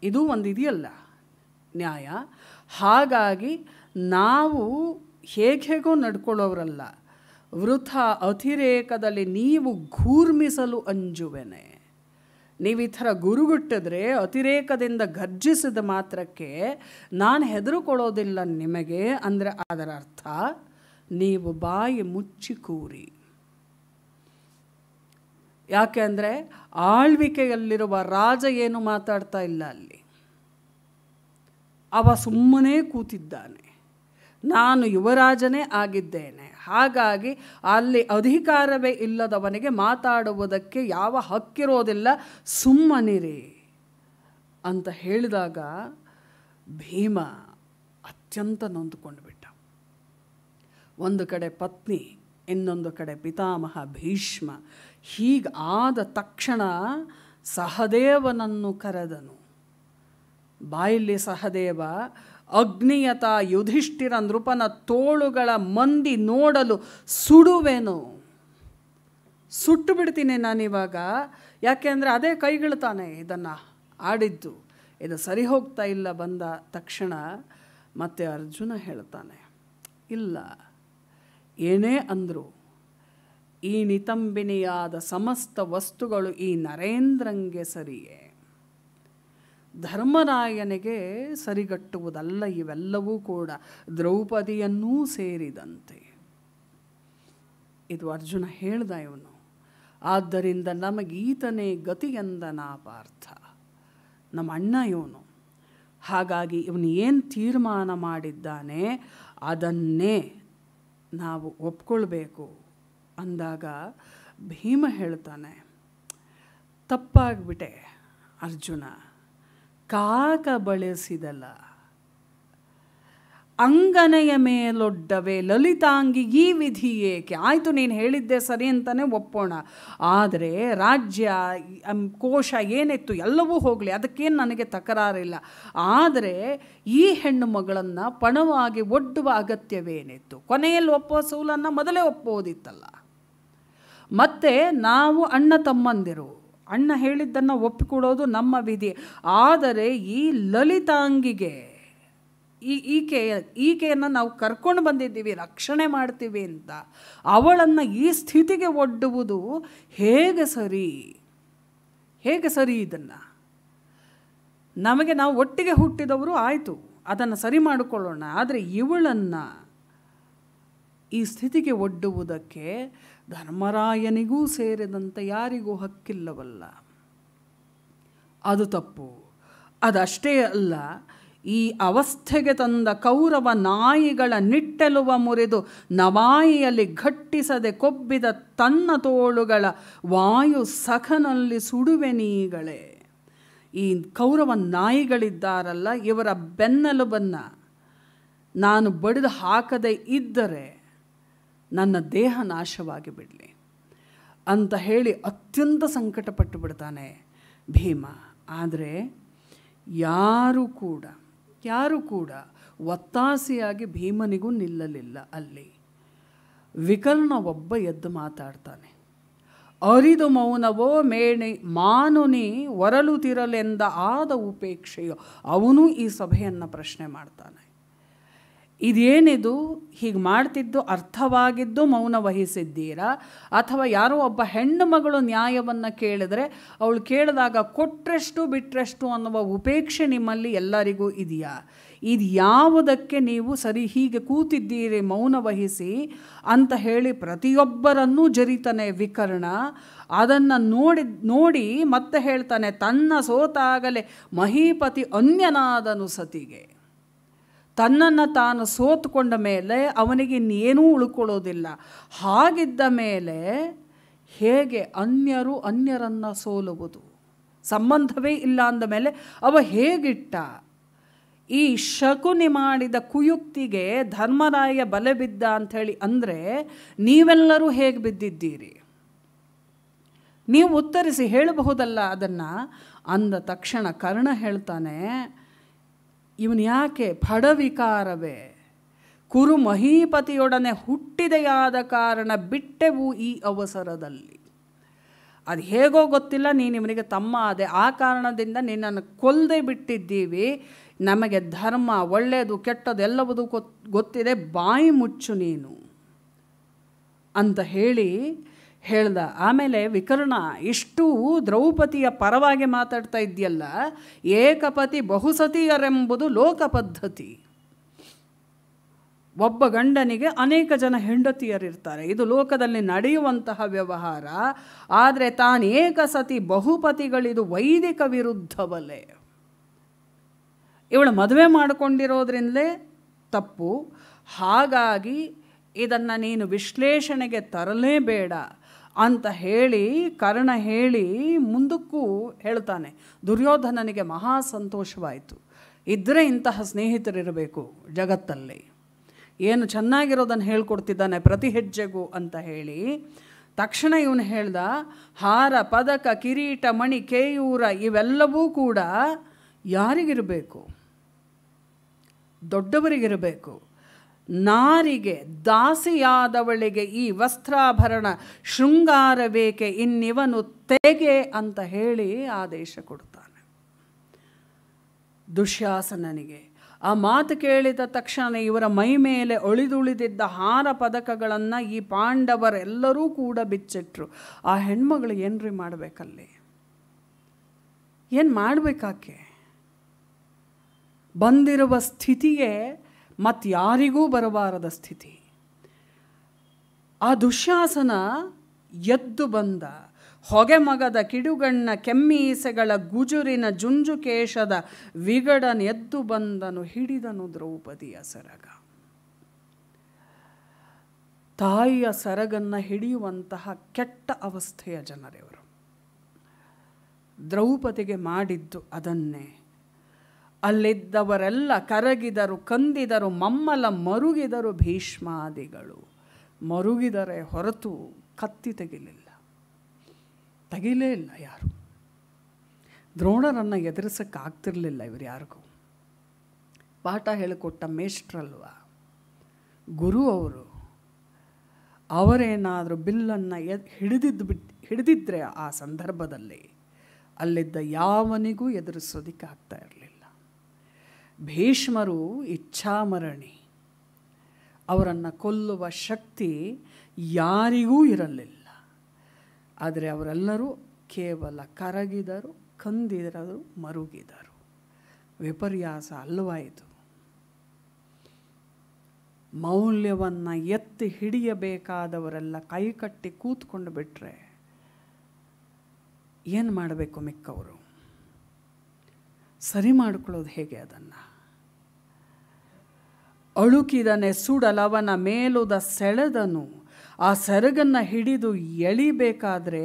ಇದು ಒಂದಿದೆಯಲ್ಲ ನ್ಯಾಯ ಹಾಗಾಗಿ ನಾವು ಹೇಗೆ ಹೇಗೋ ನಡ್ಕೊಳ್ಳೋರಲ್ಲ ವೃಥ ಅತಿರೇಕದಲ್ಲಿ ನೀವು ಘೂರ್ಮಿಸಲು ಅಂಜುವೆನೆ ನೀವು ಈ ಥರ ಗುರುಗುಟ್ಟಿದ್ರೆ ಅತಿರೇಕದಿಂದ ಗರ್ಜಿಸಿದ ಮಾತ್ರಕ್ಕೆ ನಾನು ಹೆದರುಕೊಳ್ಳೋದಿಲ್ಲ ನಿಮಗೆ ಅಂದರೆ ಅದರ ಅರ್ಥ ನೀವು ಬಾಯಿ ಮುಚ್ಚಿ ಕೂರಿ ಯಾಕೆ ಅಂದರೆ ಆಳ್ವಿಕೆಯಲ್ಲಿರುವ ರಾಜ ಏನು ಮಾತಾಡ್ತಾ ಇಲ್ಲ ಅಲ್ಲಿ ಅವ ಸುಮ್ಮನೆ ಕೂತಿದ್ದಾನೆ ನಾನು ಯುವರಾಜನೇ ಆಗಿದ್ದೇನೆ ಹಾಗಾಗಿ ಅಲ್ಲಿ ಅಧಿಕಾರವೇ ಇಲ್ಲದವನಿಗೆ ಮಾತಾಡುವುದಕ್ಕೆ ಯಾವ ಹಕ್ಕಿರೋದಿಲ್ಲ ಸುಮ್ಮನಿರಿ ಅಂತ ಹೇಳಿದಾಗ ಭೀಮ ಅತ್ಯಂತ ನೊಂದುಕೊಂಡು ಬಿಟ್ಟ ಒಂದು ಕಡೆ ಪತ್ನಿ ಇನ್ನೊಂದು ಕಡೆ ಪಿತಾಮಹ ಭೀಷ್ಮ ಹೀಗಾದ ತಕ್ಷಣ ಸಹದೇವನನ್ನು ಕರೆದನು ಬಾಯಲ್ಲಿ ಸಹದೇವ ಅಗ್ನಿಯತ ಯುಧಿಷ್ಠಿರ ನೃಪನ ತೋಳುಗಳ ಮಂದಿ ನೋಡಲು ಸುಡುವೆನು ಸುಟ್ಟು ಬಿಡ್ತೀನಿ ನಾನಿವಾಗ ಅಂದರೆ ಅದೇ ಕೈಗಿಳ್ತಾನೆ ಇದನ್ನು ಆಡಿದ್ದು ಇದು ಸರಿ ಹೋಗ್ತಾ ಇಲ್ಲ ಬಂದ ತಕ್ಷಣ ಮತ್ತೆ ಅರ್ಜುನ ಹೇಳ್ತಾನೆ ಇಲ್ಲ ಏನೇ ಅಂದರೂ ಈ ನಿತಂಬಿನಿಯಾದ ಸಮಸ್ತ ವಸ್ತುಗಳು ಈ ನರೇಂದ್ರಂಗೆ ಸರಿಯೇ ಧರ್ಮರಾಯನಿಗೆ ಸರಿಗಟ್ಟುವುದಲ್ಲ ಇವೆಲ್ಲವೂ ಕೂಡ ದ್ರೌಪದಿಯನ್ನೂ ಸೇರಿದಂತೆ ಇದು ಅರ್ಜುನ ಹೇಳ್ದ ಇವನು ಆದ್ದರಿಂದ ನಮಗೀತನೇ ಎಂದ ನಾಪಾರ್ಥ ನಮ್ಮ ಅಣ್ಣ ಇವನು ಹಾಗಾಗಿ ಇವನು ಏನು ತೀರ್ಮಾನ ಮಾಡಿದ್ದಾನೆ ಅದನ್ನೇ ನಾವು ಒಪ್ಕೊಳ್ಬೇಕು ಅಂದಾಗ ಭೀಮ ಹೇಳ್ತಾನೆ ತಪ್ಪಾಗ್ಬಿಟ್ಟೆ ಅರ್ಜುನ ಕಾಕ ಬಳಸಿದಲ್ಲ ಅಂಗನೆಯ ಮೇಲೊಡ್ಡವೇ ಲಲಿತಾಂಗಿ ಈ ವಿಧಿ ಏಕೆ ಆಯಿತು ನೀನು ಹೇಳಿದ್ದೆ ಸರಿ ಅಂತಾನೆ ಒಪ್ಪೋಣ ಆದರೆ ರಾಜ್ಯ ಕೋಶ ಏನಿತ್ತು ಎಲ್ಲವೂ ಹೋಗಲಿ ಅದಕ್ಕೇನು ನನಗೆ ತಕರಾರಿಲ್ಲ ಆದರೆ ಈ ಹೆಣ್ಣು ಮಗಳನ್ನು ಪಣವಾಗಿ ಒಡ್ಡುವ ಅಗತ್ಯವೇನಿತ್ತು ಕೊನೆಯಲ್ಲಿ ಒಪ್ಪೋ ಸೂಲನ್ನು ಮೊದಲೇ ಒಪ್ಪೋದಿತ್ತಲ್ಲ ಮತ್ತು ನಾವು ಅಣ್ಣ ತಮ್ಮಂದಿರು ಅಣ್ಣ ಹೇಳಿದ್ದನ್ನು ಒಪ್ಪಿಕೊಡೋದು ನಮ್ಮ ವಿಧಿ ಆದರೆ ಈ ಲಲಿತಾಂಗಿಗೆ ಈ ಈಕೆ ಈಕೆಯನ್ನು ನಾವು ಕರ್ಕೊಂಡು ಬಂದಿದ್ದೀವಿ ರಕ್ಷಣೆ ಮಾಡ್ತೀವಿ ಅಂತ ಅವಳನ್ನು ಈ ಸ್ಥಿತಿಗೆ ಒಡ್ಡುವುದು ಹೇಗೆ ಸರಿ ಹೇಗೆ ಸರಿ ಇದನ್ನು ನಮಗೆ ನಾವು ಒಟ್ಟಿಗೆ ಹುಟ್ಟಿದವರು ಆಯಿತು ಅದನ್ನು ಸರಿ ಮಾಡಿಕೊಳ್ಳೋಣ ಆದರೆ ಇವಳನ್ನು ಈ ಸ್ಥಿತಿಗೆ ಒಡ್ಡುವುದಕ್ಕೆ ಧರ್ಮರಾಯನಿಗೂ ಸೇರಿದಂತೆ ಯಾರಿಗೂ ಹಕ್ಕಿಲ್ಲವಲ್ಲ ಅದು ತಪ್ಪು ಅದಷ್ಟೇ ಅಲ್ಲ ಈ ಅವಸ್ಥೆಗೆ ತಂದ ಕೌರವ ನಾಯಿಗಳ ನಿಟ್ಟೆಲುವ ಮುರಿದು ನವಾಯಿಯಲ್ಲಿ ಘಟ್ಟಿಸದೆ ಕೊಬ್ಬಿದ ತನ್ನ ತೋಳುಗಳ ವಾಯು ಸಖನಲ್ಲಿ ಸುಡುವೆನೀಗಳೇ ಈ ಕೌರವ ನಾಯಿಗಳಿದ್ದಾರಲ್ಲ ಇವರ ಬೆನ್ನೆಲುಬನ್ನು ನಾನು ಬಡಿದು ಹಾಕದೇ ಇದ್ದರೆ ನನ್ನ ದೇಹ ನಾಶವಾಗಿ ಬಿಡಲಿ ಅಂತ ಹೇಳಿ ಅತ್ಯಂತ ಸಂಕಟಪಟ್ಟು ಬಿಡ್ತಾನೆ ಭೀಮ ಆದರೆ ಯಾರೂ ಕೂಡ ಯಾರು ಕೂಡ ಒತ್ತಾಸೆಯಾಗಿ ಭೀಮನಿಗೂ ನಿಲ್ಲಲಿಲ್ಲ ಅಲ್ಲಿ ವಿಕರ್ಣ ಒಬ್ಬ ಎದ್ದು ಮಾತಾಡ್ತಾನೆ ಅರಿದು ಮೌನವೋ ಮೇಣೆ ಮಾನುನಿ ವರಲು ತಿರಲೆಂದ ಆದ ಉಪೇಕ್ಷೆಯೋ ಅವನೂ ಈ ಸಭೆಯನ್ನು ಪ್ರಶ್ನೆ ಮಾಡ್ತಾನೆ ಇದೇನಿದು ಹೀಗೆ ಮಾಡ್ತಿದ್ದು ಅರ್ಥವಾಗಿದ್ದು ಮೌನ ವಹಿಸಿದ್ದೀರಾ ಅಥವಾ ಯಾರೋ ಒಬ್ಬ ಹೆಣ್ಣು ಮಗಳು ನ್ಯಾಯವನ್ನು ಕೇಳಿದರೆ ಅವಳು ಕೇಳಿದಾಗ ಕೊಟ್ಟರೆಷ್ಟು ಬಿಟ್ಟರೆಷ್ಟು ಅನ್ನುವ ಉಪೇಕ್ಷೆ ನಿಮ್ಮಲ್ಲಿ ಎಲ್ಲರಿಗೂ ಇದೆಯಾ ಇದು ಯಾವುದಕ್ಕೆ ನೀವು ಸರಿ ಹೀಗೆ ಕೂತಿದ್ದೀರಿ ಮೌನ ವಹಿಸಿ ಅಂತ ಹೇಳಿ ಪ್ರತಿಯೊಬ್ಬರನ್ನೂ ಜರಿತಾನೆ ವಿಕರ್ಣ ಅದನ್ನು ನೋಡಿ ನೋಡಿ ಮತ್ತೆ ಹೇಳ್ತಾನೆ ತನ್ನ ಸೋತಾಗಲೇ ಮಹೀಪತಿ ಅನ್ಯನಾದನು ಸತಿಗೆ ತನ್ನನ್ನು ತಾನು ಸೋತ್ಕೊಂಡ ಮೇಲೆ ಅವನಿಗೆ ಇನ್ನೇನೂ ಉಳ್ಕೊಳ್ಳೋದಿಲ್ಲ ಹಾಗಿದ್ದ ಮೇಲೆ ಹೇಗೆ ಅನ್ಯರು ಅನ್ಯರನ್ನು ಸೋಲುವುದು ಸಂಬಂಧವೇ ಇಲ್ಲ ಅಂದ ಮೇಲೆ ಅವ ಹೇಗಿಟ್ಟ ಈ ಶಕುನಿ ಮಾಡಿದ ಕುಯುಕ್ತಿಗೆ ಧರ್ಮರಾಯ ಬಲೆ ಬಿದ್ದ ಅಂಥೇಳಿ ಅಂದರೆ ನೀವೆಲ್ಲರೂ ಹೇಗೆ ಬಿದ್ದಿದ್ದೀರಿ ನೀವು ಉತ್ತರಿಸಿ ಹೇಳಬಹುದಲ್ಲ ಅದನ್ನು ಅಂದ ತಕ್ಷಣ ಕರ್ಣ ಹೇಳ್ತಾನೆ ಇವನು ಯಾಕೆ ಫಡವಿಕಾರವೇ ಕುರು ಮಹೀಪತಿಯೊಡನೆ ಹುಟ್ಟಿದೆಯಾದ ಕಾರಣ ಬಿಟ್ಟೆವು ಈ ಅವಸರದಲ್ಲಿ ಅದು ಹೇಗೋ ಗೊತ್ತಿಲ್ಲ ನೀನು ಇವನಿಗೆ ತಮ್ಮ ಅದೇ ಆ ಕಾರಣದಿಂದ ನಿನ್ನನ್ನು ಕೊಲ್ಲದೆ ಬಿಟ್ಟಿದ್ದೀವಿ ನಮಗೆ ಧರ್ಮ ಒಳ್ಳೆಯದು ಕೆಟ್ಟದು ಎಲ್ಲವುದು ಗೊತ್ತಿದೆ ಬಾಯಿ ಮುಚ್ಚು ನೀನು ಅಂತ ಹೇಳಿ ಹೇಳ್ದ ಆಮೇಲೆ ವಿಕರ್ಣ ಇಷ್ಟು ದ್ರೌಪದಿಯ ಪರವಾಗಿ ಮಾತಾಡ್ತಾ ಇದೆಯಲ್ಲ ಏಕಪತಿ ಬಹುಸತಿಯರೆಂಬುದು ಲೋಕ ಪದ್ಧತಿ ಒಬ್ಬ ಗಂಡನಿಗೆ ಅನೇಕ ಜನ ಹೆಂಡತಿಯರಿರ್ತಾರೆ ಇದು ಲೋಕದಲ್ಲಿ ನಡೆಯುವಂತಹ ವ್ಯವಹಾರ ಆದರೆ ತಾನೇಕ ಸತಿ ಬಹುಪತಿಗಳಿದು ವೈದಿಕ ವಿರುದ್ಧವಲೆ ಇವಳು ಮದುವೆ ಮಾಡಿಕೊಂಡಿರೋದ್ರಿಂದಲೇ ತಪ್ಪು ಹಾಗಾಗಿ ಇದನ್ನು ನೀನು ವಿಶ್ಲೇಷಣೆಗೆ ತರಲೇಬೇಡ ಅಂತ ಹೇಳಿ ಕರ್ಣ ಹೇಳಿ ಮುಂದಕ್ಕೂ ಹೇಳ್ತಾನೆ ದುರ್ಯೋಧನನಿಗೆ ಮಹಾ ಸಂತೋಷವಾಯಿತು ಇದ್ದರೆ ಇಂತಹ ಸ್ನೇಹಿತರಿರಬೇಕು ಜಗತ್ತಲ್ಲಿ ಏನು ಚೆನ್ನಾಗಿರೋದನ್ನು ಹೇಳ್ಕೊಡ್ತಿದ್ದಾನೆ ಪ್ರತಿ ಹೆಜ್ಜೆಗೂ ಅಂತ ಹೇಳಿ ತಕ್ಷಣ ಇವನು ಹೇಳ್ದ ಹಾರ ಪದಕ ಕಿರೀಟ ಮಣಿ ಕೇಯೂರ ಇವೆಲ್ಲವೂ ಕೂಡ ಯಾರಿಗಿರಬೇಕು ದೊಡ್ಡವರಿಗಿರಬೇಕು ನಾರಿಗೆ ದಾಸಿಯಾದವಳಿಗೆ ಈ ವಸ್ತ್ರಾಭರಣ ಶೃಂಗಾರ ಇನ್ನಿವನು ತೆಗೆ ಅಂತ ಹೇಳಿ ಆದೇಶ ಕೊಡ್ತಾನೆ ದುಶ್ಯಾಸನನಿಗೆ ಆ ಮಾತು ಕೇಳಿದ ತಕ್ಷಣ ಇವರ ಮೈ ಮೇಲೆ ಒಳಿದುಳಿದಿದ್ದ ಹಾರ ಪದಕಗಳನ್ನು ಈ ಪಾಂಡವರೆಲ್ಲರೂ ಕೂಡ ಬಿಚ್ಚಿಟ್ರು ಆ ಹೆಣ್ಮಗಳು ಏನ್ರಿ ಮಾಡಬೇಕಲ್ಲಿ ಏನು ಮಾಡಬೇಕಾಕೆ ಬಂದಿರುವ ಸ್ಥಿತಿಗೆ ಮತ್ತಾರಿಗೂ ಯಾರಿಗೂ ಬರಬಾರದ ಸ್ಥಿತಿ ಆ ದುಶ್ಯಾಸನ ಎದ್ದು ಬಂದ ಹೊಗೆಮಗದ ಕಿಡುಗಣ್ಣ ಕೆಮ್ಮೀಸೆಗಳ ಗುಜುರಿನ ಜುಂಜುಕೇಶದ ವಿಗಡನೆದ್ದು ಬಂದನು ಹಿಡಿದನು ದ್ರೌಪದಿಯ ಸರಗ ತಾಯಿಯ ಸರಗನ್ನು ಹಿಡಿಯುವಂತಹ ಕೆಟ್ಟ ಅವಸ್ಥೆಯ ಜನರೇವರು ದ್ರೌಪದಿಗೆ ಮಾಡಿದ್ದು ಅದನ್ನೇ ಅಲ್ಲಿದ್ದವರೆಲ್ಲ ಕರಗಿದರು ಕಂದಿದರು ಮಮ್ಮಲ ಮರುಗಿದರು ಭೀಷ್ಮಾದಿಗಳು ಮರುಗಿದರೆ ಹೊರತು ಕತ್ತಿ ತೆಗಿಲಿಲ್ಲ ತೆಗಿಲೇ ಇಲ್ಲ ಯಾರು ದ್ರೋಣರನ್ನು ಎದುರಿಸೋಕ್ಕಾಗ್ತಿರ್ಲಿಲ್ಲ ಇವರು ಯಾರಿಗೂ ಪಾಠ ಹೇಳಿಕೊಟ್ಟ ಮೇಷ್ಟ್ರಲ್ವ ಗುರು ಅವರು ಅವರೇನಾದರೂ ಬಿಲ್ಲನ್ನು ಎ ಹಿಡಿದಿದ್ದು ಬಿಟ್ಟು ಹಿಡಿದಿದ್ದರೆ ಆ ಸಂದರ್ಭದಲ್ಲಿ ಅಲ್ಲಿದ್ದ ಯಾವನಿಗೂ ಎದುರಿಸೋದಕ್ಕೆ ಆಗ್ತಾ ಇರಲಿಲ್ಲ ಭೀಷ್ಮರು ಇಚ್ಛಾಮರಣಿ ಅವರನ್ನು ಕೊಲ್ಲುವ ಶಕ್ತಿ ಯಾರಿಗೂ ಇರಲಿಲ್ಲ ಆದರೆ ಅವರೆಲ್ಲರೂ ಕೇವಲ ಕರಗಿದರು ಕಂದಿದರು ಮರುಗಿದರು ವಿಪರ್ಯಾಸ ಅಲ್ಲವಾಯಿತು ಮೌಲ್ಯವನ್ನು ಎತ್ತಿ ಹಿಡಿಯಬೇಕಾದವರೆಲ್ಲ ಕೈಕಟ್ಟಿ ಕೂತ್ಕೊಂಡು ಬಿಟ್ಟರೆ ಏನು ಮಾಡಬೇಕು ಮಿಕ್ಕವರು ಸರಿ ಮಾಡ್ಕೊಳ್ಳೋದು ಹೇಗೆ ಅದನ್ನು ಅಳುಕಿದನೆ ಸುಡಲವನ ಮೇಲುದ ಸೆಳೆದನು ಆ ಸೆರಗನ್ನು ಹಿಡಿದು ಎಳಿಬೇಕಾದ್ರೆ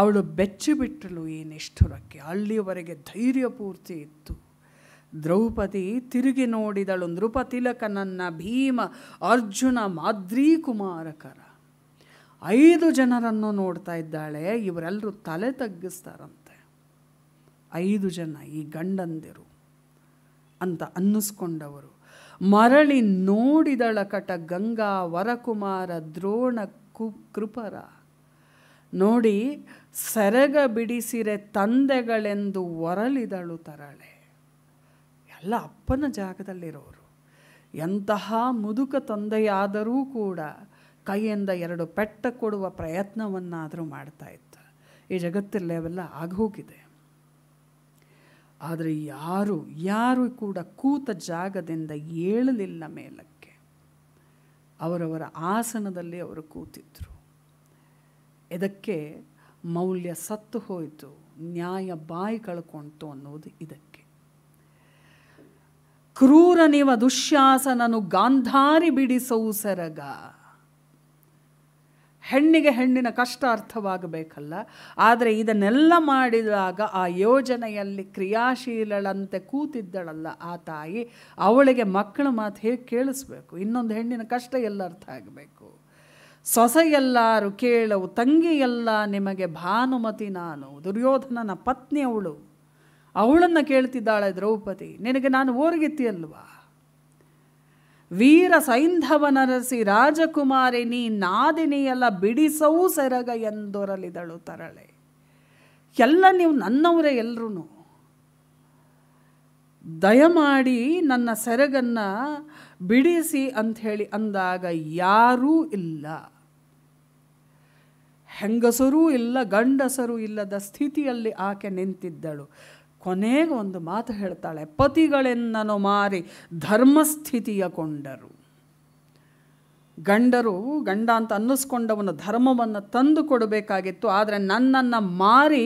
ಅವಳು ಬೆಚ್ಚಿಬಿಟ್ಟಳು ಈ ನಿಷ್ಠುರಕ್ಕೆ ಅಲ್ಲಿಯವರೆಗೆ ಧೈರ್ಯ ಪೂರ್ತಿ ಇತ್ತು ದ್ರೌಪದಿ ತಿರುಗಿ ನೋಡಿದಳು ನೃಪತಿಲಕನನ್ನ ಭೀಮ ಅರ್ಜುನ ಮಾದ್ರಿ ಕುಮಾರಕರ ಐದು ಜನರನ್ನು ನೋಡ್ತಾ ಇದ್ದಾಳೆ ಇವರೆಲ್ಲರೂ ತಲೆ ತಗ್ಗಿಸ್ತಾರಂತೆ ಐದು ಜನ ಈ ಗಂಡಂದಿರು ಅಂತ ಅನ್ನಿಸ್ಕೊಂಡವರು ಮರಳಿ ನೋಡಿದಳ ಕಟ ಗಂಗಾ ವರಕುಮಾರ ದ್ರೋಣ ಕು ಕೃಪರ ನೋಡಿ ಸೆರಗ ಬಿಡಿಸಿರೆ ತಂದೆಗಳೆಂದು ಒರಲಿದಳು ತರಳೆ ಎಲ್ಲ ಅಪ್ಪನ ಜಾಗದಲ್ಲಿರೋರು ಎಂತಹ ಮುದುಕ ತಂದೆಯಾದರೂ ಕೂಡ ಕೈಯಿಂದ ಎರಡು ಪೆಟ್ಟ ಕೊಡುವ ಪ್ರಯತ್ನವನ್ನಾದರೂ ಮಾಡ್ತಾ ಇತ್ತು ಈ ಅವೆಲ್ಲ ಆಗೋಗಿದೆ ಆದರೆ ಯಾರು ಯಾರು ಕೂಡ ಕೂತ ಜಾಗದಿಂದ ಏಳಲಿಲ್ಲ ಮೇಲಕ್ಕೆ ಅವರವರ ಆಸನದಲ್ಲಿ ಅವರು ಕೂತಿದ್ದರು ಇದಕ್ಕೆ ಮೌಲ್ಯ ಸತ್ತು ಹೋಯಿತು ನ್ಯಾಯ ಬಾಯಿ ಕಳ್ಕೊಳ್ತು ಅನ್ನೋದು ಇದಕ್ಕೆ ಕ್ರೂರನಿವ ದುಶ್ಯಾಸನನು ಗಾಂಧಾರಿ ಬಿಡಿಸವು ಸರಗ ಹೆಣ್ಣಿಗೆ ಹೆಣ್ಣಿನ ಕಷ್ಟ ಅರ್ಥವಾಗಬೇಕಲ್ಲ ಆದರೆ ಇದನ್ನೆಲ್ಲ ಮಾಡಿದಾಗ ಆ ಯೋಜನೆಯಲ್ಲಿ ಕ್ರಿಯಾಶೀಲಳಂತೆ ಕೂತಿದ್ದಳಲ್ಲ ಆ ತಾಯಿ ಅವಳಿಗೆ ಮಕ್ಕಳ ಮಾತು ಹೇಗೆ ಕೇಳಿಸ್ಬೇಕು ಇನ್ನೊಂದು ಹೆಣ್ಣಿನ ಕಷ್ಟ ಎಲ್ಲ ಅರ್ಥ ಆಗಬೇಕು ಸೊಸೆಯೆಲ್ಲಾರು ಕೇಳವು ತಂಗಿಯೆಲ್ಲ ನಿಮಗೆ ಭಾನುಮತಿ ನಾನು ದುರ್ಯೋಧನನ ಪತ್ನಿ ಅವಳು ಅವಳನ್ನು ಕೇಳ್ತಿದ್ದಾಳೆ ದ್ರೌಪದಿ ನಿನಗೆ ನಾನು ಓರ್ಗಿತ್ತಿ ಅಲ್ವಾ ವೀರ ಸೈಂಧವನರಸಿ ರಾಜಕುಮಾರಿ ನೀ ನಾದಿನಿಯಲ್ಲ ಬಿಡಿಸವೂ ಸೆರಗ ಎಂದೊರಲಿದಳು ತರಳೆ ಎಲ್ಲ ನೀವು ನನ್ನವರೇ ಎಲ್ಲರೂ ದಯಮಾಡಿ ನನ್ನ ಸೆರಗನ್ನ ಬಿಡಿಸಿ ಅಂತ ಹೇಳಿ ಅಂದಾಗ ಯಾರೂ ಇಲ್ಲ ಹೆಂಗಸರೂ ಇಲ್ಲ ಗಂಡಸರು ಇಲ್ಲದ ಸ್ಥಿತಿಯಲ್ಲಿ ಆಕೆ ನಿಂತಿದ್ದಳು ಕೊನೆಗೆ ಒಂದು ಮಾತು ಹೇಳ್ತಾಳೆ ಪತಿಗಳೆನ್ನನು ಮಾರಿ ಧರ್ಮಸ್ಥಿತಿಯ ಕೊಂಡರು ಗಂಡರು ಗಂಡ ಅಂತ ಅನ್ನಿಸ್ಕೊಂಡವನು ಧರ್ಮವನ್ನು ತಂದು ಕೊಡಬೇಕಾಗಿತ್ತು ಆದರೆ ನನ್ನನ್ನು ಮಾರಿ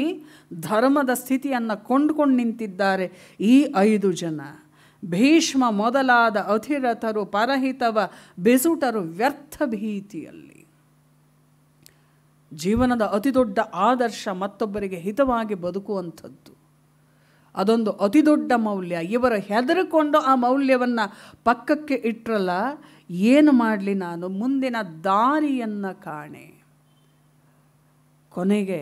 ಧರ್ಮದ ಸ್ಥಿತಿಯನ್ನು ಕೊಂಡ್ಕೊಂಡು ನಿಂತಿದ್ದಾರೆ ಈ ಐದು ಜನ ಭೀಷ್ಮ ಮೊದಲಾದ ಅಧಿರಥರು ಪರಹಿತವ ಬೆಸುಟರು ವ್ಯರ್ಥ ಭೀತಿಯಲ್ಲಿ ಜೀವನದ ಅತಿದೊಡ್ಡ ಆದರ್ಶ ಮತ್ತೊಬ್ಬರಿಗೆ ಹಿತವಾಗಿ ಬದುಕುವಂಥದ್ದು ಅದೊಂದು ಅತಿ ದೊಡ್ಡ ಮೌಲ್ಯ ಇವರು ಹೆದರಿಕೊಂಡು ಆ ಮೌಲ್ಯವನ್ನು ಪಕ್ಕಕ್ಕೆ ಇಟ್ಟರಲ್ಲ ಏನು ಮಾಡಲಿ ನಾನು ಮುಂದಿನ ದಾರಿಯನ್ನು ಕಾಣೆ ಕೊನೆಗೆ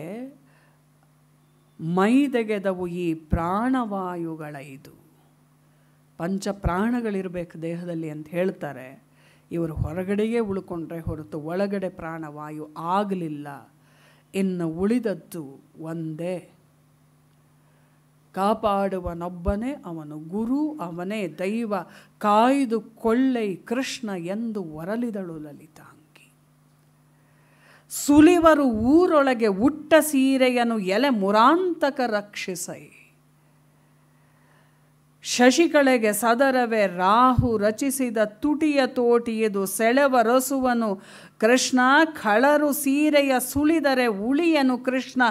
ಮೈದೆಗೆದವು ಈ ಪ್ರಾಣವಾಯುಗಳ ಇದು ಪಂಚ ಪ್ರಾಣಗಳಿರಬೇಕು ದೇಹದಲ್ಲಿ ಅಂತ ಹೇಳ್ತಾರೆ ಇವರು ಹೊರಗಡೆಯೇ ಉಳ್ಕೊಂಡ್ರೆ ಹೊರತು ಒಳಗಡೆ ಪ್ರಾಣವಾಯು ಆಗಲಿಲ್ಲ ಇನ್ನು ಉಳಿದದ್ದು ಒಂದೇ ಕಾಪಾಡುವನೊಬ್ಬನೇ ಅವನು ಗುರು ಅವನೇ ದೈವ ಕಾಯ್ದು ಕೊಳ್ಳೈ ಕೃಷ್ಣ ಎಂದು ಒರಲಿದಳು ಲಲಿತಾಂಗಿ ಸುಲಿವರು ಊರೊಳಗೆ ಉಟ್ಟ ಸೀರೆಯನ್ನು ಎಲೆ ಮುರಾಂತಕ ರಕ್ಷಿಸೈ ಶಶಿಕಳೆಗೆ ಸದರವೇ ರಾಹು ರಚಿಸಿದ ತುಟಿಯ ತೋಟಿಯದು ಸೆಳೆವರಸುವನು ಕೃಷ್ಣ ಖಳರು ಸೀರೆಯ ಸುಳಿದರೆ ಉಳಿಯನು ಕೃಷ್ಣ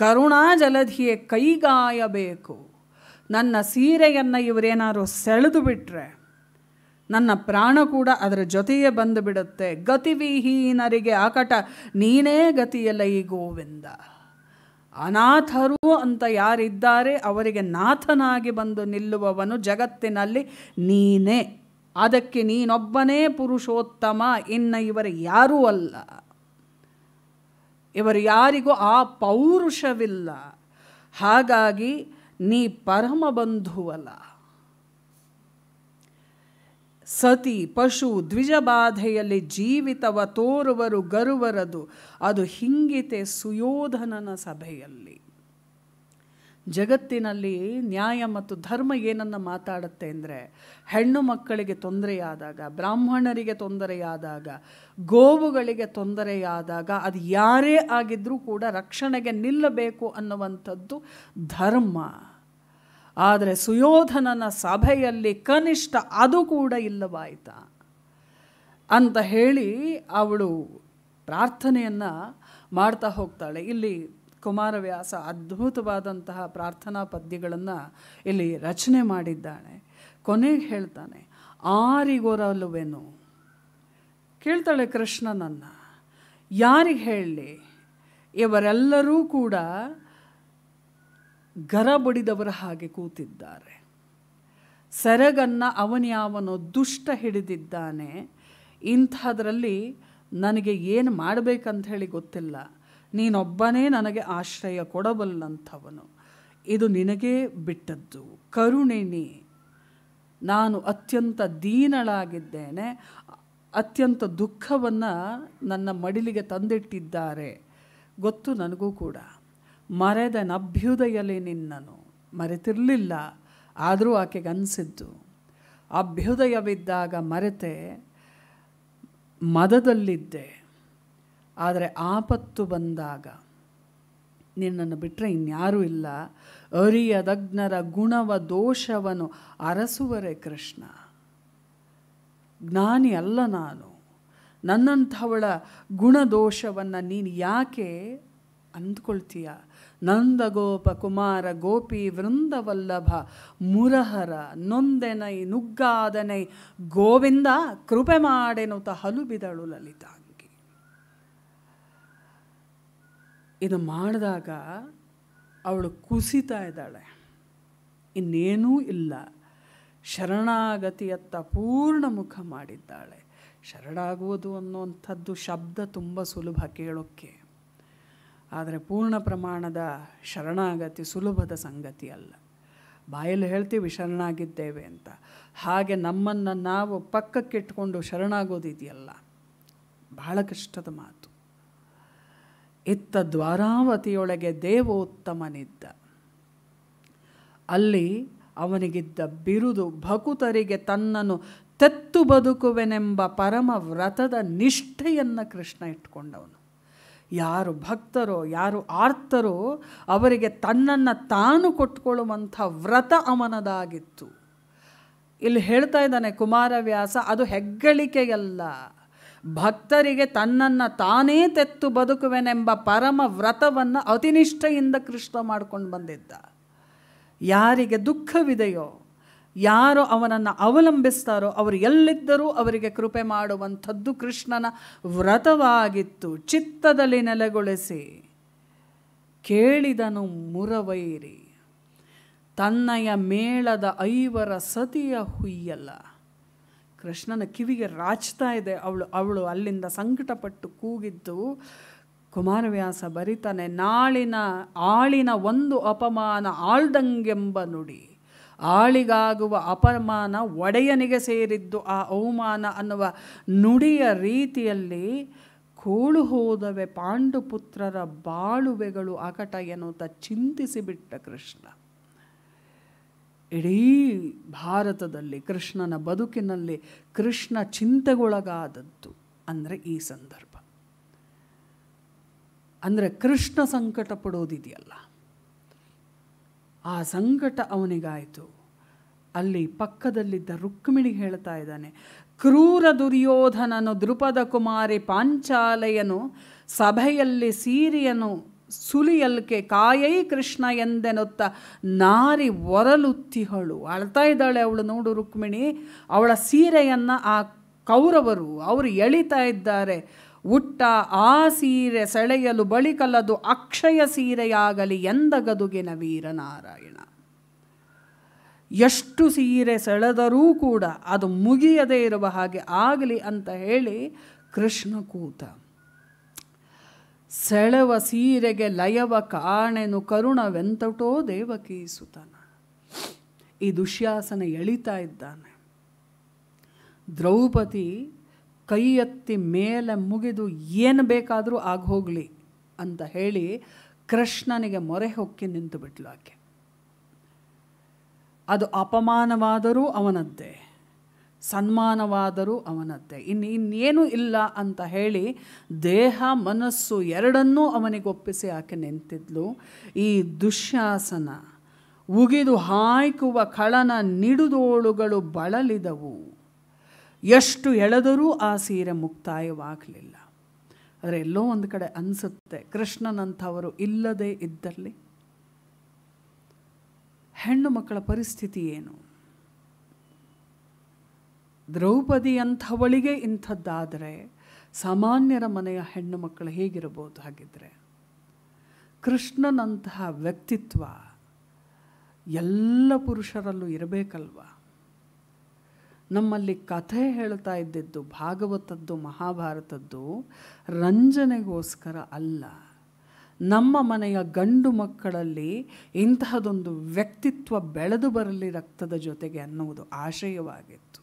ಕರುಣಾಜಲಧಿಯೇ ಕೈಗಾಯಬೇಕು ನನ್ನ ಸೀರೆಯನ್ನು ಇವರೇನಾದ್ರು ಸೆಳೆದು ಬಿಟ್ಟರೆ ನನ್ನ ಪ್ರಾಣ ಕೂಡ ಅದರ ಜೊತೆಯೇ ಬಂದು ಬಿಡುತ್ತೆ ಗತಿವಿಹೀನರಿಗೆ ಆಕಟ ನೀನೇ ಗತಿಯಲ್ಲ ಈ ಗೋವಿಂದ ಅನಾಥರು ಅಂತ ಯಾರಿದ್ದಾರೆ ಅವರಿಗೆ ನಾಥನಾಗಿ ಬಂದು ನಿಲ್ಲುವವನು ಜಗತ್ತಿನಲ್ಲಿ ನೀನೇ ಅದಕ್ಕೆ ನೀನೊಬ್ಬನೇ ಪುರುಷೋತ್ತಮ ಇನ್ನ ಇವರು ಯಾರೂ ಅಲ್ಲ ಇವರು ಯಾರಿಗೂ ಆ ಪೌರುಷವಿಲ್ಲ ಹಾಗಾಗಿ ನೀ ಪರಮ ಬಂಧುವಲ್ಲ ಸತಿ ಪಶು ದ್ವಿಜಬಾಧೆಯಲ್ಲಿ ಜೀವಿತವ ತೋರುವರು ಗರುವರದು ಅದು ಹಿಂಗಿತೆ ಸುಯೋಧನನ ಸಭೆಯಲ್ಲಿ ಜಗತ್ತಿನಲ್ಲಿ ನ್ಯಾಯ ಮತ್ತು ಧರ್ಮ ಏನನ್ನು ಮಾತಾಡುತ್ತೆ ಅಂದರೆ ಹೆಣ್ಣು ಮಕ್ಕಳಿಗೆ ತೊಂದರೆಯಾದಾಗ ಬ್ರಾಹ್ಮಣರಿಗೆ ತೊಂದರೆಯಾದಾಗ ಗೋವುಗಳಿಗೆ ತೊಂದರೆಯಾದಾಗ ಅದು ಯಾರೇ ಆಗಿದ್ದರೂ ಕೂಡ ರಕ್ಷಣೆಗೆ ನಿಲ್ಲಬೇಕು ಅನ್ನುವಂಥದ್ದು ಧರ್ಮ ಆದರೆ ಸುಯೋಧನನ ಸಭೆಯಲ್ಲಿ ಕನಿಷ್ಠ ಅದು ಕೂಡ ಇಲ್ಲವಾಯಿತ ಅಂತ ಹೇಳಿ ಅವಳು ಪ್ರಾರ್ಥನೆಯನ್ನು ಮಾಡ್ತಾ ಹೋಗ್ತಾಳೆ ಇಲ್ಲಿ ಕುಮಾರವ್ಯಾಸ ಅದ್ಭುತವಾದಂತಹ ಪ್ರಾರ್ಥನಾ ಪದ್ಯಗಳನ್ನು ಇಲ್ಲಿ ರಚನೆ ಮಾಡಿದ್ದಾಳೆ ಕೊನೆಗೆ ಹೇಳ್ತಾನೆ ಆರಿಗೊರಲುವೆನು ಕೇಳ್ತಾಳೆ ಕೃಷ್ಣನನ್ನು ಯಾರಿಗೆ ಹೇಳಲಿ ಇವರೆಲ್ಲರೂ ಕೂಡ ಗರ ಬಡಿದವರ ಹಾಗೆ ಕೂತಿದ್ದಾರೆ ಸೆರಗನ್ನು ಅವನ್ಯಾವನೋ ದುಷ್ಟ ಹಿಡಿದಿದ್ದಾನೆ ಇಂಥದ್ರಲ್ಲಿ ನನಗೆ ಏನು ಮಾಡಬೇಕಂತ ಹೇಳಿ ಗೊತ್ತಿಲ್ಲ ನೀನೊಬ್ಬನೇ ನನಗೆ ಆಶ್ರಯ ಕೊಡಬಲ್ಲಂಥವನು ಇದು ನಿನಗೇ ಬಿಟ್ಟದ್ದು ಕರುಣಿನಿ ನಾನು ಅತ್ಯಂತ ದೀನಳಾಗಿದ್ದೇನೆ ಅತ್ಯಂತ ದುಃಖವನ್ನು ನನ್ನ ಮಡಿಲಿಗೆ ತಂದಿಟ್ಟಿದ್ದಾರೆ ಗೊತ್ತು ನನಗೂ ಕೂಡ ಮರೆದ ನಭ್ಯುದಯಲಿ ನಿನ್ನನು ಮರೆತಿರಲಿಲ್ಲ ಆದರೂ ಆಕೆಗೆ ಅನಿಸಿದ್ದು ಅಭ್ಯುದಯವಿದ್ದಾಗ ಮರೆತೆ ಮದದಲ್ಲಿದ್ದೆ ಆದರೆ ಆಪತ್ತು ಬಂದಾಗ ನಿನ್ನನ್ನು ಬಿಟ್ಟರೆ ಇನ್ಯಾರೂ ಇಲ್ಲ ಅರಿಯದಗ್ನರ ಗುಣವ ದೋಷವನ್ನು ಅರಸುವರೆ ಕೃಷ್ಣ ಜ್ಞಾನಿ ಅಲ್ಲ ನಾನು ನನ್ನಂಥವಳ ಗುಣದೋಷವನ್ನು ನೀನು ಯಾಕೆ ಅಂದ್ಕೊಳ್ತೀಯ ಗೋಪ ಕುಮಾರ ಗೋಪಿ ವೃಂದವಲ್ಲಭ ಮುರಹರ ನೊಂದೆನೈ ನುಗ್ಗಾದನೈ ಗೋವಿಂದ ಕೃಪೆ ಮಾಡೆನುತ ಹಲುಬಿದಳು ಲಲಿತಾ ಇದು ಮಾಡಿದಾಗ ಅವಳು ಕುಸಿತಾ ಇದ್ದಾಳೆ ಇನ್ನೇನೂ ಇಲ್ಲ ಶರಣಾಗತಿಯತ್ತ ಪೂರ್ಣ ಮುಖ ಮಾಡಿದ್ದಾಳೆ ಶರಣಾಗುವುದು ಅನ್ನುವಂಥದ್ದು ಶಬ್ದ ತುಂಬ ಸುಲಭ ಕೇಳೋಕ್ಕೆ ಆದರೆ ಪೂರ್ಣ ಪ್ರಮಾಣದ ಶರಣಾಗತಿ ಸುಲಭದ ಸಂಗತಿ ಅಲ್ಲ ಬಾಯಲ್ಲಿ ಹೇಳ್ತೀವಿ ಶರಣಾಗಿದ್ದೇವೆ ಅಂತ ಹಾಗೆ ನಮ್ಮನ್ನು ನಾವು ಪಕ್ಕಕ್ಕಿಟ್ಕೊಂಡು ಶರಣಾಗೋದಿದೆಯಲ್ಲ ಬಹಳ ಕಷ್ಟದ ಮಾತು ಇತ್ತ ದ್ವಾರಾವತಿಯೊಳಗೆ ದೇವೋತ್ತಮನಿದ್ದ ಅಲ್ಲಿ ಅವನಿಗಿದ್ದ ಬಿರುದು ಭಕುತರಿಗೆ ತನ್ನನ್ನು ತೆತ್ತು ಬದುಕುವೆನೆಂಬ ಪರಮ ವ್ರತದ ನಿಷ್ಠೆಯನ್ನು ಕೃಷ್ಣ ಇಟ್ಕೊಂಡವನು ಯಾರು ಭಕ್ತರೋ ಯಾರು ಆರ್ತರೋ ಅವರಿಗೆ ತನ್ನನ್ನು ತಾನು ಕೊಟ್ಕೊಳ್ಳುವಂಥ ವ್ರತ ಅವನದಾಗಿತ್ತು ಇಲ್ಲಿ ಹೇಳ್ತಾ ಇದ್ದಾನೆ ಕುಮಾರವ್ಯಾಸ ಅದು ಹೆಗ್ಗಳಿಕೆಯಲ್ಲ ಭಕ್ತರಿಗೆ ತನ್ನನ್ನು ತಾನೇ ತೆತ್ತು ಬದುಕುವೆನೆಂಬ ಪರಮ ವ್ರತವನ್ನು ಅತಿನಿಷ್ಠೆಯಿಂದ ಕೃಷ್ಣ ಮಾಡ್ಕೊಂಡು ಬಂದಿದ್ದ ಯಾರಿಗೆ ದುಃಖವಿದೆಯೋ ಯಾರು ಅವನನ್ನು ಅವಲಂಬಿಸ್ತಾರೋ ಅವರು ಎಲ್ಲಿದ್ದರೂ ಅವರಿಗೆ ಕೃಪೆ ಮಾಡುವಂಥದ್ದು ಕೃಷ್ಣನ ವ್ರತವಾಗಿತ್ತು ಚಿತ್ತದಲ್ಲಿ ನೆಲೆಗೊಳಿಸಿ ಕೇಳಿದನು ಮುರವೈರಿ ತನ್ನಯ ಮೇಳದ ಐವರ ಸತಿಯ ಹುಯ್ಯಲ್ಲ ಕೃಷ್ಣನ ಕಿವಿಗೆ ರಾಚ್ತಾ ಇದೆ ಅವಳು ಅವಳು ಅಲ್ಲಿಂದ ಸಂಕಟಪಟ್ಟು ಕೂಗಿದ್ದು ಕುಮಾರವ್ಯಾಸ ಬರಿತಾನೆ ನಾಳಿನ ಆಳಿನ ಒಂದು ಅಪಮಾನ ಆಳ್ದಂಗೆಂಬ ನುಡಿ ಆಳಿಗಾಗುವ ಅಪಮಾನ ಒಡೆಯನಿಗೆ ಸೇರಿದ್ದು ಆ ಅವಮಾನ ಅನ್ನುವ ನುಡಿಯ ರೀತಿಯಲ್ಲಿ ಕೋಳು ಹೋದವೆ ಪಾಂಡುಪುತ್ರರ ಬಾಳುವೆಗಳು ಆಕಟ ಎನ್ನುತ್ತ ಚಿಂತಿಸಿಬಿಟ್ಟ ಕೃಷ್ಣ ಇಡೀ ಭಾರತದಲ್ಲಿ ಕೃಷ್ಣನ ಬದುಕಿನಲ್ಲಿ ಕೃಷ್ಣ ಚಿಂತೆಗೊಳಗಾದದ್ದು ಅಂದರೆ ಈ ಸಂದರ್ಭ ಅಂದರೆ ಕೃಷ್ಣ ಸಂಕಟ ಪಡೋದಿದೆಯಲ್ಲ ಆ ಸಂಕಟ ಅವನಿಗಾಯಿತು ಅಲ್ಲಿ ಪಕ್ಕದಲ್ಲಿದ್ದ ರುಕ್ಮಿಣಿ ಹೇಳ್ತಾ ಇದ್ದಾನೆ ಕ್ರೂರ ದುರ್ಯೋಧನನು ದೃಪದ ಕುಮಾರಿ ಪಾಂಚಾಲಯನು ಸಭೆಯಲ್ಲಿ ಸೀರಿಯನು ಸುಲಿಯಲ್ಕೆ ಕಾಯೈ ಕೃಷ್ಣ ಎಂದೆನೊತ್ತ ನಾರಿ ಒರಲುತ್ತಿಹಳು ಅಳ್ತಾ ಇದ್ದಾಳೆ ಅವಳು ನೋಡು ರುಕ್ಮಿಣಿ ಅವಳ ಸೀರೆಯನ್ನು ಆ ಕೌರವರು ಅವರು ಎಳಿತಾ ಇದ್ದಾರೆ ಉಟ್ಟ ಆ ಸೀರೆ ಸೆಳೆಯಲು ಬಳಿಕಲ್ಲದು ಅಕ್ಷಯ ಸೀರೆಯಾಗಲಿ ಎಂದ ಗದುಗಿನ ವೀರನಾರಾಯಣ ಎಷ್ಟು ಸೀರೆ ಸೆಳೆದರೂ ಕೂಡ ಅದು ಮುಗಿಯದೇ ಇರುವ ಹಾಗೆ ಆಗಲಿ ಅಂತ ಹೇಳಿ ಕೃಷ್ಣ ಕೂತ ಸೆಳವ ಸೀರೆಗೆ ಲಯವ ಕಾಣೆನು ಕರುಣವೆಂತಟೋ ದೇವಕಿ ಸುತನ ಈ ದುಶ್ಯಾಸನ ಎಳಿತಾ ಇದ್ದಾನೆ ದ್ರೌಪದಿ ಕೈ ಎತ್ತಿ ಮೇಲೆ ಮುಗಿದು ಏನು ಬೇಕಾದರೂ ಆಗೋಗಲಿ ಅಂತ ಹೇಳಿ ಕೃಷ್ಣನಿಗೆ ಮೊರೆ ಹೊಕ್ಕಿ ನಿಂತು ಬಿಟ್ಲು ಆಕೆ ಅದು ಅಪಮಾನವಾದರೂ ಅವನದ್ದೇ ಸನ್ಮಾನವಾದರೂ ಅವನದ್ದೇ ಇನ್ನು ಇನ್ನೇನು ಇಲ್ಲ ಅಂತ ಹೇಳಿ ದೇಹ ಮನಸ್ಸು ಎರಡನ್ನೂ ಅವನಿಗೆ ಒಪ್ಪಿಸಿ ಆಕೆ ನಿಂತಿದ್ಲು ಈ ದುಶ್ಯಾಸನ ಉಗಿದು ಹಾಯ್ಕುವ ಕಳನ ನಿಡುದೋಳುಗಳು ಬಳಲಿದವು ಎಷ್ಟು ಎಳೆದರೂ ಆ ಸೀರೆ ಮುಕ್ತಾಯವಾಗಲಿಲ್ಲ ಆದರೆ ಎಲ್ಲೋ ಒಂದು ಕಡೆ ಅನಿಸುತ್ತೆ ಕೃಷ್ಣನಂಥವರು ಇಲ್ಲದೇ ಇದ್ದಲ್ಲಿ ಹೆಣ್ಣು ಮಕ್ಕಳ ಪರಿಸ್ಥಿತಿ ಏನು ದ್ರೌಪದಿಯಂಥವಳಿಗೆ ಇಂಥದ್ದಾದರೆ ಸಾಮಾನ್ಯರ ಮನೆಯ ಹೆಣ್ಣು ಮಕ್ಕಳು ಹೇಗಿರಬಹುದು ಹಾಗಿದ್ರೆ ಕೃಷ್ಣನಂತಹ ವ್ಯಕ್ತಿತ್ವ ಎಲ್ಲ ಪುರುಷರಲ್ಲೂ ಇರಬೇಕಲ್ವ ನಮ್ಮಲ್ಲಿ ಕಥೆ ಹೇಳ್ತಾ ಇದ್ದಿದ್ದು ಭಾಗವತದ್ದು ಮಹಾಭಾರತದ್ದು ರಂಜನೆಗೋಸ್ಕರ ಅಲ್ಲ ನಮ್ಮ ಮನೆಯ ಗಂಡು ಮಕ್ಕಳಲ್ಲಿ ಇಂತಹದೊಂದು ವ್ಯಕ್ತಿತ್ವ ಬೆಳೆದು ಬರಲಿ ರಕ್ತದ ಜೊತೆಗೆ ಅನ್ನುವುದು ಆಶಯವಾಗಿತ್ತು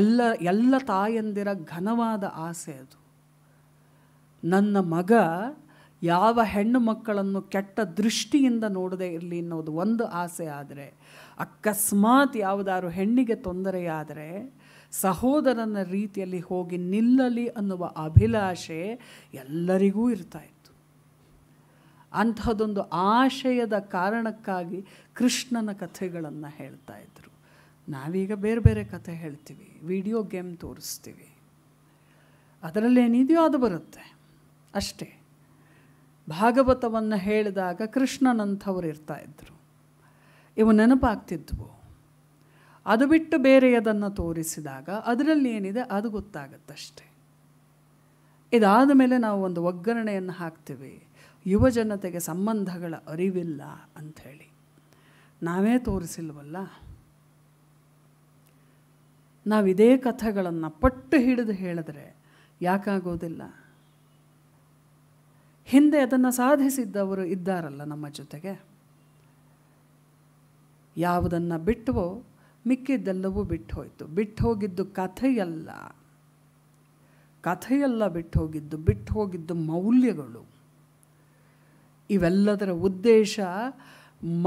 ಎಲ್ಲ ಎಲ್ಲ ತಾಯಂದಿರ ಘನವಾದ ಆಸೆ ಅದು ನನ್ನ ಮಗ ಯಾವ ಹೆಣ್ಣು ಮಕ್ಕಳನ್ನು ಕೆಟ್ಟ ದೃಷ್ಟಿಯಿಂದ ನೋಡದೆ ಇರಲಿ ಅನ್ನೋದು ಒಂದು ಆಸೆ ಆದರೆ ಅಕಸ್ಮಾತ್ ಯಾವುದಾದ್ರು ಹೆಣ್ಣಿಗೆ ತೊಂದರೆಯಾದರೆ ಸಹೋದರನ ರೀತಿಯಲ್ಲಿ ಹೋಗಿ ನಿಲ್ಲಲಿ ಅನ್ನುವ ಅಭಿಲಾಷೆ ಎಲ್ಲರಿಗೂ ಇರ್ತಾ ಇತ್ತು ಅಂಥದ್ದೊಂದು ಆಶಯದ ಕಾರಣಕ್ಕಾಗಿ ಕೃಷ್ಣನ ಕಥೆಗಳನ್ನು ಹೇಳ್ತಾ ಇದ್ದ ನಾವೀಗ ಬೇರೆ ಬೇರೆ ಕತೆ ಹೇಳ್ತೀವಿ ವಿಡಿಯೋ ಗೇಮ್ ತೋರಿಸ್ತೀವಿ ಅದರಲ್ಲೇನಿದೆಯೋ ಅದು ಬರುತ್ತೆ ಅಷ್ಟೇ ಭಾಗವತವನ್ನು ಹೇಳಿದಾಗ ಕೃಷ್ಣನಂಥವ್ರು ಇರ್ತಾ ಇದ್ದರು ಇವು ನೆನಪಾಗ್ತಿದ್ವು ಅದು ಬಿಟ್ಟು ಬೇರೆಯದನ್ನು ತೋರಿಸಿದಾಗ ಅದರಲ್ಲಿ ಏನಿದೆ ಅದು ಗೊತ್ತಾಗತ್ತಷ್ಟೆ ಇದಾದ ಮೇಲೆ ನಾವು ಒಂದು ಒಗ್ಗರಣೆಯನ್ನು ಹಾಕ್ತೀವಿ ಯುವ ಜನತೆಗೆ ಸಂಬಂಧಗಳ ಅರಿವಿಲ್ಲ ಅಂಥೇಳಿ ನಾವೇ ತೋರಿಸಿಲ್ವಲ್ಲ ನಾವಿದೇ ಇದೇ ಕಥೆಗಳನ್ನು ಪಟ್ಟು ಹಿಡಿದು ಹೇಳಿದ್ರೆ ಯಾಕಾಗೋದಿಲ್ಲ ಹಿಂದೆ ಅದನ್ನು ಸಾಧಿಸಿದ್ದವರು ಇದ್ದಾರಲ್ಲ ನಮ್ಮ ಜೊತೆಗೆ ಯಾವುದನ್ನು ಬಿಟ್ಟುವೋ ಮಿಕ್ಕಿದ್ದೆಲ್ಲವೂ ಬಿಟ್ಟು ಹೋಯಿತು ಬಿಟ್ಟು ಹೋಗಿದ್ದು ಕಥೆಯಲ್ಲ ಕಥೆಯೆಲ್ಲ ಬಿಟ್ಟು ಹೋಗಿದ್ದು ಬಿಟ್ಟು ಹೋಗಿದ್ದು ಮೌಲ್ಯಗಳು ಇವೆಲ್ಲದರ ಉದ್ದೇಶ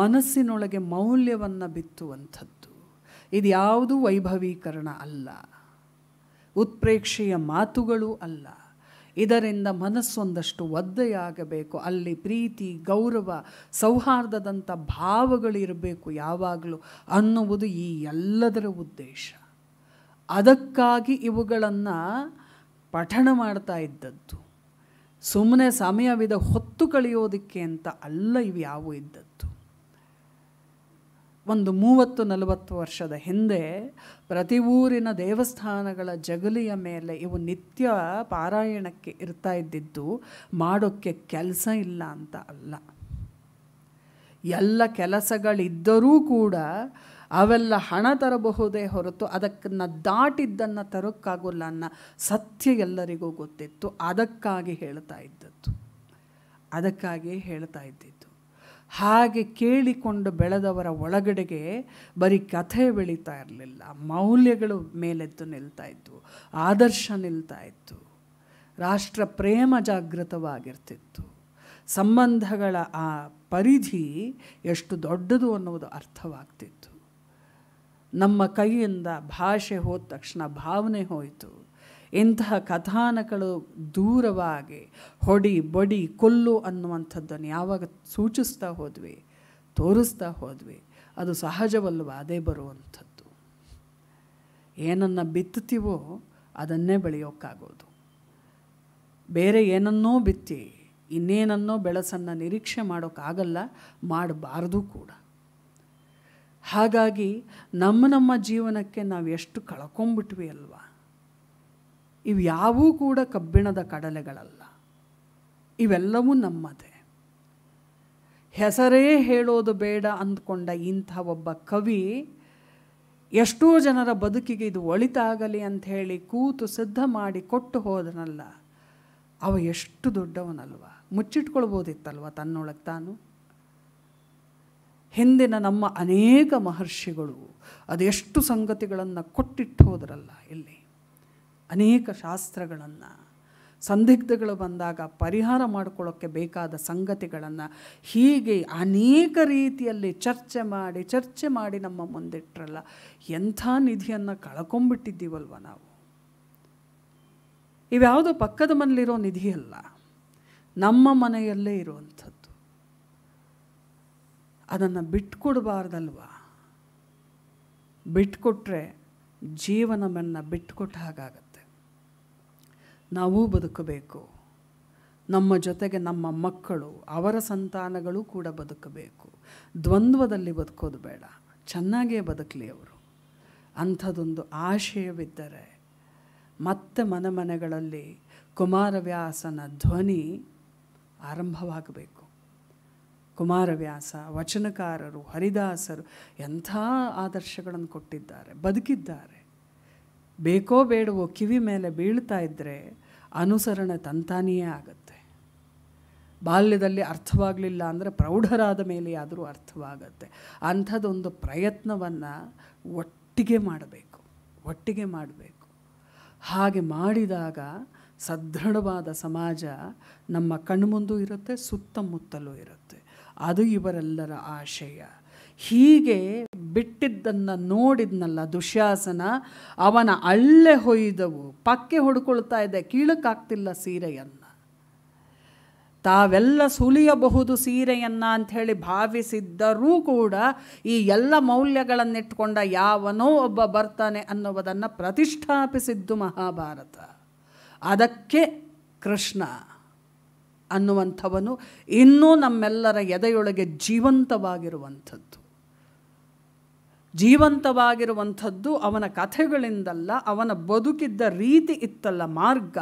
ಮನಸ್ಸಿನೊಳಗೆ ಮೌಲ್ಯವನ್ನು ಬಿತ್ತುವಂಥದ್ದು ಇದು ಯಾವುದು ವೈಭವೀಕರಣ ಅಲ್ಲ ಉತ್ಪ್ರೇಕ್ಷೆಯ ಮಾತುಗಳು ಅಲ್ಲ ಇದರಿಂದ ಮನಸ್ಸೊಂದಷ್ಟು ಒದ್ದೆಯಾಗಬೇಕು ಅಲ್ಲಿ ಪ್ರೀತಿ ಗೌರವ ಸೌಹಾರ್ದದಂಥ ಭಾವಗಳಿರಬೇಕು ಯಾವಾಗಲೂ ಅನ್ನುವುದು ಈ ಎಲ್ಲದರ ಉದ್ದೇಶ ಅದಕ್ಕಾಗಿ ಇವುಗಳನ್ನು ಪಠಣ ಮಾಡ್ತಾ ಇದ್ದದ್ದು ಸುಮ್ಮನೆ ಸಮಯವಿದ ಹೊತ್ತು ಕಳೆಯೋದಕ್ಕೆ ಅಂತ ಅಲ್ಲ ಇವು ಯಾವು ಇದ್ದದ್ದು ಒಂದು ಮೂವತ್ತು ನಲವತ್ತು ವರ್ಷದ ಹಿಂದೆ ಪ್ರತಿ ಊರಿನ ದೇವಸ್ಥಾನಗಳ ಜಗಲಿಯ ಮೇಲೆ ಇವು ನಿತ್ಯ ಪಾರಾಯಣಕ್ಕೆ ಇರ್ತಾ ಇದ್ದಿದ್ದು ಮಾಡೋಕ್ಕೆ ಕೆಲಸ ಇಲ್ಲ ಅಂತ ಅಲ್ಲ ಎಲ್ಲ ಕೆಲಸಗಳಿದ್ದರೂ ಕೂಡ ಅವೆಲ್ಲ ಹಣ ತರಬಹುದೇ ಹೊರತು ಅದಕ್ಕನ್ನು ದಾಟಿದ್ದನ್ನು ತರೋಕ್ಕಾಗೋಲ್ಲ ಅನ್ನ ಸತ್ಯ ಎಲ್ಲರಿಗೂ ಗೊತ್ತಿತ್ತು ಅದಕ್ಕಾಗಿ ಹೇಳ್ತಾ ಇದ್ದದ್ದು ಅದಕ್ಕಾಗಿ ಹೇಳ್ತಾ ಇದ್ದಿದ್ದು ಹಾಗೆ ಕೇಳಿಕೊಂಡು ಬೆಳೆದವರ ಒಳಗಡೆಗೆ ಬರೀ ಕಥೆ ಬೆಳೀತಾ ಇರಲಿಲ್ಲ ಮೌಲ್ಯಗಳು ಮೇಲೆದ್ದು ನಿಲ್ತಾ ಇತ್ತು ಆದರ್ಶ ನಿಲ್ತಾ ಇತ್ತು ರಾಷ್ಟ್ರ ಪ್ರೇಮ ಜಾಗೃತವಾಗಿರ್ತಿತ್ತು ಸಂಬಂಧಗಳ ಆ ಪರಿಧಿ ಎಷ್ಟು ದೊಡ್ಡದು ಅನ್ನುವುದು ಅರ್ಥವಾಗ್ತಿತ್ತು ನಮ್ಮ ಕೈಯಿಂದ ಭಾಷೆ ಹೋದ ತಕ್ಷಣ ಭಾವನೆ ಹೋಯಿತು ಇಂತಹ ಕಥಾನಕಗಳು ದೂರವಾಗಿ ಹೊಡಿ ಬಡಿ ಕೊಲ್ಲು ಅನ್ನುವಂಥದ್ದನ್ನು ಯಾವಾಗ ಸೂಚಿಸ್ತಾ ಹೋದ್ವಿ ತೋರಿಸ್ತಾ ಹೋದ್ವಿ ಅದು ಸಹಜವಲ್ಲವ ಅದೇ ಬರುವಂಥದ್ದು ಏನನ್ನು ಬಿತ್ತುತ್ತೀವೋ ಅದನ್ನೇ ಬೆಳೆಯೋಕ್ಕಾಗೋದು ಬೇರೆ ಏನನ್ನೋ ಬಿತ್ತಿ ಇನ್ನೇನನ್ನೋ ಬೆಳೆಸನ್ನು ನಿರೀಕ್ಷೆ ಮಾಡೋಕ್ಕಾಗಲ್ಲ ಮಾಡಬಾರ್ದು ಕೂಡ ಹಾಗಾಗಿ ನಮ್ಮ ನಮ್ಮ ಜೀವನಕ್ಕೆ ನಾವು ಎಷ್ಟು ಕಳ್ಕೊಂಬಿಟ್ವಿ ಅಲ್ವಾ ಇವು ಯಾವೂ ಕೂಡ ಕಬ್ಬಿಣದ ಕಡಲೆಗಳಲ್ಲ ಇವೆಲ್ಲವೂ ನಮ್ಮದೇ ಹೆಸರೇ ಹೇಳೋದು ಬೇಡ ಅಂದ್ಕೊಂಡ ಇಂಥ ಒಬ್ಬ ಕವಿ ಎಷ್ಟೋ ಜನರ ಬದುಕಿಗೆ ಇದು ಒಳಿತಾಗಲಿ ಅಂಥೇಳಿ ಕೂತು ಸಿದ್ಧ ಮಾಡಿ ಕೊಟ್ಟು ಹೋದನಲ್ಲ ಅವ ಎಷ್ಟು ದೊಡ್ಡವನಲ್ವ ಮುಚ್ಚಿಟ್ಕೊಳ್ಬೋದಿತ್ತಲ್ವ ತನ್ನೊಳಗೆ ತಾನು ಹಿಂದಿನ ನಮ್ಮ ಅನೇಕ ಮಹರ್ಷಿಗಳು ಅದೆಷ್ಟು ಸಂಗತಿಗಳನ್ನು ಕೊಟ್ಟಿಟ್ಟು ಹೋದ್ರಲ್ಲ ಇಲ್ಲಿ ಅನೇಕ ಶಾಸ್ತ್ರಗಳನ್ನು ಸಂದಿಗ್ಧಗಳು ಬಂದಾಗ ಪರಿಹಾರ ಮಾಡಿಕೊಳ್ಳೋಕ್ಕೆ ಬೇಕಾದ ಸಂಗತಿಗಳನ್ನು ಹೀಗೆ ಅನೇಕ ರೀತಿಯಲ್ಲಿ ಚರ್ಚೆ ಮಾಡಿ ಚರ್ಚೆ ಮಾಡಿ ನಮ್ಮ ಮುಂದಿಟ್ಟರಲ್ಲ ಎಂಥ ನಿಧಿಯನ್ನು ಕಳ್ಕೊಂಬಿಟ್ಟಿದ್ದೀವಲ್ವ ನಾವು ಇವ್ಯಾವುದೋ ಪಕ್ಕದ ಮನೆಯಲ್ಲಿರೋ ನಿಧಿಯಲ್ಲ ನಮ್ಮ ಮನೆಯಲ್ಲೇ ಇರುವಂಥದ್ದು ಅದನ್ನು ಬಿಟ್ಕೊಡ್ಬಾರ್ದಲ್ವ ಬಿಟ್ಕೊಟ್ರೆ ಜೀವನವನ್ನು ಬಿಟ್ಕೊಟ್ಟ ಹಾಗಾಗುತ್ತೆ ನಾವು ಬದುಕಬೇಕು ನಮ್ಮ ಜೊತೆಗೆ ನಮ್ಮ ಮಕ್ಕಳು ಅವರ ಸಂತಾನಗಳು ಕೂಡ ಬದುಕಬೇಕು ದ್ವಂದ್ವದಲ್ಲಿ ಬದುಕೋದು ಬೇಡ ಚೆನ್ನಾಗೇ ಬದುಕಲಿ ಅವರು ಅಂಥದ್ದೊಂದು ಆಶಯವಿದ್ದರೆ ಮತ್ತೆ ಮನೆ ಮನೆಗಳಲ್ಲಿ ಕುಮಾರವ್ಯಾಸನ ಧ್ವನಿ ಆರಂಭವಾಗಬೇಕು ಕುಮಾರವ್ಯಾಸ ವಚನಕಾರರು ಹರಿದಾಸರು ಎಂಥ ಆದರ್ಶಗಳನ್ನು ಕೊಟ್ಟಿದ್ದಾರೆ ಬದುಕಿದ್ದಾರೆ ಬೇಕೋ ಬೇಡವೋ ಕಿವಿ ಮೇಲೆ ಬೀಳ್ತಾ ಇದ್ದರೆ ಅನುಸರಣೆ ತಂತಾನಿಯೇ ಆಗುತ್ತೆ ಬಾಲ್ಯದಲ್ಲಿ ಅರ್ಥವಾಗಲಿಲ್ಲ ಅಂದರೆ ಪ್ರೌಢರಾದ ಮೇಲೆ ಆದರೂ ಅರ್ಥವಾಗುತ್ತೆ ಅಂಥದ್ದೊಂದು ಪ್ರಯತ್ನವನ್ನು ಒಟ್ಟಿಗೆ ಮಾಡಬೇಕು ಒಟ್ಟಿಗೆ ಮಾಡಬೇಕು ಹಾಗೆ ಮಾಡಿದಾಗ ಸದೃಢವಾದ ಸಮಾಜ ನಮ್ಮ ಕಣ್ಮುಂದೂ ಇರುತ್ತೆ ಸುತ್ತಮುತ್ತಲೂ ಇರುತ್ತೆ ಅದು ಇವರೆಲ್ಲರ ಆಶಯ ಹೀಗೆ ಬಿಟ್ಟಿದ್ದನ್ನು ನೋಡಿದ್ನಲ್ಲ ದುಶ್ಯಾಸನ ಅವನ ಅಳ್ಳೆ ಹೊಯ್ದವು ಪಕ್ಕೆ ಹೊಡ್ಕೊಳ್ತಾ ಇದೆ ಕೀಳಕ್ಕಾಗ್ತಿಲ್ಲ ಸೀರೆಯನ್ನು ತಾವೆಲ್ಲ ಸುಲಿಯಬಹುದು ಸೀರೆಯನ್ನು ಅಂಥೇಳಿ ಭಾವಿಸಿದ್ದರೂ ಕೂಡ ಈ ಎಲ್ಲ ಮೌಲ್ಯಗಳನ್ನಿಟ್ಟುಕೊಂಡ ಯಾವನೋ ಒಬ್ಬ ಬರ್ತಾನೆ ಅನ್ನುವುದನ್ನು ಪ್ರತಿಷ್ಠಾಪಿಸಿದ್ದು ಮಹಾಭಾರತ ಅದಕ್ಕೆ ಕೃಷ್ಣ ಅನ್ನುವಂಥವನು ಇನ್ನೂ ನಮ್ಮೆಲ್ಲರ ಎದೆಯೊಳಗೆ ಜೀವಂತವಾಗಿರುವಂಥದ್ದು ಜೀವಂತವಾಗಿರುವಂಥದ್ದು ಅವನ ಕಥೆಗಳಿಂದಲ್ಲ ಅವನ ಬದುಕಿದ್ದ ರೀತಿ ಇತ್ತಲ್ಲ ಮಾರ್ಗ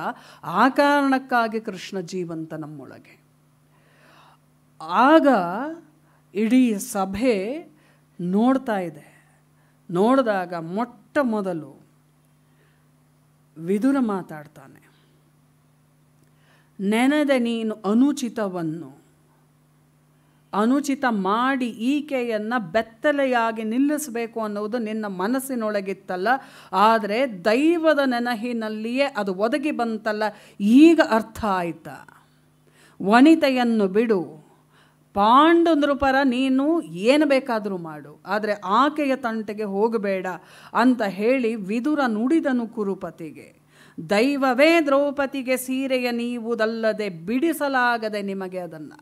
ಆ ಕಾರಣಕ್ಕಾಗಿ ಕೃಷ್ಣ ಜೀವಂತ ನಮ್ಮೊಳಗೆ ಆಗ ಇಡೀ ಸಭೆ ನೋಡ್ತಾ ಇದೆ ನೋಡಿದಾಗ ಮೊಟ್ಟ ಮೊದಲು ವಿದುರ ಮಾತಾಡ್ತಾನೆ ನೆನೆದೆ ನೀನು ಅನುಚಿತವನ್ನು ಅನುಚಿತ ಮಾಡಿ ಈಕೆಯನ್ನು ಬೆತ್ತಲೆಯಾಗಿ ನಿಲ್ಲಿಸಬೇಕು ಅನ್ನೋದು ನಿನ್ನ ಮನಸ್ಸಿನೊಳಗಿತ್ತಲ್ಲ ಆದರೆ ದೈವದ ನೆನಹಿನಲ್ಲಿಯೇ ಅದು ಒದಗಿ ಬಂತಲ್ಲ ಈಗ ಅರ್ಥ ಆಯಿತಾ ವನಿತೆಯನ್ನು ಬಿಡು ಪಾಂಡು ಪರ ನೀನು ಏನು ಬೇಕಾದರೂ ಮಾಡು ಆದರೆ ಆಕೆಯ ತಂಟೆಗೆ ಹೋಗಬೇಡ ಅಂತ ಹೇಳಿ ವಿದುರ ನುಡಿದನು ಕುರುಪತಿಗೆ ದೈವವೇ ದ್ರೌಪದಿಗೆ ಸೀರೆಯ ನೀವುದಲ್ಲದೆ ಬಿಡಿಸಲಾಗದೆ ನಿಮಗೆ ಅದನ್ನು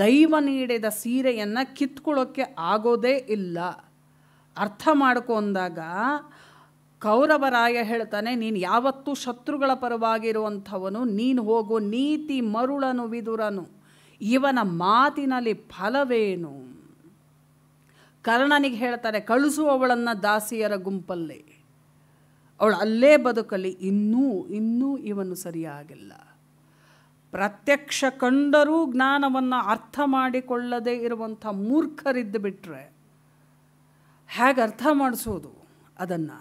ದೈವ ನೀಡಿದ ಸೀರೆಯನ್ನು ಕಿತ್ಕೊಳ್ಳೋಕ್ಕೆ ಆಗೋದೇ ಇಲ್ಲ ಅರ್ಥ ಮಾಡ್ಕೊಂಡಾಗ ಕೌರವರಾಯ ಹೇಳ್ತಾನೆ ನೀನು ಯಾವತ್ತೂ ಶತ್ರುಗಳ ಪರವಾಗಿರುವಂಥವನು ನೀನು ಹೋಗು ನೀತಿ ಮರುಳನು ವಿದುರನು ಇವನ ಮಾತಿನಲ್ಲಿ ಫಲವೇನು ಕರ್ಣನಿಗೆ ಹೇಳ್ತಾರೆ ಕಳಿಸುವವಳನ್ನು ದಾಸಿಯರ ಗುಂಪಲ್ಲೇ ಅವಳು ಅಲ್ಲೇ ಬದುಕಲಿ ಇನ್ನೂ ಇನ್ನೂ ಇವನು ಸರಿಯಾಗಿಲ್ಲ ಪ್ರತ್ಯಕ್ಷ ಕಂಡರೂ ಜ್ಞಾನವನ್ನು ಅರ್ಥ ಮಾಡಿಕೊಳ್ಳದೆ ಇರುವಂಥ ಮೂರ್ಖರಿದ್ದು ಬಿಟ್ಟರೆ ಹೇಗೆ ಅರ್ಥ ಮಾಡಿಸೋದು ಅದನ್ನು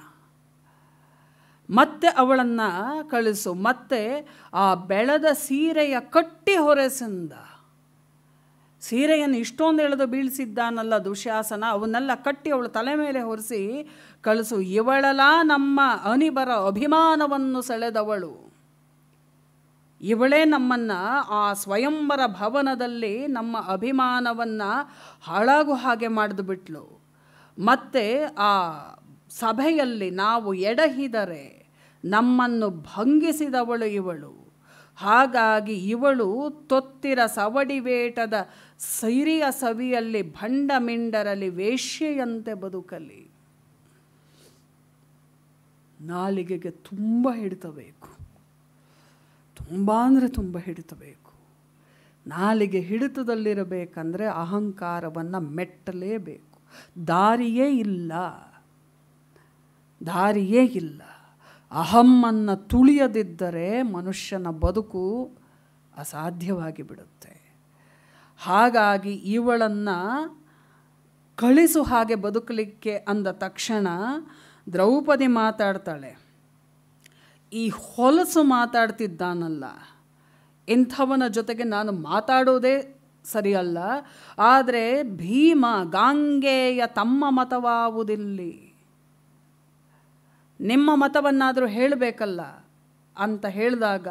ಮತ್ತೆ ಅವಳನ್ನು ಕಳಿಸು ಮತ್ತೆ ಆ ಬೆಳೆದ ಸೀರೆಯ ಕಟ್ಟಿ ಹೊರೆಸಿಂದ ಸೀರೆಯನ್ನು ಇಷ್ಟೊಂದು ಎಳೆದು ಬೀಳಿಸಿದ್ದಾನಲ್ಲ ದುಶ್ಯಾಸನ ಅವನ್ನೆಲ್ಲ ಕಟ್ಟಿ ಅವಳು ತಲೆ ಮೇಲೆ ಹೊರಿಸಿ ಕಳಿಸು ಇವಳಲ ನಮ್ಮ ಅನಿಬರ ಅಭಿಮಾನವನ್ನು ಸೆಳೆದವಳು ಇವಳೇ ನಮ್ಮನ್ನು ಆ ಸ್ವಯಂವರ ಭವನದಲ್ಲಿ ನಮ್ಮ ಅಭಿಮಾನವನ್ನು ಹಾಳಾಗೋ ಹಾಗೆ ಮಾಡಿದು ಬಿಟ್ಲು ಮತ್ತು ಆ ಸಭೆಯಲ್ಲಿ ನಾವು ಎಡಹಿದರೆ ನಮ್ಮನ್ನು ಭಂಗಿಸಿದವಳು ಇವಳು ಹಾಗಾಗಿ ಇವಳು ತೊತ್ತಿರ ಸವಡಿವೇಟದ ಸೈರಿಯ ಸವಿಯಲ್ಲಿ ಮಿಂಡರಲ್ಲಿ ವೇಶ್ಯೆಯಂತೆ ಬದುಕಲಿ ನಾಲಿಗೆಗೆ ತುಂಬ ಹಿಡಿತಬೇಕು ತುಂಬ ಅಂದರೆ ತುಂಬ ಹಿಡಿತಬೇಕು ನಾಲಿಗೆ ಹಿಡಿತದಲ್ಲಿರಬೇಕಂದರೆ ಅಹಂಕಾರವನ್ನು ಮೆಟ್ಟಲೇಬೇಕು ದಾರಿಯೇ ಇಲ್ಲ ದಾರಿಯೇ ಇಲ್ಲ ಅಹಮ್ಮನ್ನು ತುಳಿಯದಿದ್ದರೆ ಮನುಷ್ಯನ ಬದುಕು ಅಸಾಧ್ಯವಾಗಿ ಬಿಡುತ್ತೆ ಹಾಗಾಗಿ ಇವಳನ್ನು ಕಳಿಸು ಹಾಗೆ ಬದುಕಲಿಕ್ಕೆ ಅಂದ ತಕ್ಷಣ ದ್ರೌಪದಿ ಮಾತಾಡ್ತಾಳೆ ಈ ಹೊಲಸು ಮಾತಾಡ್ತಿದ್ದಾನಲ್ಲ ಇಂಥವನ ಜೊತೆಗೆ ನಾನು ಮಾತಾಡೋದೇ ಸರಿಯಲ್ಲ ಆದರೆ ಭೀಮ ಗಾಂಗೆಯ ತಮ್ಮ ಮತವಾಗುವುದಿಲ್ಲ ನಿಮ್ಮ ಮತವನ್ನಾದರೂ ಹೇಳಬೇಕಲ್ಲ ಅಂತ ಹೇಳಿದಾಗ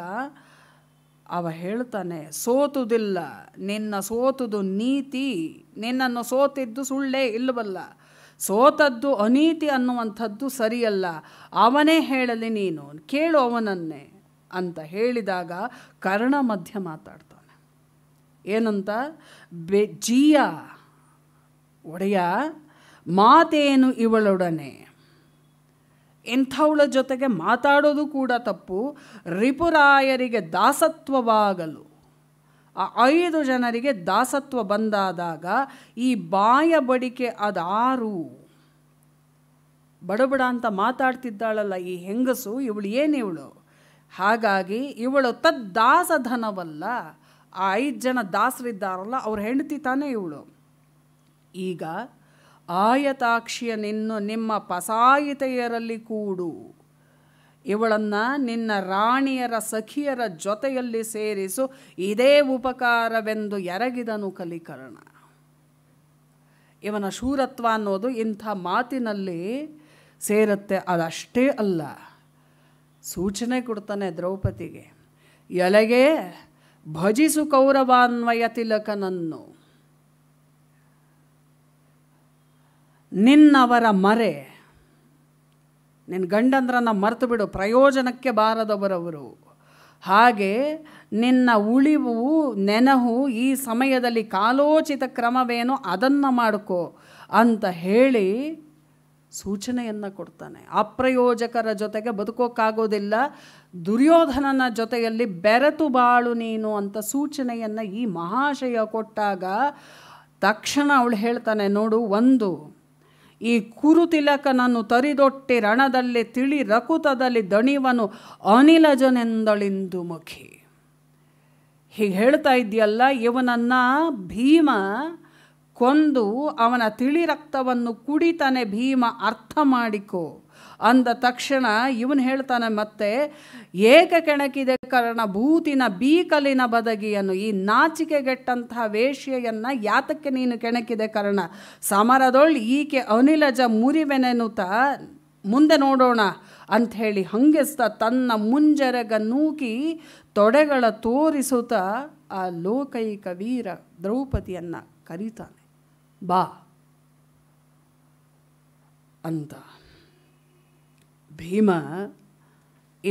ಅವ ಹೇಳ್ತಾನೆ ಸೋತುದಿಲ್ಲ ನಿನ್ನ ಸೋತುದು ನೀತಿ ನಿನ್ನನ್ನು ಸೋತಿದ್ದು ಸುಳ್ಳೇ ಇಲ್ಲವಲ್ಲ ಸೋತದ್ದು ಅನೀತಿ ಅನ್ನುವಂಥದ್ದು ಸರಿಯಲ್ಲ ಅವನೇ ಹೇಳಲಿ ನೀನು ಕೇಳು ಅವನನ್ನೇ ಅಂತ ಹೇಳಿದಾಗ ಕರ್ಣ ಮಧ್ಯ ಮಾತಾಡ್ತಾನೆ ಏನಂತ ಬೆ ಜೀಯ ಒಡೆಯ ಮಾತೇನು ಇವಳೊಡನೆ ಇಂಥವಳ ಜೊತೆಗೆ ಮಾತಾಡೋದು ಕೂಡ ತಪ್ಪು ರಿಪುರಾಯರಿಗೆ ದಾಸತ್ವವಾಗಲು ಆ ಐದು ಜನರಿಗೆ ದಾಸತ್ವ ಬಂದಾದಾಗ ಈ ಬಾಯ ಬಡಿಕೆ ಅದಾರು ಬಡಬಡ ಅಂತ ಮಾತಾಡ್ತಿದ್ದಾಳಲ್ಲ ಈ ಹೆಂಗಸು ಇವಳು ಇವಳು ಹಾಗಾಗಿ ಇವಳು ತದ್ದಾಸಧನವಲ್ಲ ಆ ಐದು ಜನ ದಾಸರಿದ್ದಾರಲ್ಲ ಅವ್ರ ಹೆಂಡತಿ ತಾನೇ ಇವಳು ಈಗ ಆಯತಾಕ್ಷಿಯ ನಿನ್ನ ನಿಮ್ಮ ಪಸಾಯಿತೆಯರಲ್ಲಿ ಕೂಡು ಇವಳನ್ನು ನಿನ್ನ ರಾಣಿಯರ ಸಖಿಯರ ಜೊತೆಯಲ್ಲಿ ಸೇರಿಸು ಇದೇ ಉಪಕಾರವೆಂದು ಎರಗಿದನು ಕಲೀಕರಣ ಇವನ ಶೂರತ್ವ ಅನ್ನೋದು ಇಂಥ ಮಾತಿನಲ್ಲಿ ಸೇರುತ್ತೆ ಅದಷ್ಟೇ ಅಲ್ಲ ಸೂಚನೆ ಕೊಡ್ತಾನೆ ದ್ರೌಪದಿಗೆ ಎಲೆಗೆ ಭಜಿಸು ಕೌರವಾನ್ವಯ ತಿಲಕನನ್ನು ನಿನ್ನವರ ಮರೆ ನಿನ್ನ ಗಂಡಂದ್ರನ್ನ ಮರೆತು ಬಿಡು ಪ್ರಯೋಜನಕ್ಕೆ ಬಾರದವರವರು ಹಾಗೆ ನಿನ್ನ ಉಳಿವು ನೆನಹು ಈ ಸಮಯದಲ್ಲಿ ಕಾಲೋಚಿತ ಕ್ರಮವೇನು ಅದನ್ನು ಮಾಡಿಕೊ ಅಂತ ಹೇಳಿ ಸೂಚನೆಯನ್ನು ಕೊಡ್ತಾನೆ ಅಪ್ರಯೋಜಕರ ಜೊತೆಗೆ ಬದುಕೋಕ್ಕಾಗೋದಿಲ್ಲ ದುರ್ಯೋಧನನ ಜೊತೆಯಲ್ಲಿ ಬೆರೆತು ಬಾಳು ನೀನು ಅಂತ ಸೂಚನೆಯನ್ನು ಈ ಮಹಾಶಯ ಕೊಟ್ಟಾಗ ತಕ್ಷಣ ಅವಳು ಹೇಳ್ತಾನೆ ನೋಡು ಒಂದು ಈ ಕುರುತಿಲಕನನ್ನು ತರಿದೊಟ್ಟಿ ರಣದಲ್ಲಿ ತಿಳಿ ರಕುತದಲ್ಲಿ ದಣಿವನು ಅನಿಲಜನೆಂದಳಿಂದು ಮುಖಿ ಹೀಗೆ ಹೇಳ್ತಾ ಇದೆಯಲ್ಲ ಇವನನ್ನು ಭೀಮ ಕೊಂದು ಅವನ ತಿಳಿ ರಕ್ತವನ್ನು ಕುಡಿತಾನೆ ಭೀಮ ಅರ್ಥ ಮಾಡಿಕೋ ಅಂದ ತಕ್ಷಣ ಇವನು ಹೇಳ್ತಾನೆ ಮತ್ತೆ ಏಕ ಕೆಣಕಿದೆ ಕಾರಣ ಭೂತಿನ ಬೀಕಲಿನ ಬದಗಿಯನ್ನು ಈ ನಾಚಿಕೆಗೆಟ್ಟಂತಹ ವೇಶ್ಯೆಯನ್ನು ಯಾತಕ್ಕೆ ನೀನು ಕೆಣಕಿದೆ ಕಾರಣ ಸಮರದೊಳ್ ಈಕೆ ಅನಿಲಜ ಮುರಿವೆನೆನುತ ಮುಂದೆ ನೋಡೋಣ ಅಂಥೇಳಿ ಹಂಗೆಸ್ತ ತನ್ನ ಮುಂಜರಗ ನೂಕಿ ತೊಡೆಗಳ ತೋರಿಸುತ್ತ ಆ ಲೋಕೈಕ ವೀರ ದ್ರೌಪದಿಯನ್ನು ಕರೀತಾನೆ ಬಾ ಅಂತ ಭೀಮ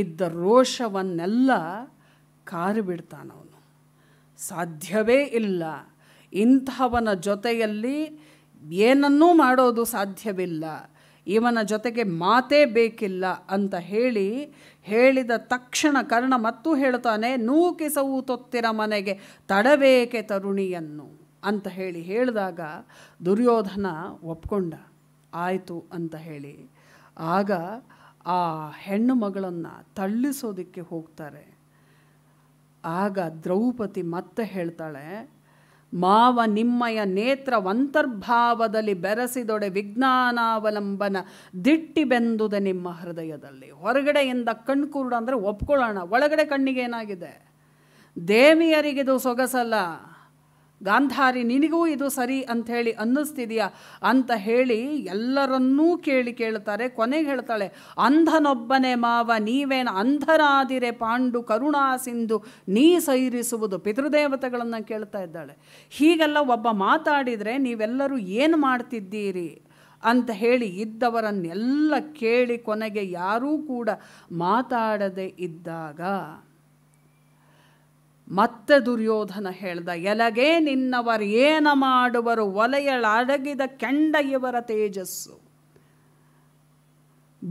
ಇದ್ದ ರೋಷವನ್ನೆಲ್ಲ ಕಾರಿಬಿಡ್ತಾನವನು ಸಾಧ್ಯವೇ ಇಲ್ಲ ಇಂಥವನ ಜೊತೆಯಲ್ಲಿ ಏನನ್ನೂ ಮಾಡೋದು ಸಾಧ್ಯವಿಲ್ಲ ಇವನ ಜೊತೆಗೆ ಮಾತೇ ಬೇಕಿಲ್ಲ ಅಂತ ಹೇಳಿ ಹೇಳಿದ ತಕ್ಷಣ ಕರ್ಣ ಮತ್ತೂ ಹೇಳ್ತಾನೆ ನೂಕಿಸವು ತೊತ್ತಿರ ಮನೆಗೆ ತಡಬೇಕೆ ತರುಣಿಯನ್ನು ಅಂತ ಹೇಳಿ ಹೇಳಿದಾಗ ದುರ್ಯೋಧನ ಒಪ್ಕೊಂಡ ಆಯಿತು ಅಂತ ಹೇಳಿ ಆಗ ಆ ಹೆಣ್ಣು ಮಗಳನ್ನು ತಳ್ಳಿಸೋದಕ್ಕೆ ಹೋಗ್ತಾರೆ ಆಗ ದ್ರೌಪದಿ ಮತ್ತೆ ಹೇಳ್ತಾಳೆ ಮಾವ ನಿಮ್ಮಯ ಅಂತರ್ಭಾವದಲ್ಲಿ ಬೆರೆಸಿದೊಡೆ ವಿಜ್ಞಾನಾವಲಂಬನ ದಿಟ್ಟಿ ಬೆಂದುದೆ ನಿಮ್ಮ ಹೃದಯದಲ್ಲಿ ಹೊರಗಡೆಯಿಂದ ಕಣ್ಣು ಕುರುಡು ಅಂದರೆ ಒಪ್ಕೊಳ್ಳೋಣ ಒಳಗಡೆ ಕಣ್ಣಿಗೆ ಏನಾಗಿದೆ ದೇವಿಯರಿಗಿದು ಸೊಗಸಲ್ಲ ಗಾಂಧಾರಿ ನಿನಗೂ ಇದು ಸರಿ ಅಂಥೇಳಿ ಅನ್ನಿಸ್ತಿದೆಯಾ ಅಂತ ಹೇಳಿ ಎಲ್ಲರನ್ನೂ ಕೇಳಿ ಕೇಳ್ತಾರೆ ಕೊನೆಗೆ ಹೇಳ್ತಾಳೆ ಅಂಧನೊಬ್ಬನೇ ಮಾವ ನೀವೇನು ಅಂಧರಾದಿರೆ ಪಾಂಡು ಕರುಣಾ ಸಿಂಧು ನೀ ಸೈರಿಸುವುದು ಪಿತೃದೇವತೆಗಳನ್ನು ಕೇಳ್ತಾ ಇದ್ದಾಳೆ ಹೀಗೆಲ್ಲ ಒಬ್ಬ ಮಾತಾಡಿದರೆ ನೀವೆಲ್ಲರೂ ಏನು ಮಾಡ್ತಿದ್ದೀರಿ ಅಂತ ಹೇಳಿ ಇದ್ದವರನ್ನೆಲ್ಲ ಕೇಳಿ ಕೊನೆಗೆ ಯಾರೂ ಕೂಡ ಮಾತಾಡದೇ ಇದ್ದಾಗ ಮತ್ತೆ ದುರ್ಯೋಧನ ಹೇಳ್ದ ಎಲಗೆ ನಿನ್ನವರು ಏನ ಮಾಡುವರು ಒಲೆಯಳಡಗಿದ ಕೆಂಡ ಇವರ ತೇಜಸ್ಸು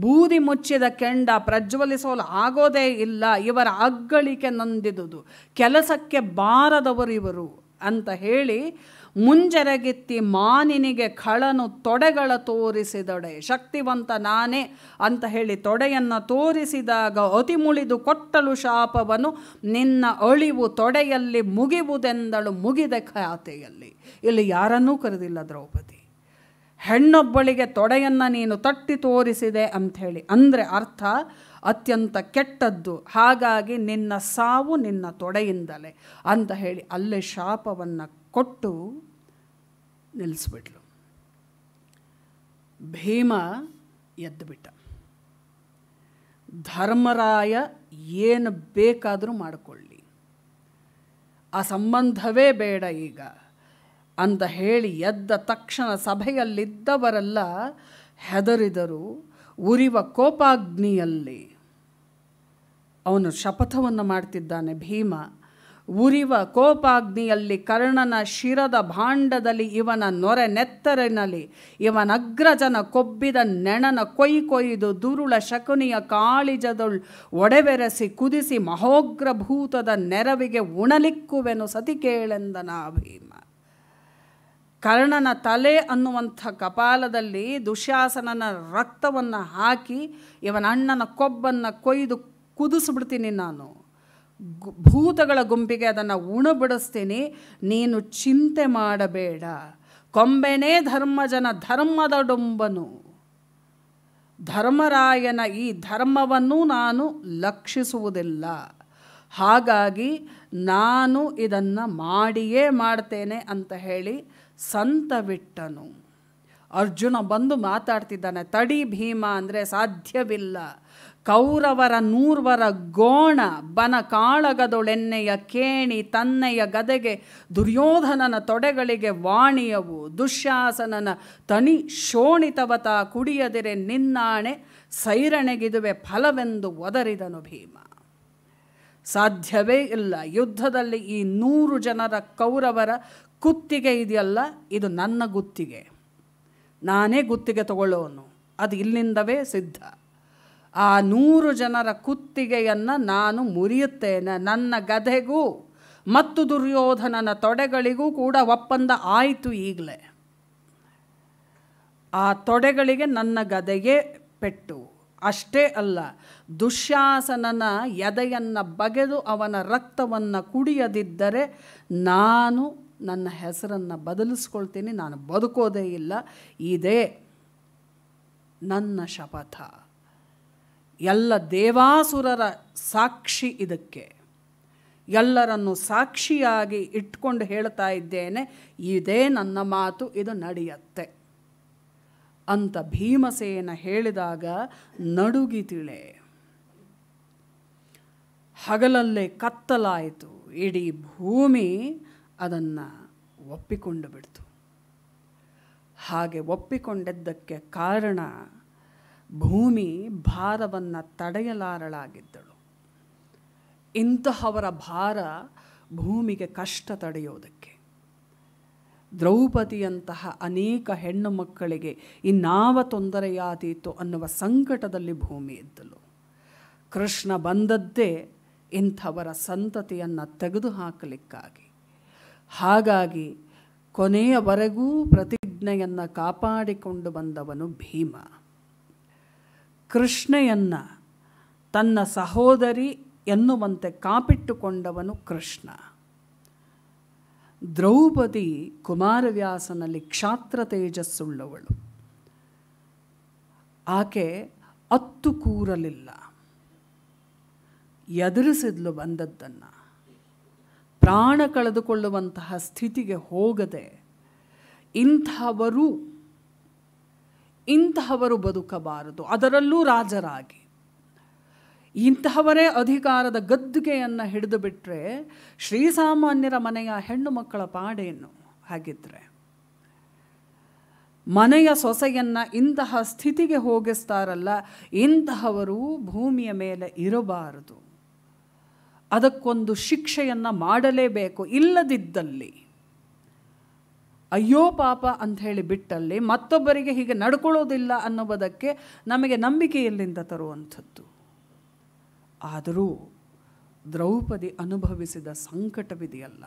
ಬೂದಿ ಮುಚ್ಚಿದ ಕೆಂಡ ಪ್ರಜ್ವಲಿಸಲು ಆಗೋದೇ ಇಲ್ಲ ಇವರ ಅಗ್ಗಳಿಕೆ ನೊಂದಿದುದು ಕೆಲಸಕ್ಕೆ ಬಾರದವರು ಅಂತ ಹೇಳಿ ಮುಂಜರಗೆತ್ತಿ ಮಾನಿನಿಗೆ ಖಳನು ತೊಡೆಗಳ ತೋರಿಸಿದೊಡೆ ಶಕ್ತಿವಂತ ನಾನೇ ಅಂತ ಹೇಳಿ ತೊಡೆಯನ್ನು ತೋರಿಸಿದಾಗ ಅತಿ ಮುಳಿದು ಕೊಟ್ಟಲು ಶಾಪವನು ನಿನ್ನ ಅಳಿವು ತೊಡೆಯಲ್ಲಿ ಮುಗಿವುದೆಂದಳು ಮುಗಿದ ಖಾತೆಯಲ್ಲಿ ಇಲ್ಲಿ ಯಾರನ್ನೂ ಕರೆದಿಲ್ಲ ದ್ರೌಪದಿ ಹೆಣ್ಣೊಬ್ಬಳಿಗೆ ತೊಡೆಯನ್ನು ನೀನು ತಟ್ಟಿ ತೋರಿಸಿದೆ ಅಂಥೇಳಿ ಅಂದರೆ ಅರ್ಥ ಅತ್ಯಂತ ಕೆಟ್ಟದ್ದು ಹಾಗಾಗಿ ನಿನ್ನ ಸಾವು ನಿನ್ನ ತೊಡೆಯಿಂದಲೇ ಅಂತ ಹೇಳಿ ಅಲ್ಲೇ ಶಾಪವನ್ನು ಕೊಟ್ಟು ನಿಲ್ಲಿಸ್ಬಿಟ್ಲು ಭೀಮ ಎದ್ದುಬಿಟ್ಟ ಧರ್ಮರಾಯ ಏನು ಬೇಕಾದರೂ ಮಾಡಿಕೊಳ್ಳಿ ಆ ಸಂಬಂಧವೇ ಬೇಡ ಈಗ ಅಂತ ಹೇಳಿ ಎದ್ದ ತಕ್ಷಣ ಸಭೆಯಲ್ಲಿದ್ದವರೆಲ್ಲ ಹೆದರಿದರು ಉರಿವ ಕೋಪಾಗ್ನಿಯಲ್ಲಿ ಅವನು ಶಪಥವನ್ನು ಮಾಡ್ತಿದ್ದಾನೆ ಭೀಮ ಉರಿವ ಕೋಪಾಗ್ನಿಯಲ್ಲಿ ಕರ್ಣನ ಶಿರದ ಭಾಂಡದಲ್ಲಿ ಇವನ ನೊರೆ ನೆತ್ತರಿನಲ್ಲಿ ಇವನಗ್ರಜನ ಕೊಬ್ಬಿದ ನೆಣನ ಕೊಯ್ ಕೊಯ್ದು ದುರುಳ ಶಕುನಿಯ ಕಾಳಿಜದೊಳ್ ಒಡೆವೆರೆಸಿ ಕುದಿಸಿ ಮಹೋಗ್ರಭೂತದ ನೆರವಿಗೆ ಉಣಲಿಕ್ಕುವೆನು ಸತಿ ಕೇಳೆಂದನ ಭೀಮ ಕರ್ಣನ ತಲೆ ಅನ್ನುವಂಥ ಕಪಾಲದಲ್ಲಿ ದುಶ್ಯಾಸನನ ರಕ್ತವನ್ನು ಹಾಕಿ ಇವನ ಅಣ್ಣನ ಕೊಬ್ಬನ್ನು ಕೊಯ್ದು ಕುದಿಸ್ಬಿಡ್ತೀನಿ ನಾನು ಭೂತಗಳ ಗುಂಪಿಗೆ ಅದನ್ನು ಉಣಬಿಡಿಸ್ತೀನಿ ನೀನು ಚಿಂತೆ ಮಾಡಬೇಡ ಕೊಂಬೆನೇ ಧರ್ಮಜನ ಧರ್ಮದ ಡೊಂಬನು ಧರ್ಮರಾಯನ ಈ ಧರ್ಮವನ್ನು ನಾನು ಲಕ್ಷಿಸುವುದಿಲ್ಲ ಹಾಗಾಗಿ ನಾನು ಇದನ್ನು ಮಾಡಿಯೇ ಮಾಡ್ತೇನೆ ಅಂತ ಹೇಳಿ ಸಂತವಿಟ್ಟನು ಅರ್ಜುನ ಬಂದು ಮಾತಾಡ್ತಿದ್ದಾನೆ ತಡಿ ಭೀಮ ಅಂದರೆ ಸಾಧ್ಯವಿಲ್ಲ ಕೌರವರ ನೂರ್ವರ ಗೋಣ ಬನ ಕಾಳಗದೊಳೆನ್ನೆಯ ಕೇಣಿ ತನ್ನೆಯ ಗದೆಗೆ ದುರ್ಯೋಧನನ ತೊಡೆಗಳಿಗೆ ವಾಣಿಯವು ದುಶ್ಯಾಸನನ ತನಿ ಶೋಣಿತವತ ಕುಡಿಯದಿರೆ ನಿನ್ನಾಣೆ ಸೈರಣೆಗಿದುವೆ ಫಲವೆಂದು ಒದರಿದನು ಭೀಮ ಸಾಧ್ಯವೇ ಇಲ್ಲ ಯುದ್ಧದಲ್ಲಿ ಈ ನೂರು ಜನರ ಕೌರವರ ಕುತ್ತಿಗೆ ಇದೆಯಲ್ಲ ಇದು ನನ್ನ ಗುತ್ತಿಗೆ ನಾನೇ ಗುತ್ತಿಗೆ ತಗೊಳ್ಳೋನು ಅದು ಇಲ್ಲಿಂದವೇ ಸಿದ್ಧ ಆ ನೂರು ಜನರ ಕುತ್ತಿಗೆಯನ್ನು ನಾನು ಮುರಿಯುತ್ತೇನೆ ನನ್ನ ಗದೆಗೂ ಮತ್ತು ದುರ್ಯೋಧನನ ತೊಡೆಗಳಿಗೂ ಕೂಡ ಒಪ್ಪಂದ ಆಯಿತು ಈಗಲೇ ಆ ತೊಡೆಗಳಿಗೆ ನನ್ನ ಗದೆಗೆ ಪೆಟ್ಟು ಅಷ್ಟೇ ಅಲ್ಲ ದುಶ್ಯಾಸನನ ಎದೆಯನ್ನು ಬಗೆದು ಅವನ ರಕ್ತವನ್ನು ಕುಡಿಯದಿದ್ದರೆ ನಾನು ನನ್ನ ಹೆಸರನ್ನು ಬದಲಿಸ್ಕೊಳ್ತೀನಿ ನಾನು ಬದುಕೋದೇ ಇಲ್ಲ ಇದೇ ನನ್ನ ಶಪಥ ಎಲ್ಲ ದೇವಾಸುರರ ಸಾಕ್ಷಿ ಇದಕ್ಕೆ ಎಲ್ಲರನ್ನು ಸಾಕ್ಷಿಯಾಗಿ ಇಟ್ಕೊಂಡು ಹೇಳ್ತಾ ಇದ್ದೇನೆ ಇದೇ ನನ್ನ ಮಾತು ಇದು ನಡೆಯತ್ತೆ ಅಂತ ಭೀಮಸೇನ ಹೇಳಿದಾಗ ನಡುಗಿತಿಳೆ ಹಗಲಲ್ಲೇ ಕತ್ತಲಾಯಿತು ಇಡೀ ಭೂಮಿ ಅದನ್ನು ಒಪ್ಪಿಕೊಂಡು ಬಿಡ್ತು ಹಾಗೆ ಒಪ್ಪಿಕೊಂಡಿದ್ದಕ್ಕೆ ಕಾರಣ ಭೂಮಿ ಭಾರವನ್ನು ತಡೆಯಲಾರಳಾಗಿದ್ದಳು ಇಂತಹವರ ಭಾರ ಭೂಮಿಗೆ ಕಷ್ಟ ತಡೆಯೋದಕ್ಕೆ ದ್ರೌಪದಿಯಂತಹ ಅನೇಕ ಹೆಣ್ಣು ಮಕ್ಕಳಿಗೆ ಇನ್ನಾವ ತೊಂದರೆಯಾದೀತು ಅನ್ನುವ ಸಂಕಟದಲ್ಲಿ ಭೂಮಿ ಇದ್ದಳು ಕೃಷ್ಣ ಬಂದದ್ದೇ ಇಂಥವರ ಸಂತತಿಯನ್ನು ತೆಗೆದುಹಾಕಲಿಕ್ಕಾಗಿ ಹಾಗಾಗಿ ಕೊನೆಯವರೆಗೂ ಪ್ರತಿಜ್ಞೆಯನ್ನು ಕಾಪಾಡಿಕೊಂಡು ಬಂದವನು ಭೀಮ ಕೃಷ್ಣೆಯನ್ನು ತನ್ನ ಸಹೋದರಿ ಎನ್ನುವಂತೆ ಕಾಪಿಟ್ಟುಕೊಂಡವನು ಕೃಷ್ಣ ದ್ರೌಪದಿ ಕುಮಾರವ್ಯಾಸನಲ್ಲಿ ಕ್ಷಾತ್ರ ತೇಜಸ್ಸುಳ್ಳವಳು ಆಕೆ ಅತ್ತು ಕೂರಲಿಲ್ಲ ಎದುರಿಸಿದ್ಲು ಬಂದದ್ದನ್ನು ಪ್ರಾಣ ಕಳೆದುಕೊಳ್ಳುವಂತಹ ಸ್ಥಿತಿಗೆ ಹೋಗದೆ ಇಂಥವರೂ ಇಂತಹವರು ಬದುಕಬಾರದು ಅದರಲ್ಲೂ ರಾಜರಾಗಿ ಇಂತಹವರೇ ಅಧಿಕಾರದ ಗದ್ದುಗೆಯನ್ನು ಹಿಡಿದು ಬಿಟ್ಟರೆ ಶ್ರೀಸಾಮಾನ್ಯರ ಮನೆಯ ಹೆಣ್ಣು ಮಕ್ಕಳ ಪಾಡೇನು ಹಾಗಿದ್ರೆ ಮನೆಯ ಸೊಸೆಯನ್ನು ಇಂತಹ ಸ್ಥಿತಿಗೆ ಹೋಗಿಸ್ತಾರಲ್ಲ ಇಂತಹವರು ಭೂಮಿಯ ಮೇಲೆ ಇರಬಾರದು ಅದಕ್ಕೊಂದು ಶಿಕ್ಷೆಯನ್ನು ಮಾಡಲೇಬೇಕು ಇಲ್ಲದಿದ್ದಲ್ಲಿ ಅಯ್ಯೋ ಪಾಪ ಅಂಥೇಳಿ ಬಿಟ್ಟಲ್ಲಿ ಮತ್ತೊಬ್ಬರಿಗೆ ಹೀಗೆ ನಡ್ಕೊಳ್ಳೋದಿಲ್ಲ ಅನ್ನೋದಕ್ಕೆ ನಮಗೆ ನಂಬಿಕೆ ಎಲ್ಲಿಂದ ತರುವಂಥದ್ದು ಆದರೂ ದ್ರೌಪದಿ ಅನುಭವಿಸಿದ ಸಂಕಟವಿದೆಯಲ್ಲ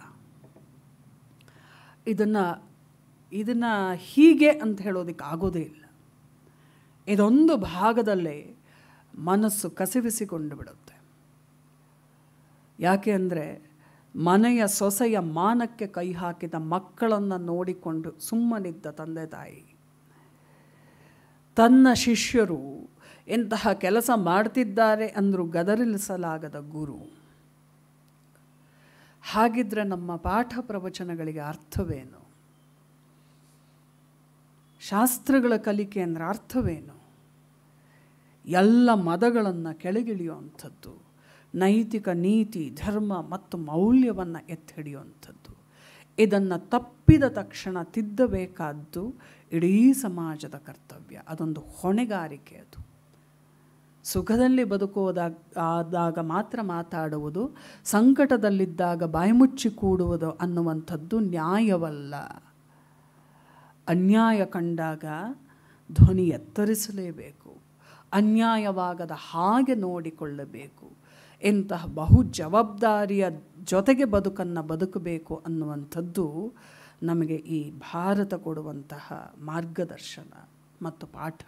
ಇದನ್ನು ಇದನ್ನು ಹೀಗೆ ಅಂತ ಹೇಳೋದಕ್ಕೆ ಆಗೋದೇ ಇಲ್ಲ ಇದೊಂದು ಭಾಗದಲ್ಲೇ ಮನಸ್ಸು ಕಸಿವಿಸಿಕೊಂಡು ಬಿಡುತ್ತೆ ಯಾಕೆ ಅಂದರೆ ಮನೆಯ ಸೊಸೆಯ ಮಾನಕ್ಕೆ ಕೈ ಹಾಕಿದ ಮಕ್ಕಳನ್ನು ನೋಡಿಕೊಂಡು ಸುಮ್ಮನಿದ್ದ ತಂದೆ ತಾಯಿ ತನ್ನ ಶಿಷ್ಯರು ಎಂತಹ ಕೆಲಸ ಮಾಡ್ತಿದ್ದಾರೆ ಅಂದರೂ ಗದರಿಲಿಸಲಾಗದ ಗುರು ಹಾಗಿದ್ರೆ ನಮ್ಮ ಪಾಠ ಪ್ರವಚನಗಳಿಗೆ ಅರ್ಥವೇನು ಶಾಸ್ತ್ರಗಳ ಕಲಿಕೆ ಅಂದರೆ ಅರ್ಥವೇನು ಎಲ್ಲ ಮದಗಳನ್ನು ಕೆಳಗಿಳಿಯುವಂಥದ್ದು ನೈತಿಕ ನೀತಿ ಧರ್ಮ ಮತ್ತು ಮೌಲ್ಯವನ್ನು ಎತ್ತಿ ಹಿಡಿಯುವಂಥದ್ದು ಇದನ್ನು ತಪ್ಪಿದ ತಕ್ಷಣ ತಿದ್ದಬೇಕಾದ್ದು ಇಡೀ ಸಮಾಜದ ಕರ್ತವ್ಯ ಅದೊಂದು ಹೊಣೆಗಾರಿಕೆ ಅದು ಸುಖದಲ್ಲಿ ಬದುಕುವುದಾಗ ಆದಾಗ ಮಾತ್ರ ಮಾತಾಡುವುದು ಸಂಕಟದಲ್ಲಿದ್ದಾಗ ಮುಚ್ಚಿ ಕೂಡುವುದು ಅನ್ನುವಂಥದ್ದು ನ್ಯಾಯವಲ್ಲ ಅನ್ಯಾಯ ಕಂಡಾಗ ಧ್ವನಿ ಎತ್ತರಿಸಲೇಬೇಕು ಅನ್ಯಾಯವಾಗದ ಹಾಗೆ ನೋಡಿಕೊಳ್ಳಬೇಕು ಎಂತಹ ಬಹು ಜವಾಬ್ದಾರಿಯ ಜೊತೆಗೆ ಬದುಕನ್ನು ಬದುಕಬೇಕು ಅನ್ನುವಂಥದ್ದು ನಮಗೆ ಈ ಭಾರತ ಕೊಡುವಂತಹ ಮಾರ್ಗದರ್ಶನ ಮತ್ತು ಪಾಠ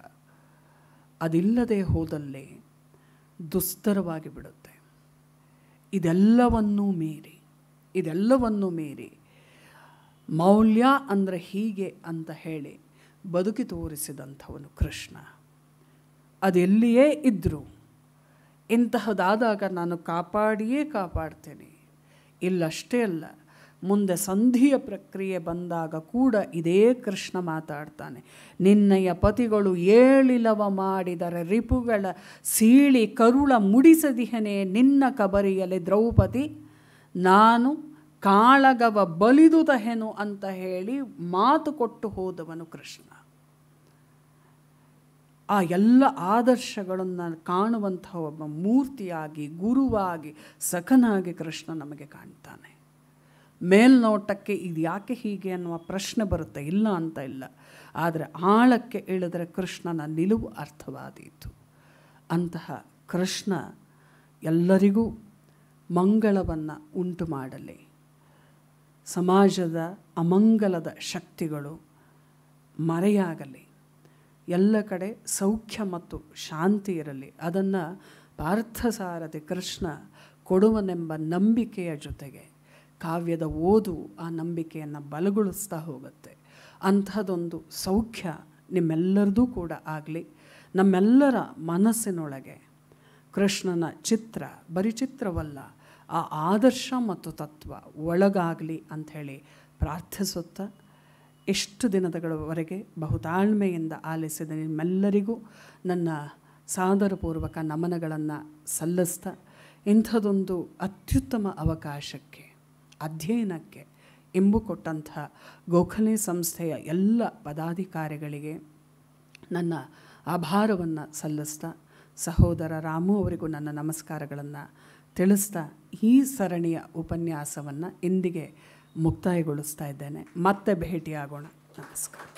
ಅದಿಲ್ಲದೆ ಹೋದಲ್ಲಿ ದುಸ್ತರವಾಗಿ ಬಿಡುತ್ತೆ ಇದೆಲ್ಲವನ್ನೂ ಮೀರಿ ಇದೆಲ್ಲವನ್ನೂ ಮೀರಿ ಮೌಲ್ಯ ಅಂದರೆ ಹೀಗೆ ಅಂತ ಹೇಳಿ ಬದುಕಿ ತೋರಿಸಿದಂಥವನು ಕೃಷ್ಣ ಅದೆಲ್ಲಿಯೇ ಇದ್ದರೂ ಇಂತಹದಾದಾಗ ನಾನು ಕಾಪಾಡಿಯೇ ಕಾಪಾಡ್ತೇನೆ ಇಲ್ಲಷ್ಟೇ ಅಲ್ಲ ಮುಂದೆ ಸಂಧಿಯ ಪ್ರಕ್ರಿಯೆ ಬಂದಾಗ ಕೂಡ ಇದೇ ಕೃಷ್ಣ ಮಾತಾಡ್ತಾನೆ ನಿನ್ನಯ ಪತಿಗಳು ಏಳಿಲವ ಮಾಡಿದರೆ ರಿಪುಗಳ ಸೀಳಿ ಕರುಳ ಮುಡಿಸದಿಹನೇ ನಿನ್ನ ಕಬರಿಯಲ್ಲಿ ದ್ರೌಪದಿ ನಾನು ಕಾಳಗವ ಬಲಿದು ದಹೆನು ಅಂತ ಹೇಳಿ ಮಾತು ಕೊಟ್ಟು ಹೋದವನು ಕೃಷ್ಣ ಆ ಎಲ್ಲ ಆದರ್ಶಗಳನ್ನು ಕಾಣುವಂಥ ಒಬ್ಬ ಮೂರ್ತಿಯಾಗಿ ಗುರುವಾಗಿ ಸಖನಾಗಿ ಕೃಷ್ಣ ನಮಗೆ ಕಾಣ್ತಾನೆ ಮೇಲ್ನೋಟಕ್ಕೆ ಇದು ಯಾಕೆ ಹೀಗೆ ಅನ್ನುವ ಪ್ರಶ್ನೆ ಬರುತ್ತೆ ಇಲ್ಲ ಅಂತ ಇಲ್ಲ ಆದರೆ ಆಳಕ್ಕೆ ಇಳಿದರೆ ಕೃಷ್ಣನ ನಿಲುವು ಅರ್ಥವಾದೀತು ಅಂತಹ ಕೃಷ್ಣ ಎಲ್ಲರಿಗೂ ಮಂಗಳವನ್ನು ಉಂಟು ಮಾಡಲಿ ಸಮಾಜದ ಅಮಂಗಲದ ಶಕ್ತಿಗಳು ಮರೆಯಾಗಲಿ ಎಲ್ಲ ಕಡೆ ಸೌಖ್ಯ ಮತ್ತು ಶಾಂತಿ ಇರಲಿ ಅದನ್ನು ಪಾರ್ಥಸಾರಥಿ ಕೃಷ್ಣ ಕೊಡುವನೆಂಬ ನಂಬಿಕೆಯ ಜೊತೆಗೆ ಕಾವ್ಯದ ಓದು ಆ ನಂಬಿಕೆಯನ್ನು ಬಲಗೊಳಿಸ್ತಾ ಹೋಗುತ್ತೆ ಅಂಥದ್ದೊಂದು ಸೌಖ್ಯ ನಿಮ್ಮೆಲ್ಲರದೂ ಕೂಡ ಆಗಲಿ ನಮ್ಮೆಲ್ಲರ ಮನಸ್ಸಿನೊಳಗೆ ಕೃಷ್ಣನ ಚಿತ್ರ ಬರಿಚಿತ್ರವಲ್ಲ ಆ ಆದರ್ಶ ಮತ್ತು ತತ್ವ ಒಳಗಾಗಲಿ ಅಂಥೇಳಿ ಪ್ರಾರ್ಥಿಸುತ್ತಾ ಎಷ್ಟು ದಿನದಗಳವರೆಗೆ ಬಹುತಾಳ್ಮೆಯಿಂದ ಆಲಿಸಿದ ನಿಮ್ಮೆಲ್ಲರಿಗೂ ನನ್ನ ಸಾದರಪೂರ್ವಕ ನಮನಗಳನ್ನು ಸಲ್ಲಿಸ್ತಾ ಇಂಥದೊಂದು ಅತ್ಯುತ್ತಮ ಅವಕಾಶಕ್ಕೆ ಅಧ್ಯಯನಕ್ಕೆ ಇಂಬು ಕೊಟ್ಟಂಥ ಗೋಖಲೆ ಸಂಸ್ಥೆಯ ಎಲ್ಲ ಪದಾಧಿಕಾರಿಗಳಿಗೆ ನನ್ನ ಆಭಾರವನ್ನು ಸಲ್ಲಿಸ್ತಾ ಸಹೋದರ ರಾಮು ಅವರಿಗೂ ನನ್ನ ನಮಸ್ಕಾರಗಳನ್ನು ತಿಳಿಸ್ತಾ ಈ ಸರಣಿಯ ಉಪನ್ಯಾಸವನ್ನು ಇಂದಿಗೆ ಮುಕ್ತಾಯಗೊಳಿಸ್ತಾ ಇದ್ದೇನೆ ಮತ್ತೆ ಭೇಟಿಯಾಗೋಣ ನಮಸ್ಕಾರ